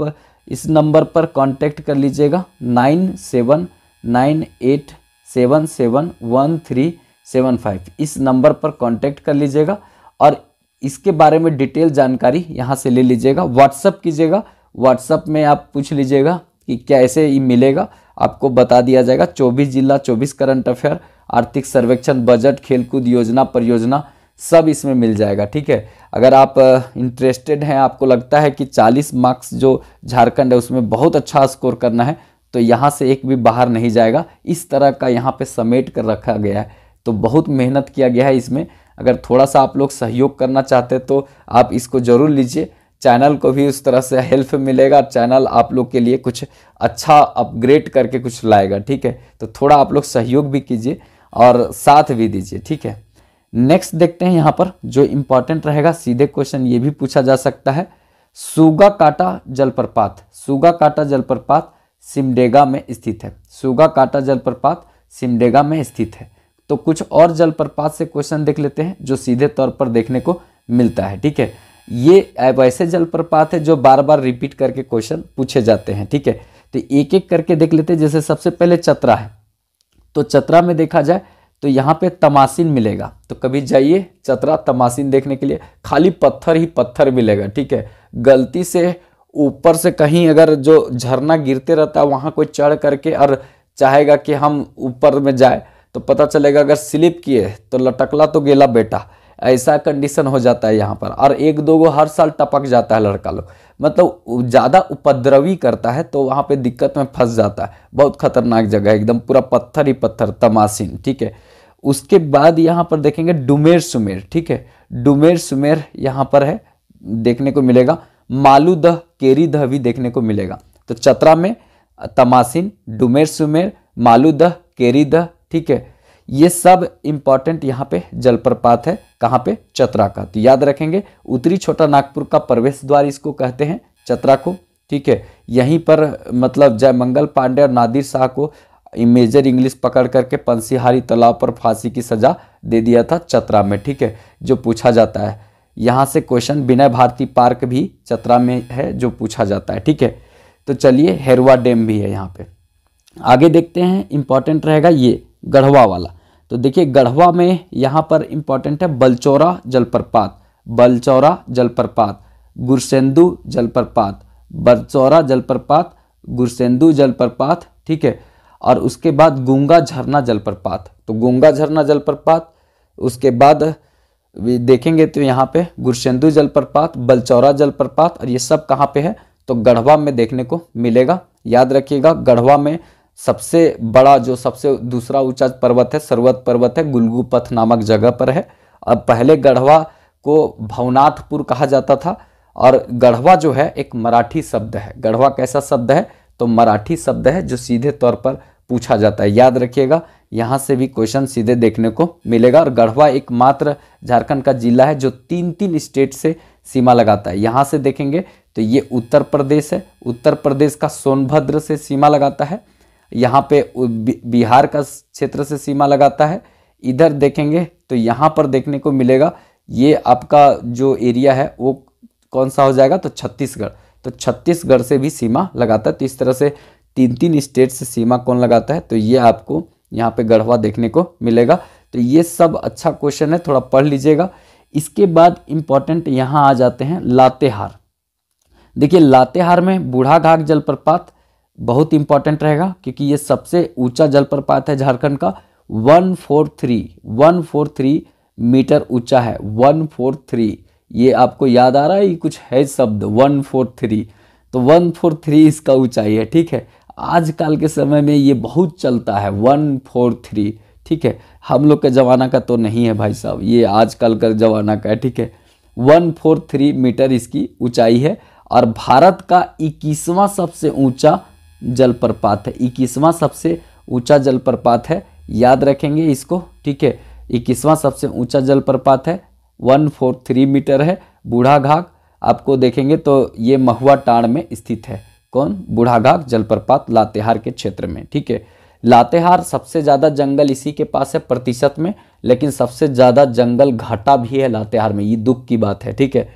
इस नंबर पर कांटेक्ट कर लीजिएगा nine seven nine eight seven seven one three seven five इस नंबर पर कांटेक्ट कर लीजिएगा और इसके बारे में डिटेल जानकारी यहाँ से ले लीजिएगा व्हाट्सअप कीजिएगा व्हाट्सअप में आप पूछ लीजिएगा कि कैसे ये मिलेगा आपको बता दिया जाएगा 24 जिला 24 करंट अफेयर आर्थिक सर्वेक्षण बजट खेलकूद योजना परियोजना सब इसमें मिल जाएगा ठीक है अगर आप इंटरेस्टेड हैं आपको लगता है कि 40 मार्क्स जो झारखंड है उसमें बहुत अच्छा स्कोर करना है तो यहाँ से एक भी बाहर नहीं जाएगा इस तरह का यहाँ पे समेट कर रखा गया है तो बहुत मेहनत किया गया है इसमें अगर थोड़ा सा आप लोग सहयोग करना चाहते तो आप इसको ज़रूर लीजिए चैनल को भी उस तरह से हेल्प मिलेगा चैनल आप लोग के लिए कुछ अच्छा अपग्रेड करके कुछ लाएगा ठीक है तो थोड़ा आप लोग सहयोग भी कीजिए और साथ भी दीजिए ठीक है नेक्स्ट देखते हैं यहाँ पर जो इम्पोर्टेंट रहेगा सीधे क्वेश्चन ये भी पूछा जा सकता है सुगा काटा जलप्रपात सुगा काटा जलप्रपात सिमडेगा में स्थित है सुगा काटा जलप्रपात सिमडेगा में स्थित है तो कुछ और जलप्रपात से क्वेश्चन देख लेते हैं जो सीधे तौर पर देखने को मिलता है ठीक है ये वैसे जलप्रपात है जो बार बार रिपीट करके क्वेश्चन पूछे जाते हैं ठीक है तो एक एक करके देख लेते हैं जैसे सबसे पहले चतरा है तो चतरा में देखा जाए तो यहाँ पे तमासिन मिलेगा तो कभी जाइए चतरा तमासिन देखने के लिए खाली पत्थर ही पत्थर मिलेगा ठीक है गलती से ऊपर से कहीं अगर जो झरना गिरते रहता है वहाँ कोई चढ़ करके और चाहेगा कि हम ऊपर में जाए तो पता चलेगा अगर स्लिप किए तो लटकला तो गेला बेटा ऐसा कंडीशन हो जाता है यहाँ पर और एक दो गो हर साल टपक जाता है लड़का लोग मतलब ज़्यादा उपद्रवी करता है तो वहाँ पे दिक्कत में फंस जाता है बहुत खतरनाक जगह है एकदम पूरा पत्थर ही पत्थर तमासीन ठीक है उसके बाद यहाँ पर देखेंगे डुमेर सुमेर ठीक है डुमेर सुमेर यहाँ पर है देखने को मिलेगा मालू दह केरी दह भी देखने को मिलेगा तो चतरा में तमासिन डुमेर सुमेर मालू दह केरी दह ठीक है ये सब इंपॉर्टेंट यहाँ पे जलप्रपात है कहाँ पे चतरा का तो याद रखेंगे उत्तरी छोटा नागपुर का प्रवेश द्वार इसको कहते हैं चतरा को ठीक है यहीं पर मतलब जयमंगल पांडे और नादिर शाह को मेजर इंग्लिश पकड़ करके पंसीहारी तालाब पर फांसी की सजा दे दिया था चतरा में ठीक है जो पूछा जाता है यहाँ से क्वेश्चन विनय भारती पार्क भी चतरा में है जो पूछा जाता है ठीक है तो चलिए हेरुआ डैम भी है यहाँ पे आगे देखते हैं इंपॉर्टेंट रहेगा ये गढ़वा वाला तो देखिए गढ़वा में यहाँ पर इम्पॉर्टेंट है बलचौरा जलप्रपात बलचौरा जलप्रपात गुरसेंदु जलप्रपात बलचौरा जलप्रपात गुरसेंदु जलप्रपात ठीक है और उसके बाद गंगा झरना जलप्रपात तो गंगा झरना जलप्रपात उसके बाद देखेंगे तो यहाँ पे गुरसेंदु जलप्रपात बलचौरा जलप्रपात और ये सब कहाँ पे है तो गढ़वा में देखने को मिलेगा याद रखिएगा गढ़वा में सबसे बड़ा जो सबसे दूसरा ऊंचा पर्वत है सर्वत पर्वत है गुलगु पथ नामक जगह पर है अब पहले गढ़वा को भवनाथपुर कहा जाता था और गढ़वा जो है एक मराठी शब्द है गढ़वा कैसा शब्द है तो मराठी शब्द है जो सीधे तौर पर पूछा जाता है याद रखिएगा यहाँ से भी क्वेश्चन सीधे देखने को मिलेगा और गढ़वा एकमात्र झारखंड का जिला है जो तीन तीन स्टेट से सीमा लगाता है यहाँ से देखेंगे तो ये उत्तर प्रदेश है उत्तर प्रदेश का सोनभद्र से सीमा लगाता है यहाँ पे बिहार का क्षेत्र से सीमा लगाता है इधर देखेंगे तो यहाँ पर देखने को मिलेगा ये आपका जो एरिया है वो कौन सा हो जाएगा तो छत्तीसगढ़ तो छत्तीसगढ़ से भी सीमा लगाता है तो इस तरह से तीन तीन स्टेट से सीमा कौन लगाता है तो ये आपको यहाँ पे गढ़वा देखने को मिलेगा तो ये सब अच्छा क्वेश्चन है थोड़ा पढ़ लीजिएगा इसके बाद इम्पॉर्टेंट यहाँ आ जाते हैं लातेहार देखिए लातेहार में बूढ़ा घाघ जलप्रपात बहुत इंपॉर्टेंट रहेगा क्योंकि ये सबसे ऊंचा जलप्रपात है झारखंड का 143 143 मीटर ऊंचा है 143 ये आपको याद आ रहा है ये कुछ है शब्द 143 तो 143 इसका ऊंचाई है ठीक है आजकल के समय में ये बहुत चलता है 143 ठीक है हम लोग के ज़माना का तो नहीं है भाई साहब ये आजकल का ज़माना का है ठीक है 143 मीटर इसकी ऊंचाई है और भारत का इक्कीसवां सबसे ऊंचा जलप्रपात है इक्कीसवां सबसे ऊंचा जलप्रपात है याद रखेंगे इसको ठीक है इक्कीसवां सबसे ऊंचा जलप्रपात है वन फोर थ्री मीटर है बूढ़ा घाघ आपको देखेंगे तो ये महुआ टाण में स्थित है कौन बूढ़ा घाघ जलप्रपात लातेहार के क्षेत्र में ठीक है लातेहार सबसे ज़्यादा जंगल इसी के पास है प्रतिशत में लेकिन सबसे ज़्यादा जंगल घटा भी है लातेहार में ये दुख की बात है ठीक है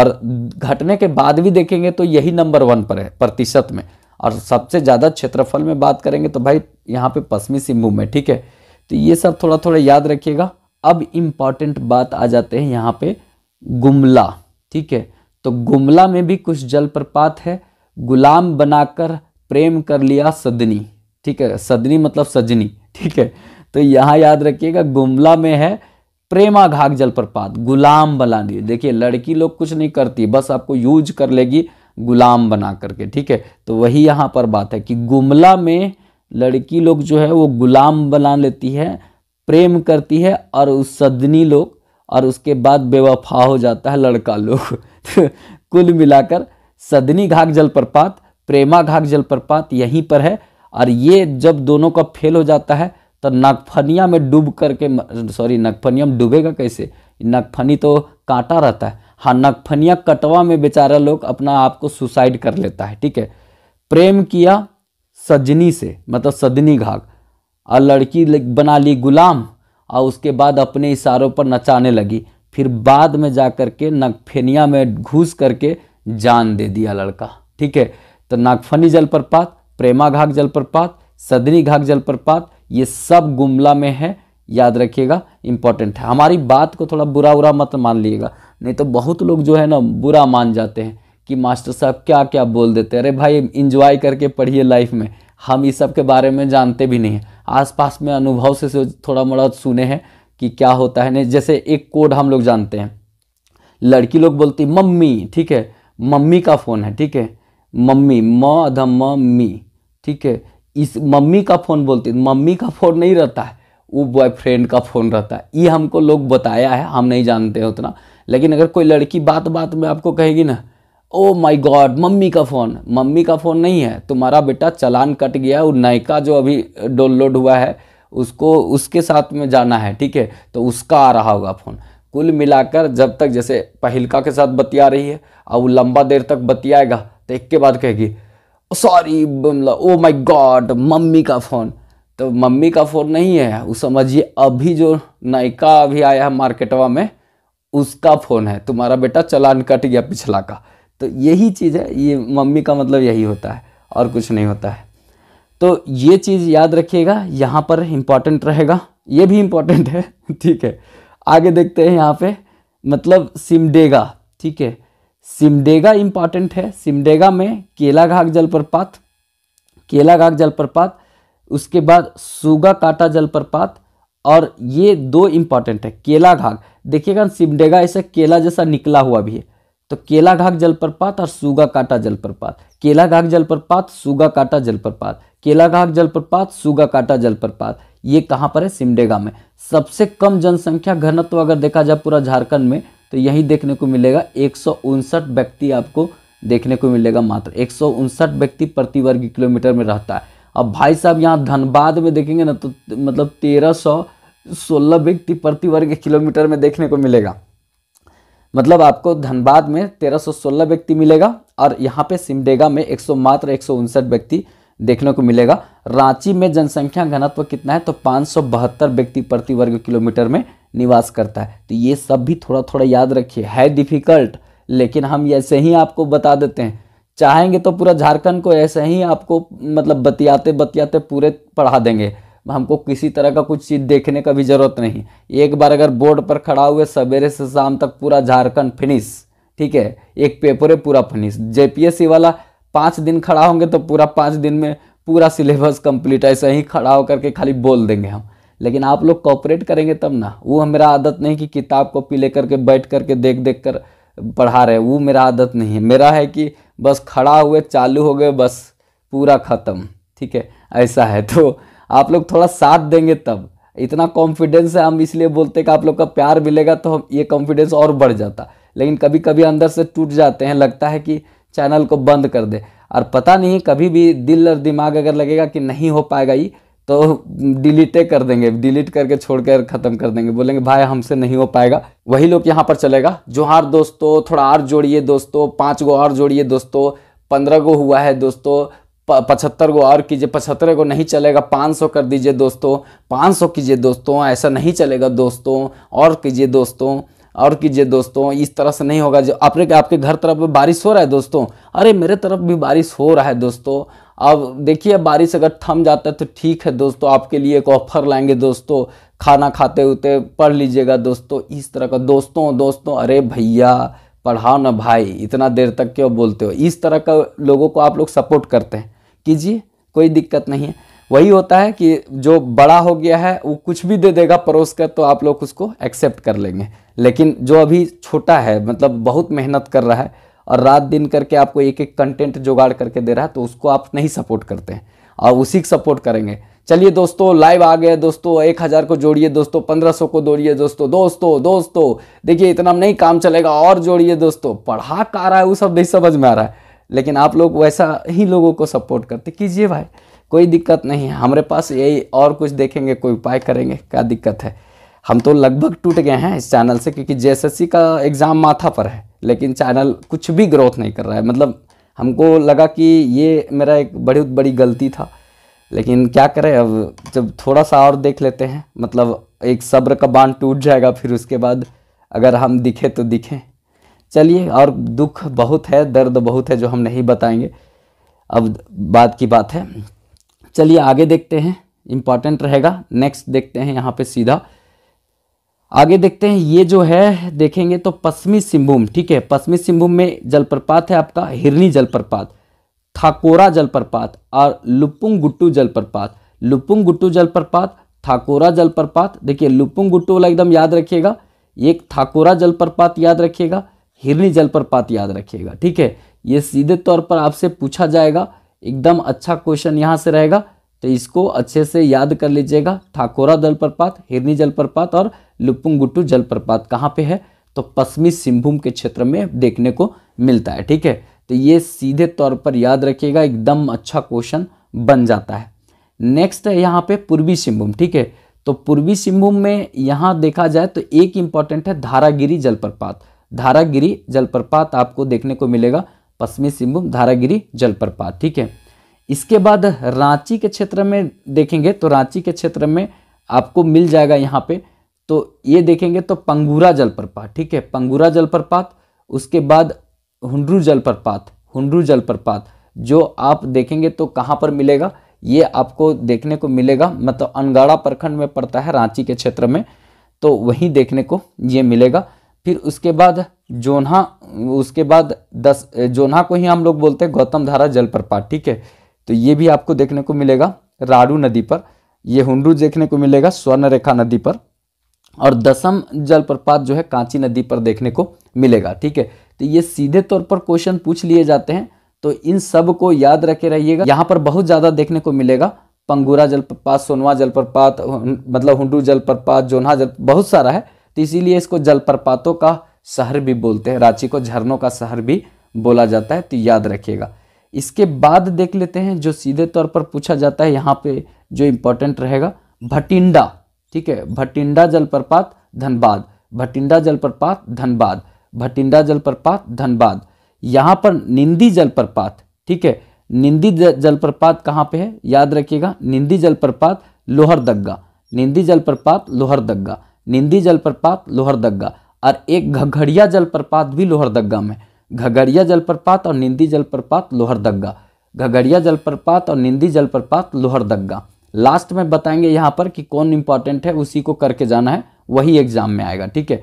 और घटने के बाद भी देखेंगे तो यही नंबर वन पर है प्रतिशत में और सबसे ज़्यादा क्षेत्रफल में बात करेंगे तो भाई यहाँ पे पश्चिमी सिंहभूम में ठीक है तो ये सब थोड़ा थोड़ा याद रखिएगा अब इम्पॉर्टेंट बात आ जाते हैं यहाँ पे गुमला ठीक है तो गुमला में भी कुछ जलप्रपात है गुलाम बनाकर प्रेम कर लिया सदनी ठीक है सदनी मतलब सजनी ठीक है तो यहाँ याद रखिएगा गुमला में है प्रेमा घाघ जलप्रपात गुलाम बना देखिए लड़की लोग कुछ नहीं करती बस आपको यूज कर लेगी गुलाम बना करके ठीक है तो वही यहाँ पर बात है कि गुमला में लड़की लोग जो है वो गुलाम बना लेती है प्रेम करती है और उस सदनी लोग और उसके बाद बेवफा हो जाता है लड़का लोग कुल मिलाकर सदनी घाघ जलप्रपात प्रेमा घाघ जलप्रपात यहीं पर है और ये जब दोनों का फेल हो जाता है तो नागफनिया में डूब करके सॉरी नागफनिया में डूबेगा कैसे नागफनी तो कांटा रहता है हाँ नकफनिया कटवा में बेचारा लोग अपना आप को सुसाइड कर लेता है ठीक है प्रेम किया सजनी से मतलब सदनी घाघ और लड़की बना ली गुलाम और उसके बाद अपने इशारों पर नचाने लगी फिर बाद में जा कर के नगफेनिया में घुस करके जान दे दिया लड़का ठीक है तो नागफनी जलप्रपात प्रेमा घाग जलप्रपात सदनी घाघ जलप्रपात ये सब गुमला में है याद रखिएगा इंपॉर्टेंट है हमारी बात को थोड़ा बुरा बुरा मत मान लीजिएगा नहीं तो बहुत लोग जो है ना बुरा मान जाते हैं कि मास्टर साहब क्या क्या बोल देते हैं अरे भाई इंजॉय करके पढ़िए लाइफ में हम इस सब के बारे में जानते भी नहीं हैं आसपास में अनुभव से थोड़ा मोड़ा सुने हैं कि क्या होता है नहीं जैसे एक कोड हम लोग जानते हैं लड़की लोग बोलती मम्मी ठीक है मम्मी का फ़ोन है ठीक है मम्मी म अधम मी ठीक है इस मम्मी का फ़ोन बोलती मम्मी का फ़ोन नहीं रहता है वो बॉयफ्रेंड का फ़ोन रहता है ये हमको लोग बताया है हम नहीं जानते हैं उतना लेकिन अगर कोई लड़की बात बात में आपको कहेगी ना ओ माय गॉड मम्मी का फ़ोन मम्मी का फ़ोन नहीं है तुम्हारा बेटा चलान कट गया वो नायका जो अभी डाउनलोड हुआ है उसको उसके साथ में जाना है ठीक है तो उसका आ रहा होगा फ़ोन कुल मिलाकर जब तक जैसे पहलका के साथ बतिया रही है और वो लंबा देर तक बतियाएगा तो एक के बाद कहेगी सॉरी मतलब, ओ माई गॉड मम्मी का फ़ोन तो मम्मी का फ़ोन नहीं है वो समझिए अभी जो नायका अभी आया है मार्केटवा में उसका फ़ोन है तुम्हारा बेटा चलान कट गया पिछला का तो यही चीज़ है ये मम्मी का मतलब यही होता है और कुछ नहीं होता है तो ये चीज़ याद रखिएगा यहाँ पर इम्पॉर्टेंट रहेगा ये भी इम्पॉर्टेंट है ठीक है आगे देखते हैं यहाँ पे मतलब सिमडेगा ठीक है सिमडेगा इम्पॉर्टेंट है सिमडेगा में केला घाघ जलप्रपात केला घाघ जलप्रपात उसके बाद सुगा काटा जलप्रपात और ये दो इम्पॉर्टेंट है केला घाग देखिएगा सिमडेगा ऐसा केला जैसा निकला हुआ भी है तो केला घाग जलप्रपात और सुगा काटा जलप्रपात केला घाग जलप्रपात सुगा काटा जलप्रपात केला घाग जलप्रपात सुगा काटा जलप्रपात ये कहाँ पर है सिमडेगा में सबसे कम जनसंख्या घनत्व अगर देखा जाए पूरा झारखंड में तो यही देखने को मिलेगा एक व्यक्ति आपको देखने को मिलेगा मात्र एक व्यक्ति प्रति वर्ग किलोमीटर में रहता है अब भाई साहब यहाँ धनबाद में देखेंगे ना तो मतलब तेरह सौ सोलह व्यक्ति प्रति वर्ग किलोमीटर में देखने को मिलेगा मतलब आपको धनबाद में तेरह सौ सोलह व्यक्ति मिलेगा और यहाँ पे सिमडेगा में एक सौ मात्र एक सौ उनसठ व्यक्ति देखने को मिलेगा रांची में जनसंख्या घनत्व कितना है तो पाँच सौ बहत्तर व्यक्ति प्रति वर्ग किलोमीटर में निवास करता है तो ये सब भी थोड़ा थोड़ा याद रखिए है डिफ़िकल्ट लेकिन हम ऐसे ही आपको बता देते हैं चाहेंगे तो पूरा झारखंड को ऐसे ही आपको मतलब बतियाते बतियाते पूरे पढ़ा देंगे हमको किसी तरह का कुछ चीज़ देखने का भी ज़रूरत नहीं एक बार अगर बोर्ड पर खड़ा हुए सवेरे से शाम तक पूरा झारखंड फिनिश ठीक है एक पेपर है पूरा फिनिश जे वाला पाँच दिन खड़ा होंगे तो पूरा पाँच दिन में पूरा सिलेबस कंप्लीट ऐसे ही खड़ा होकर के खाली बोल देंगे हम लेकिन आप लोग कॉपरेट करेंगे तब ना वो मेरा आदत नहीं कि किताब कॉपी ले करके बैठ करके देख देख कर पढ़ा रहे वो मेरा आदत नहीं है मेरा है कि बस खड़ा हुए चालू हो गए बस पूरा ख़त्म ठीक है ऐसा है तो आप लोग थोड़ा साथ देंगे तब इतना कॉन्फिडेंस है हम इसलिए बोलते कि आप लोग का प्यार मिलेगा तो हम ये कॉन्फिडेंस और बढ़ जाता लेकिन कभी कभी अंदर से टूट जाते हैं लगता है कि चैनल को बंद कर दे और पता नहीं कभी भी दिल और दिमाग अगर लगेगा कि नहीं हो पाएगा ये तो डिलीटे कर देंगे डिलीट करके छोड़ कर ख़त्म कर देंगे बोलेंगे भाई हमसे नहीं हो पाएगा वही लोग यहाँ पर चलेगा जोहार दोस्तों थोड़ा और जोड़िए दोस्तों पाँच गो और जोड़िए दोस्तों पंद्रह गो हुआ है दोस्तों पचहत्तर को और कीजिए पचहत्तर को नहीं चलेगा पाँच सौ कर दीजिए दोस्तों पाँच सौ कीजिए दोस्तों ऐसा नहीं चलेगा दोस्तों और कीजिए दोस्तों और कीजिए दोस्तों इस तरह से नहीं होगा जो आपके आपके घर तरफ बारिश हो रहा है दोस्तों अरे मेरे तरफ भी बारिश हो रहा है दोस्तों अब देखिए बारिश अगर थम जाता है तो ठीक है दोस्तों आपके लिए एक ऑफर लाएंगे दोस्तों खाना खाते होते पढ़ लीजिएगा दोस्तों इस तरह का दोस्तों दोस्तों अरे भैया पढ़ाओ ना भाई इतना देर तक क्यों बोलते हो इस तरह का लोगों को आप लोग सपोर्ट करते हैं कीजिए कोई दिक्कत नहीं है वही होता है कि जो बड़ा हो गया है वो कुछ भी दे देगा परोस कर तो आप लोग उसको एक्सेप्ट कर लेंगे लेकिन जो अभी छोटा है मतलब बहुत मेहनत कर रहा है और रात दिन करके आपको एक एक कंटेंट जुगाड़ करके दे रहा है तो उसको आप नहीं सपोर्ट करते हैं और उसी सपोर्ट करेंगे चलिए दोस्तों लाइव आ गए दोस्तों एक हज़ार को जोड़िए दोस्तों पंद्रह सौ को जोड़िए दोस्तों दोस्तों दोस्तों देखिए इतना नहीं काम चलेगा और जोड़िए दोस्तों पढ़ा का रहा है वो सब नहीं समझ में आ रहा है लेकिन आप लोग वैसा ही लोगों को सपोर्ट करते कीजिए भाई कोई दिक्कत नहीं है हमारे पास यही और कुछ देखेंगे कोई उपाय करेंगे क्या दिक्कत है हम तो लगभग टूट गए हैं इस चैनल से क्योंकि जे का एग्ज़ाम माथा पर है लेकिन चैनल कुछ भी ग्रोथ नहीं कर रहा है मतलब हमको लगा कि ये मेरा एक बड़ी बड़ी गलती था लेकिन क्या करें अब जब थोड़ा सा और देख लेते हैं मतलब एक सब्र का बांध टूट जाएगा फिर उसके बाद अगर हम दिखे तो दिखें चलिए और दुख बहुत है दर्द बहुत है जो हम नहीं बताएंगे अब बात की बात है चलिए आगे देखते हैं इम्पॉर्टेंट रहेगा नेक्स्ट देखते हैं यहाँ पे सीधा आगे देखते हैं ये जो है देखेंगे तो पश्चिमी सिंहभूम ठीक है पश्चिमी सिंहभूम में जलप्रपात है आपका हिरनी जलप्रपात थाकोरा जलप्रपात और लुपुंग गुट्टू जलप्रपात लुपुंग गुट्टू जलप्रपात थाकोरा जलप्रपात देखिए लुपुंग गुट्टू वाला एकदम याद रखिएगा एक थाकोरा जलप्रपात याद रखिएगा हिरनी जलप्रपात याद रखिएगा ठीक है ये सीधे तौर पर आपसे पूछा जाएगा एकदम अच्छा क्वेश्चन यहाँ से रहेगा तो इसको अच्छे से याद कर लीजिएगा ठाकोरा जलप्रपात हिरनी जलप्रपात और लुपुंगुट्टू जलप्रपात कहाँ पे है तो पश्चिमी सिंहभूम के क्षेत्र में देखने को मिलता है ठीक है तो ये सीधे तौर पर याद रखिएगा एकदम अच्छा क्वेश्चन बन जाता है नेक्स्ट है यहाँ पे पूर्वी सिंहभूम ठीक है तो पूर्वी सिंहभूम में यहाँ देखा जाए तो एक इम्पॉर्टेंट है धारागिरी जलप्रपात धारागिरी जलप्रपात आपको देखने को मिलेगा पश्चिमी सिंहभूम धारागिरी जलप्रपात ठीक है इसके बाद रांची के क्षेत्र में देखेंगे तो रांची के क्षेत्र में आपको मिल जाएगा यहाँ पे तो ये देखेंगे तो पंगूरा जलप्रपात ठीक है पंगूरा जलप्रपात उसके बाद हुंड्रू जलप्रपात हुंड्रू जलप्रपात जो आप देखेंगे तो कहाँ पर मिलेगा ये आपको देखने को मिलेगा मतलब अनगाड़ा प्रखंड में पड़ता है रांची के क्षेत्र में तो वहीं देखने को ये मिलेगा फिर उसके बाद जोन्हा उसके बाद दस जोन्हा को ही हम लोग बोलते हैं गौतम धारा जलप्रपात ठीक है तो ये भी आपको देखने को मिलेगा राडू नदी पर यह हुडू देखने को मिलेगा स्वर्ण रेखा नदी पर और दसम जलप्रपात जो है कांची नदी पर देखने को मिलेगा ठीक है तो ये सीधे तौर पर क्वेश्चन पूछ लिए जाते हैं तो इन सब को याद रखे रहिएगा यहाँ पर बहुत ज़्यादा देखने को मिलेगा पंगूरा जलप्रपात सोनवा जलप्रपात मतलब हुडू जलप्रपात जोन्हा जल बहुत सारा है तो इसीलिए इसको जलप्रपातों का शहर भी बोलते हैं रांची को झरनों का शहर भी बोला जाता है तो याद रखिएगा इसके बाद देख लेते हैं जो सीधे तौर पर पूछा जाता है यहाँ पे जो इम्पोर्टेंट रहेगा भटिंडा ठीक है भटिंडा जलप्रपात धनबाद भटिंडा जलप्रपात धनबाद भटिंडा जलप्रपात धनबाद यहाँ पर निंदी जलप्रपात ठीक है निंदी जलप्रपात कहाँ पे है याद रखिएगा निंदी जलप्रपात लोहरदग्गा निंदी जलप्रपात लोहरदग्गा निंदी जलप्रपात लोहरदग्गा और एक घघड़िया जलप्रपात भी लोहरदग्गा में घगड़िया जलप्रपात और निंदी जलप्रपात लोहरदग्गा घगड़िया जलप्रपात और निंदी जलप्रपात लोहरदग्गा लास्ट में बताएंगे यहाँ पर कि कौन इंपॉर्टेंट है उसी को करके जाना है वही एग्जाम में आएगा ठीक है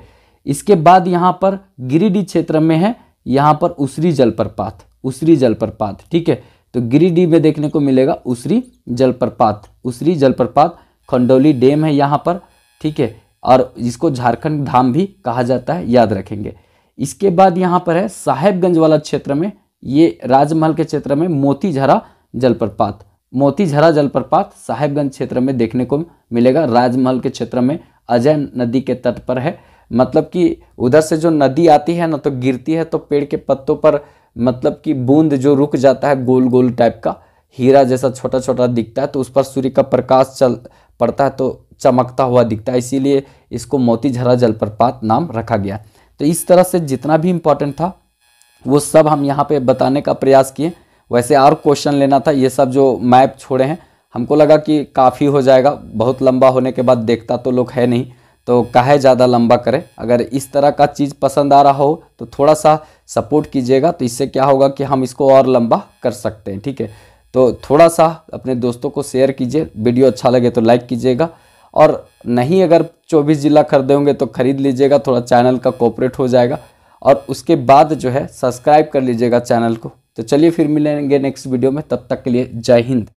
इसके बाद यहाँ पर गिरिडीह क्षेत्र में है यहाँ पर उसरी जलप्रपात उसरी जलप्रपात ठीक है तो गिरिडीह में देखने को मिलेगा उसरी जलप्रपात उसरी जलप्रपात खंडौली डैम है यहाँ पर ठीक है और इसको झारखंड धाम भी कहा जाता है याद रखेंगे इसके बाद यहाँ पर है साहेबगंज वाला क्षेत्र में ये राजमहल के क्षेत्र में मोतीझरा जलप्रपात मोतीझरा जलप्रपात साहेबगंज क्षेत्र में देखने को मिलेगा राजमहल के क्षेत्र में अजय नदी के तट पर है मतलब कि उधर से जो नदी आती है ना तो गिरती है तो पेड़ के पत्तों पर मतलब कि बूंद जो रुक जाता है गोल गोल टाइप का हीरा जैसा छोटा छोटा दिखता है तो उस पर सूर्य का प्रकाश चल पड़ता है तो चमकता हुआ दिखता है इसीलिए इसको मोतीझरा जलप्रपात नाम रखा गया तो इस तरह से जितना भी इम्पोर्टेंट था वो सब हम यहाँ पे बताने का प्रयास किए वैसे और क्वेश्चन लेना था ये सब जो मैप छोड़े हैं हमको लगा कि काफ़ी हो जाएगा बहुत लंबा होने के बाद देखता तो लोग है नहीं तो कहे ज़्यादा लंबा करें अगर इस तरह का चीज़ पसंद आ रहा हो तो थोड़ा सा सपोर्ट कीजिएगा तो इससे क्या होगा कि हम इसको और लंबा कर सकते हैं ठीक है तो थोड़ा सा अपने दोस्तों को शेयर कीजिए वीडियो अच्छा लगे तो लाइक कीजिएगा और नहीं अगर 24 जिला खरीदे होंगे तो ख़रीद लीजिएगा थोड़ा चैनल का कोऑपरेट हो जाएगा और उसके बाद जो है सब्सक्राइब कर लीजिएगा चैनल को तो चलिए फिर मिलेंगे नेक्स्ट वीडियो में तब तक के लिए जय हिंद